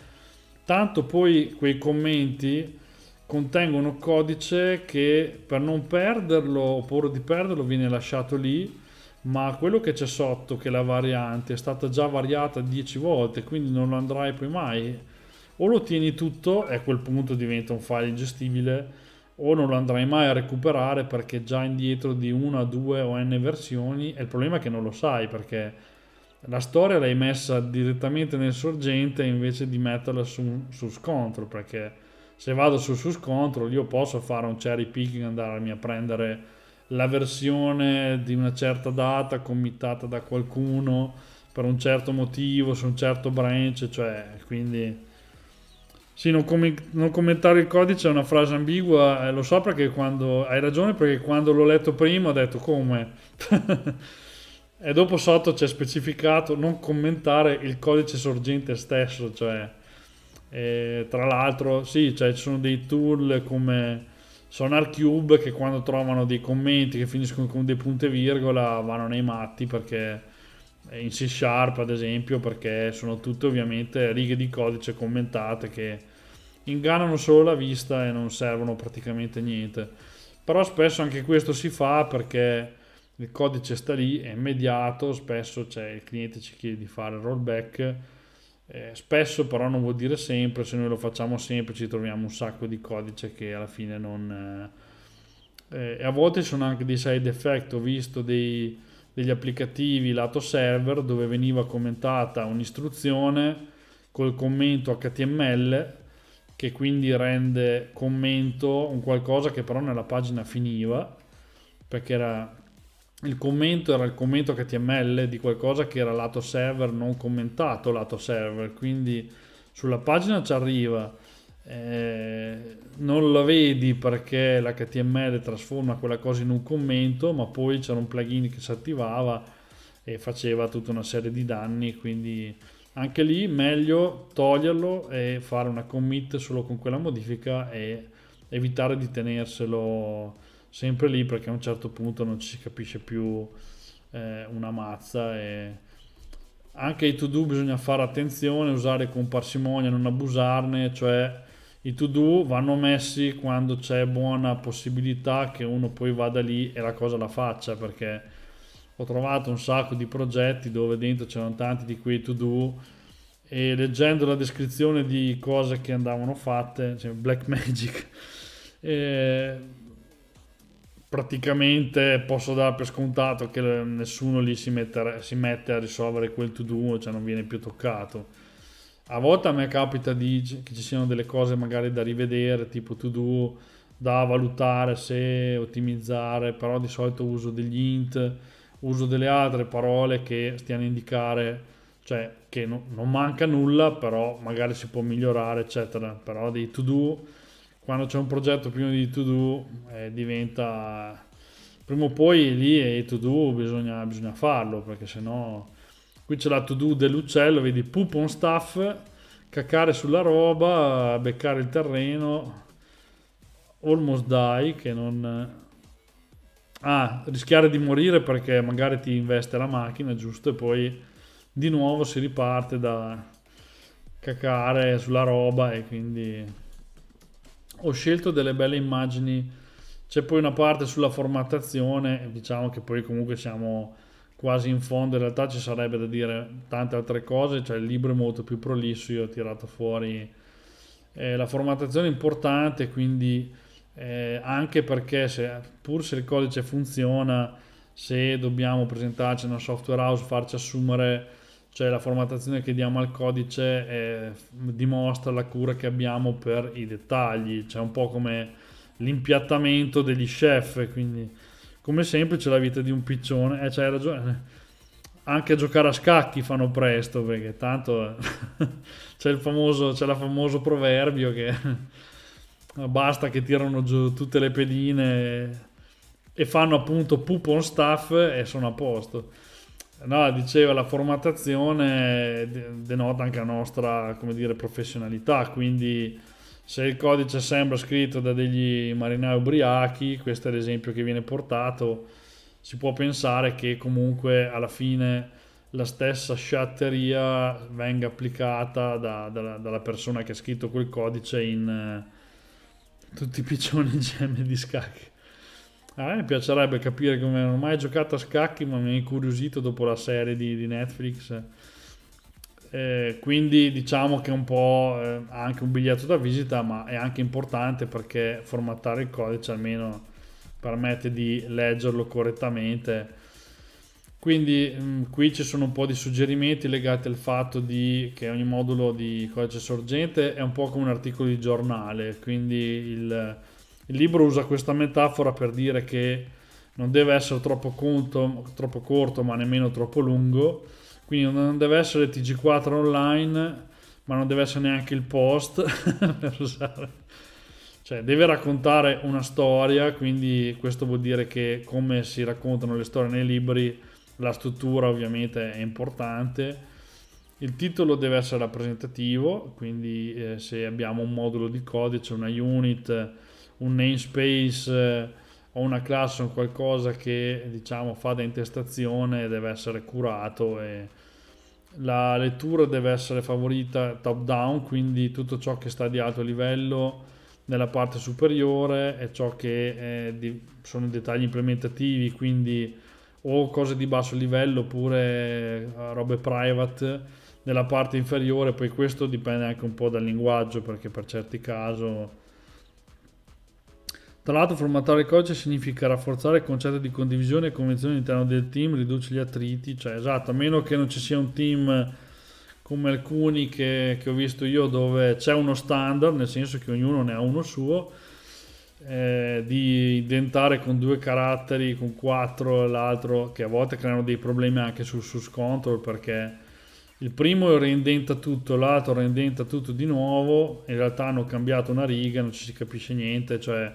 tanto poi quei commenti contengono codice che per non perderlo o paura di perderlo viene lasciato lì ma quello che c'è sotto che è la variante è stata già variata 10 volte quindi non lo andrai poi mai o lo tieni tutto e a quel punto diventa un file ingestibile o non lo andrai mai a recuperare perché già indietro di una, due o n versioni e il problema è che non lo sai perché la storia l'hai messa direttamente nel sorgente invece di metterla su, su scontro perché se vado sul suscontro io posso fare un cherry picking andarmi a prendere la versione di una certa data committata da qualcuno per un certo motivo su un certo branch cioè quindi sì, non, com- non commentare il codice è una frase ambigua, eh, lo so perché quando hai ragione perché quando l'ho letto prima ho detto come [LAUGHS] e dopo sotto c'è specificato non commentare il codice sorgente stesso, cioè e, tra l'altro, sì, cioè, ci sono dei tool come Sonar Cube che quando trovano dei commenti che finiscono con dei punti e virgola vanno nei matti perché in C Sharp ad esempio perché sono tutte ovviamente righe di codice commentate che ingannano solo la vista e non servono praticamente niente però spesso anche questo si fa perché il codice sta lì è immediato spesso cioè, il cliente ci chiede di fare rollback eh, spesso però non vuol dire sempre, se noi lo facciamo sempre ci troviamo un sacco di codice che alla fine non... Eh, eh e a volte ci sono anche dei side effect, ho visto dei, degli applicativi lato server dove veniva commentata un'istruzione col commento HTML che quindi rende commento un qualcosa che però nella pagina finiva perché era il commento era il commento HTML di qualcosa che era lato server non commentato lato server quindi sulla pagina ci arriva eh, non la vedi perché l'HTML trasforma quella cosa in un commento ma poi c'era un plugin che si attivava e faceva tutta una serie di danni quindi anche lì meglio toglierlo e fare una commit solo con quella modifica e evitare di tenerselo sempre lì perché a un certo punto non ci si capisce più eh, una mazza e anche ai to do bisogna fare attenzione, usare con parsimonia, non abusarne, cioè i to do vanno messi quando c'è buona possibilità che uno poi vada lì e la cosa la faccia perché ho trovato un sacco di progetti dove dentro c'erano tanti di quei to do e leggendo la descrizione di cose che andavano fatte, cioè black magic, [LAUGHS] eh, praticamente posso dare per scontato che eh, nessuno lì si, mettere, si mette a risolvere quel to do, cioè non viene più toccato. A volte a me capita di, che ci siano delle cose magari da rivedere, tipo to do, da valutare se ottimizzare, però di solito uso degli int, uso delle altre parole che stiano a indicare, cioè che no, non manca nulla, però magari si può migliorare, eccetera. Però dei to do quando c'è un progetto prima di to do eh, diventa prima o poi lì è to do bisogna, bisogna farlo perché se no qui c'è la to do dell'uccello vedi poop on staff caccare sulla roba beccare il terreno almost die che non ah rischiare di morire perché magari ti investe la macchina giusto e poi di nuovo si riparte da caccare sulla roba e quindi ho scelto delle belle immagini, c'è poi una parte sulla formattazione, diciamo che poi comunque siamo quasi in fondo, in realtà ci sarebbe da dire tante altre cose, cioè il libro è molto più prolisso, io ho tirato fuori eh, la formattazione è importante, quindi eh, anche perché se, pur se il codice funziona, se dobbiamo presentarci in una software house, farci assumere cioè la formattazione che diamo al codice eh, dimostra la cura che abbiamo per i dettagli, cioè un po' come l'impiattamento degli chef, quindi come semplice la vita di un piccione, eh, cioè hai ragione, anche a giocare a scacchi fanno presto perché tanto eh, [LAUGHS] c'è il famoso, c'è la famoso proverbio che [LAUGHS] basta che tirano giù tutte le pedine e fanno appunto pupon on staff e sono a posto. No, diceva la formattazione denota anche la nostra dire, professionalità, quindi se il codice sembra scritto da degli marinai ubriachi, questo è l'esempio che viene portato, si può pensare che comunque alla fine la stessa sciatteria venga applicata da, da, dalla persona che ha scritto quel codice in eh, tutti i piccioni [LAUGHS] gemme di scacchi. A eh, me piacerebbe capire come non ho mai giocato a scacchi, ma mi è incuriosito dopo la serie di, di Netflix. Eh, quindi diciamo che è un po' eh, anche un biglietto da visita, ma è anche importante perché formattare il codice almeno permette di leggerlo correttamente. Quindi mh, mm, qui ci sono un po' di suggerimenti legati al fatto di, che ogni modulo di codice sorgente è un po' come un articolo di giornale, quindi il il libro usa questa metafora per dire che non deve essere troppo, conto, troppo corto ma nemmeno troppo lungo, quindi non deve essere TG4 online ma non deve essere neanche il post [LAUGHS] Cioè, deve raccontare una storia, quindi questo vuol dire che come si raccontano le storie nei libri, la struttura ovviamente è importante. Il titolo deve essere rappresentativo, quindi eh, se abbiamo un modulo di codice, una unit, un namespace eh, o una classe o qualcosa che diciamo fa da intestazione deve essere curato e la lettura deve essere favorita top down quindi tutto ciò che sta di alto livello nella parte superiore è ciò che è, eh, di, sono i dettagli implementativi quindi o cose di basso livello oppure eh, robe private nella parte inferiore poi questo dipende anche un po' dal linguaggio perché per certi casi tra l'altro formattare il codice significa rafforzare il concetto di condivisione e convenzione all'interno del team, riduce gli attriti, cioè esatto, a meno che non ci sia un team come alcuni che, che ho visto io dove c'è uno standard, nel senso che ognuno ne ha uno suo, eh, di indentare con due caratteri, con quattro e l'altro, che a volte creano dei problemi anche sul source control perché il primo reindenta tutto, l'altro reindenta tutto di nuovo, in realtà hanno cambiato una riga, non ci si capisce niente, cioè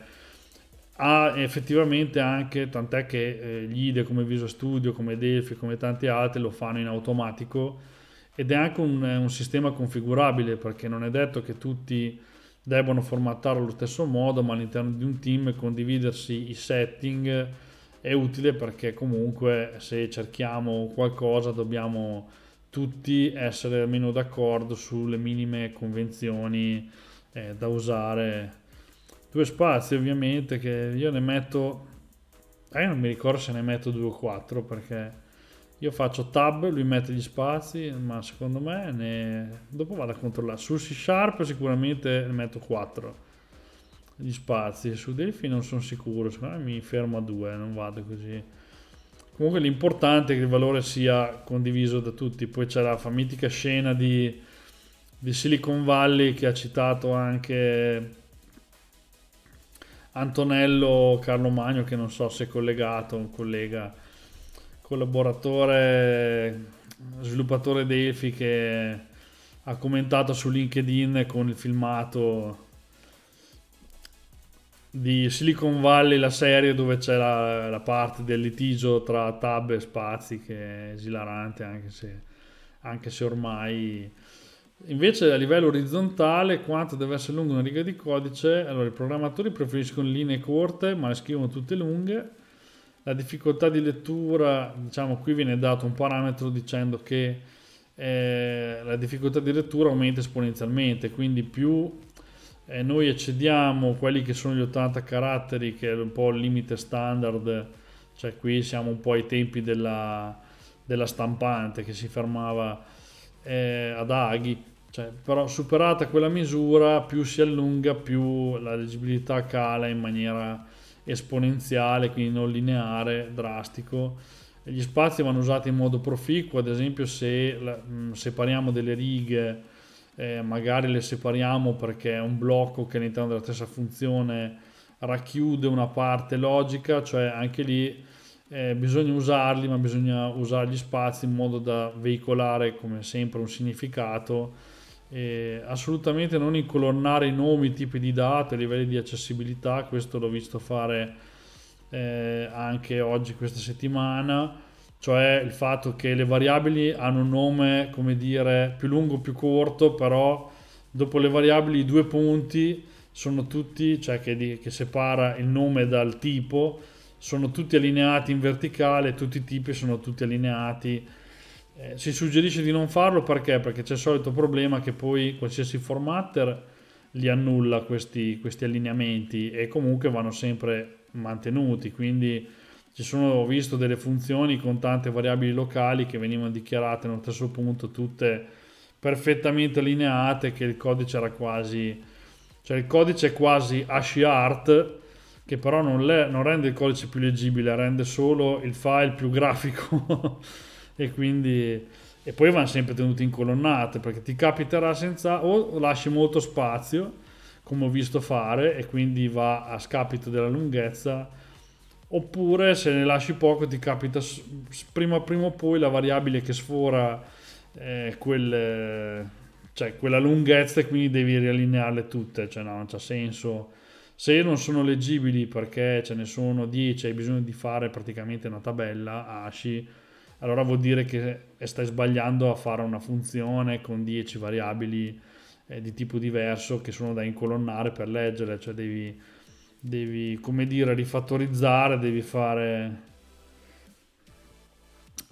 ha effettivamente anche, tant'è che eh, gli IDE come Visual Studio, come Delphi, come tanti altri lo fanno in automatico ed è anche un, un sistema configurabile perché non è detto che tutti debbano formattare allo stesso modo, ma all'interno di un team condividersi i setting è utile perché comunque se cerchiamo qualcosa dobbiamo tutti essere almeno d'accordo sulle minime convenzioni eh, da usare due spazi ovviamente che io ne metto eh, non mi ricordo se ne metto due o quattro perché io faccio tab lui mette gli spazi ma secondo me ne... dopo vado a controllare su C Sharp sicuramente ne metto quattro gli spazi su Delphi non sono sicuro secondo me mi fermo a due non vado così comunque l'importante è che il valore sia condiviso da tutti poi c'è la famitica scena di, di Silicon Valley che ha citato anche Antonello Carlo Magno, che non so se è collegato, un collega, collaboratore, sviluppatore Delphi che ha commentato su LinkedIn con il filmato di Silicon Valley, la serie dove c'è la, la parte del litigio tra tab e spazi che è esilarante anche se, anche se ormai Invece a livello orizzontale, quanto deve essere lunga una riga di codice? Allora, i programmatori preferiscono linee corte, ma le scrivono tutte lunghe. La difficoltà di lettura, diciamo, qui viene dato un parametro dicendo che eh, la difficoltà di lettura aumenta esponenzialmente, quindi più eh, noi eccediamo quelli che sono gli 80 caratteri, che è un po' il limite standard, cioè qui siamo un po' ai tempi della, della stampante che si fermava eh, ad Aghi cioè, però superata quella misura, più si allunga, più la leggibilità cala in maniera esponenziale, quindi non lineare, drastico. Gli spazi vanno usati in modo proficuo, ad esempio se mm, separiamo delle righe, eh, magari le separiamo perché è un blocco che all'interno della stessa funzione racchiude una parte logica, cioè anche lì eh, bisogna usarli, ma bisogna usare gli spazi in modo da veicolare come sempre un significato e assolutamente non incolonnare i nomi, i tipi di date, livelli di accessibilità, questo l'ho visto fare eh, anche oggi, questa settimana, cioè il fatto che le variabili hanno un nome, come dire, più lungo, più corto, però dopo le variabili i due punti sono tutti, cioè che, di, che separa il nome dal tipo, sono tutti allineati in verticale, tutti i tipi sono tutti allineati eh, si suggerisce di non farlo perché? Perché c'è il solito problema che poi qualsiasi formatter li annulla questi, questi allineamenti e comunque vanno sempre mantenuti. Quindi ci sono, ho visto delle funzioni con tante variabili locali che venivano dichiarate nello stesso punto, tutte perfettamente allineate, che il codice era quasi... Cioè il codice è quasi hash art, che però non, le, non rende il codice più leggibile, rende solo il file più [LAUGHS] grafico e quindi e poi vanno sempre tenuti in colonnate perché ti capiterà senza o lasci molto spazio come ho visto fare e quindi va a scapito della lunghezza oppure se ne lasci poco ti capita prima, prima o poi la variabile che sfora eh, quel, cioè, quella lunghezza e quindi devi riallinearle tutte cioè no non c'è senso se non sono leggibili perché ce ne sono 10 hai bisogno di fare praticamente una tabella asci allora vuol dire che stai sbagliando a fare una funzione con 10 variabili eh, di tipo diverso che sono da incolonnare per leggere, cioè devi, devi come dire, rifattorizzare, devi fare...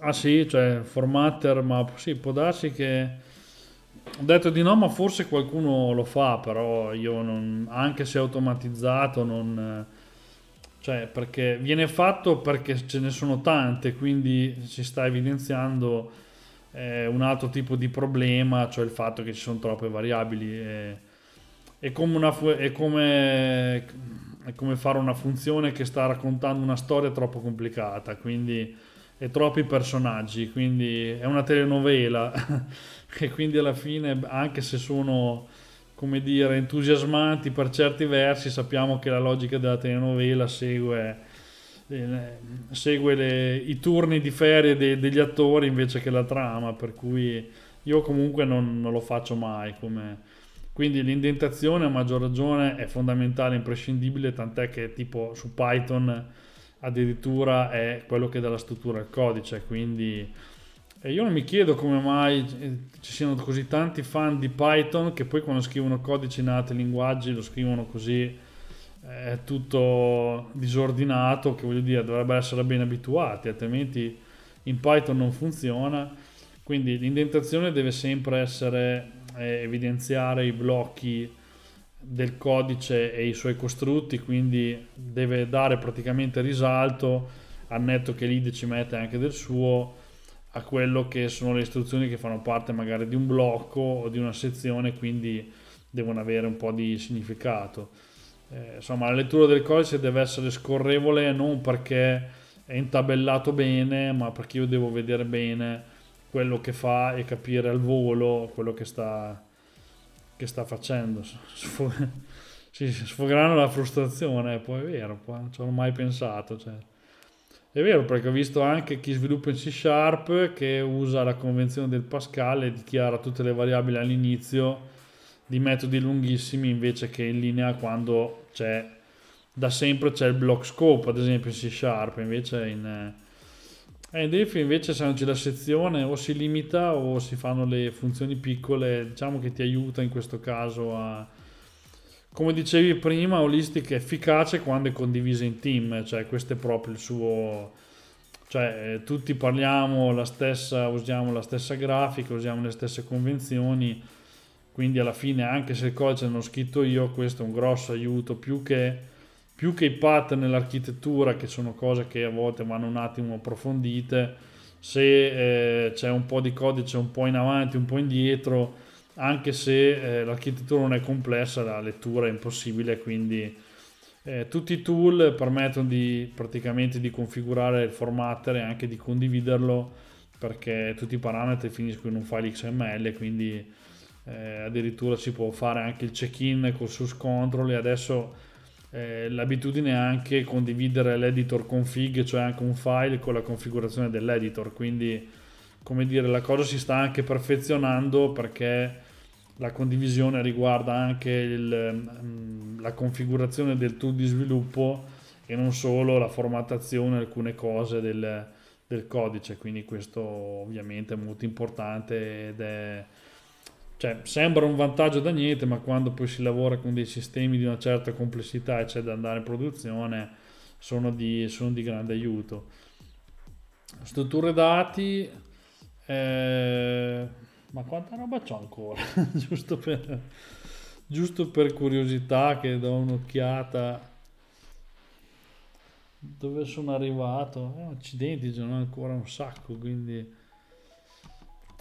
Ah sì, cioè formatter, ma sì, può darsi che... Ho detto di no, ma forse qualcuno lo fa, però io non, anche se automatizzato non cioè, perché viene fatto perché ce ne sono tante, quindi si sta evidenziando eh, un altro tipo di problema, cioè il fatto che ci sono troppe variabili. E, è come, una, è, come, è come, fare una funzione che sta raccontando una storia troppo complicata, quindi e troppi personaggi, quindi è una telenovela [LAUGHS] e quindi alla fine anche se sono come dire, entusiasmanti per certi versi, sappiamo che la logica della telenovela segue, eh, segue le, i turni di ferie de, degli attori invece che la trama, per cui io comunque non, non lo faccio mai. Come... Quindi l'indentazione a maggior ragione è fondamentale, imprescindibile, tant'è che tipo su Python addirittura è quello che dà la struttura al codice, quindi e io non mi chiedo come mai eh, ci siano così tanti fan di Python che poi quando scrivono codice in altri linguaggi lo scrivono così eh, è tutto disordinato che voglio dire dovrebbero essere ben abituati altrimenti in Python non funziona quindi l'indentazione deve sempre essere eh, evidenziare i blocchi del codice e i suoi costrutti quindi deve dare praticamente risalto al netto che l'ide ci mette anche del suo a quello che sono le istruzioni che fanno parte magari di un blocco o di una sezione, quindi devono avere un po' di significato. Eh, insomma, la lettura del codice deve essere scorrevole non perché è intabellato bene, ma perché io devo vedere bene quello che fa e capire al volo quello che sta, che sta facendo. Sfog- [LAUGHS] sì, sfogheranno la frustrazione, eh, poi è vero, poi non ci ho mai pensato. Cioè. È vero, perché ho visto anche chi sviluppa in C Sharp che usa la convenzione del Pascal e dichiara tutte le variabili all'inizio di metodi lunghissimi invece che in linea quando c'è da sempre c'è il block scope, ad esempio in C Sharp, invece in, eh, in Delphi invece se non c'è la sezione o si limita o si fanno le funzioni piccole, diciamo che ti aiuta in questo caso a come dicevi prima, Holistic è efficace quando è condivisa in team, cioè questo è proprio il suo... Cioè, eh, tutti parliamo la stessa, usiamo la stessa grafica, usiamo le stesse convenzioni, quindi alla fine anche se il codice l'ho scritto io, questo è un grosso aiuto, più che, più che i pattern nell'architettura, che sono cose che a volte vanno un attimo approfondite, se eh, c'è un po' di codice un po' in avanti, un po' indietro, anche se eh, l'architettura non è complessa, la lettura è impossibile, quindi eh, tutti i tool permettono di praticamente di configurare il formatter e anche di condividerlo perché tutti i parametri finiscono in un file XML, quindi eh, addirittura si può fare anche il check-in col source control e adesso eh, l'abitudine è anche condividere l'editor config, cioè anche un file con la configurazione dell'editor, quindi come dire, la cosa si sta anche perfezionando perché la condivisione riguarda anche il, mm, la configurazione del tool di sviluppo e non solo la formattazione alcune cose del, del codice quindi questo ovviamente è molto importante ed è cioè, sembra un vantaggio da niente ma quando poi si lavora con dei sistemi di una certa complessità e c'è da andare in produzione sono di, sono di grande aiuto strutture dati eh, ma quanta roba c'ho ancora? [LAUGHS] giusto, per, giusto per curiosità che do un'occhiata dove sono arrivato eh, accidenti ce n'ho ancora un sacco quindi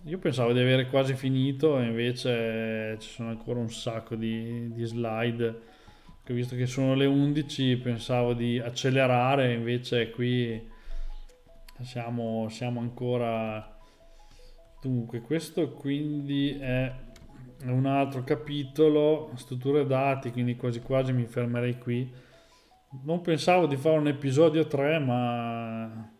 io pensavo di avere quasi finito e invece ci sono ancora un sacco di, di slide che visto che sono le 11 pensavo di accelerare invece qui siamo, siamo ancora Dunque, questo quindi è un altro capitolo, strutture dati, quindi quasi quasi mi fermerei qui. Non pensavo di fare un episodio 3, ma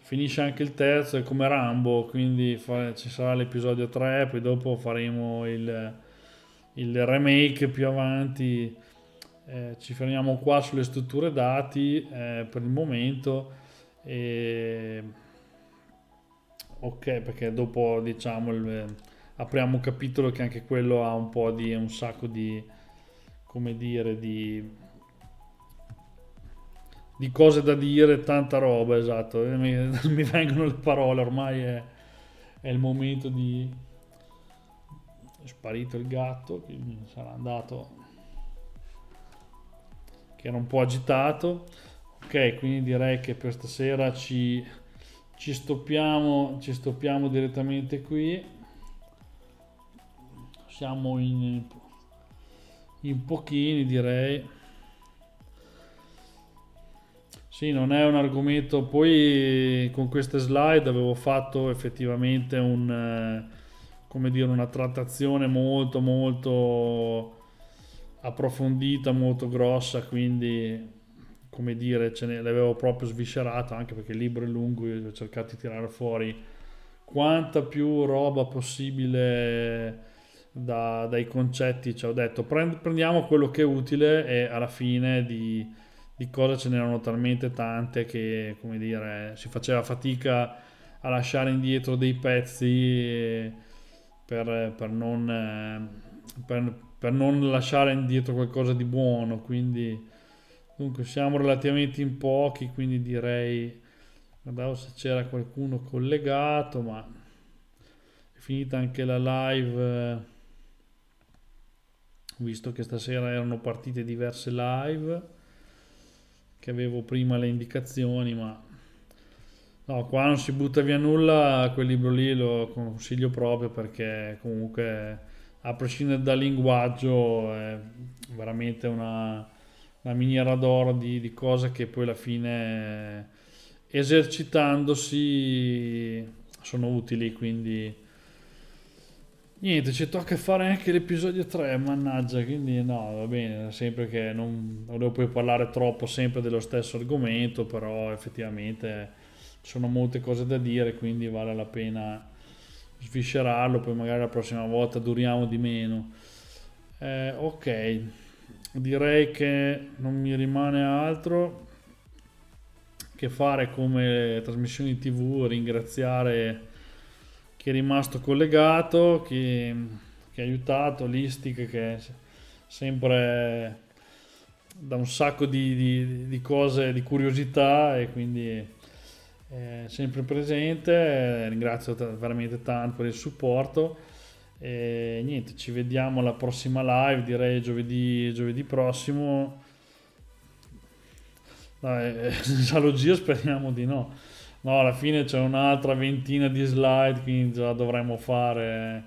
finisce anche il terzo, è come Rambo, quindi ci sarà l'episodio 3, poi dopo faremo il, il remake più avanti. Eh, ci fermiamo qua sulle strutture dati eh, per il momento. E ok perché dopo diciamo il, eh, apriamo un capitolo che anche quello ha un po' di un sacco di come dire di, di cose da dire tanta roba esatto eh, mi, [LAUGHS] mi vengono le parole ormai è, è, il momento di è sparito il gatto che sarà andato che era un po' agitato ok quindi direi che per stasera ci ci stoppiamo, ci stoppiamo direttamente qui siamo in, in pochini direi sì, non è un argomento. Poi con queste slide avevo fatto effettivamente un, eh, dire, una trattazione molto, molto approfondita, molto grossa, quindi come dire, ce ne, l'avevo proprio sviscerato anche perché il libro è lungo, io ho cercato di tirare fuori quanta più roba possibile da, dai concetti, cioè ho detto prend, prendiamo quello che è utile e alla fine di, di cose ce n'erano talmente tante che, come dire, si faceva fatica a lasciare indietro dei pezzi per, per non, per, per non lasciare indietro qualcosa di buono, quindi Dunque siamo relativamente in pochi, quindi direi... Guardavo se c'era qualcuno collegato, ma è finita anche la live, eh, visto che stasera erano partite diverse live, che avevo prima le indicazioni, ma no, qua non si butta via nulla, quel libro lì lo consiglio proprio perché comunque, a prescindere dal linguaggio, è veramente una una miniera d'oro di, di cose che poi alla fine esercitandosi sono utili quindi niente ci tocca fare anche l'episodio 3 mannaggia quindi no va bene sempre che non volevo poi parlare troppo sempre dello stesso argomento però effettivamente sono molte cose da dire quindi vale la pena sviscerarlo poi magari la prossima volta duriamo di meno eh, ok direi che non mi rimane altro che fare come trasmissioni tv ringraziare chi è rimasto collegato chi, chi ha aiutato l'istic che è sempre da un sacco di, di, di, cose di curiosità e quindi è sempre presente ringrazio veramente tanto per il supporto e niente, ci vediamo alla prossima live, direi giovedì, giovedì prossimo. Dai, eh, salogia [LAUGHS] speriamo di no. No, alla fine c'è un'altra ventina di slide, quindi già dovremmo fare,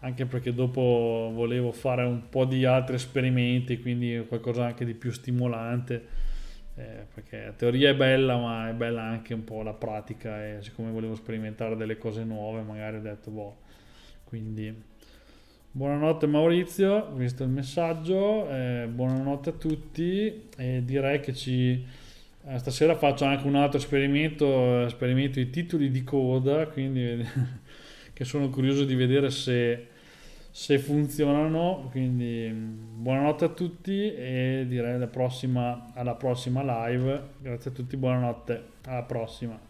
anche perché dopo volevo fare un po' di altri esperimenti, quindi qualcosa anche di più stimolante. Eh, perché la teoria è bella, ma è bella anche un po' la pratica e eh, siccome volevo sperimentare delle cose nuove, magari ho detto, boh, quindi buonanotte Maurizio, visto il messaggio, eh, buonanotte a tutti e direi che ci, eh, stasera faccio anche un altro esperimento, esperimento i titoli di coda, quindi [LAUGHS] che sono curioso di vedere se, se funzionano, quindi buonanotte a tutti e direi alla prossima, alla prossima live, grazie a tutti, buonanotte, alla prossima.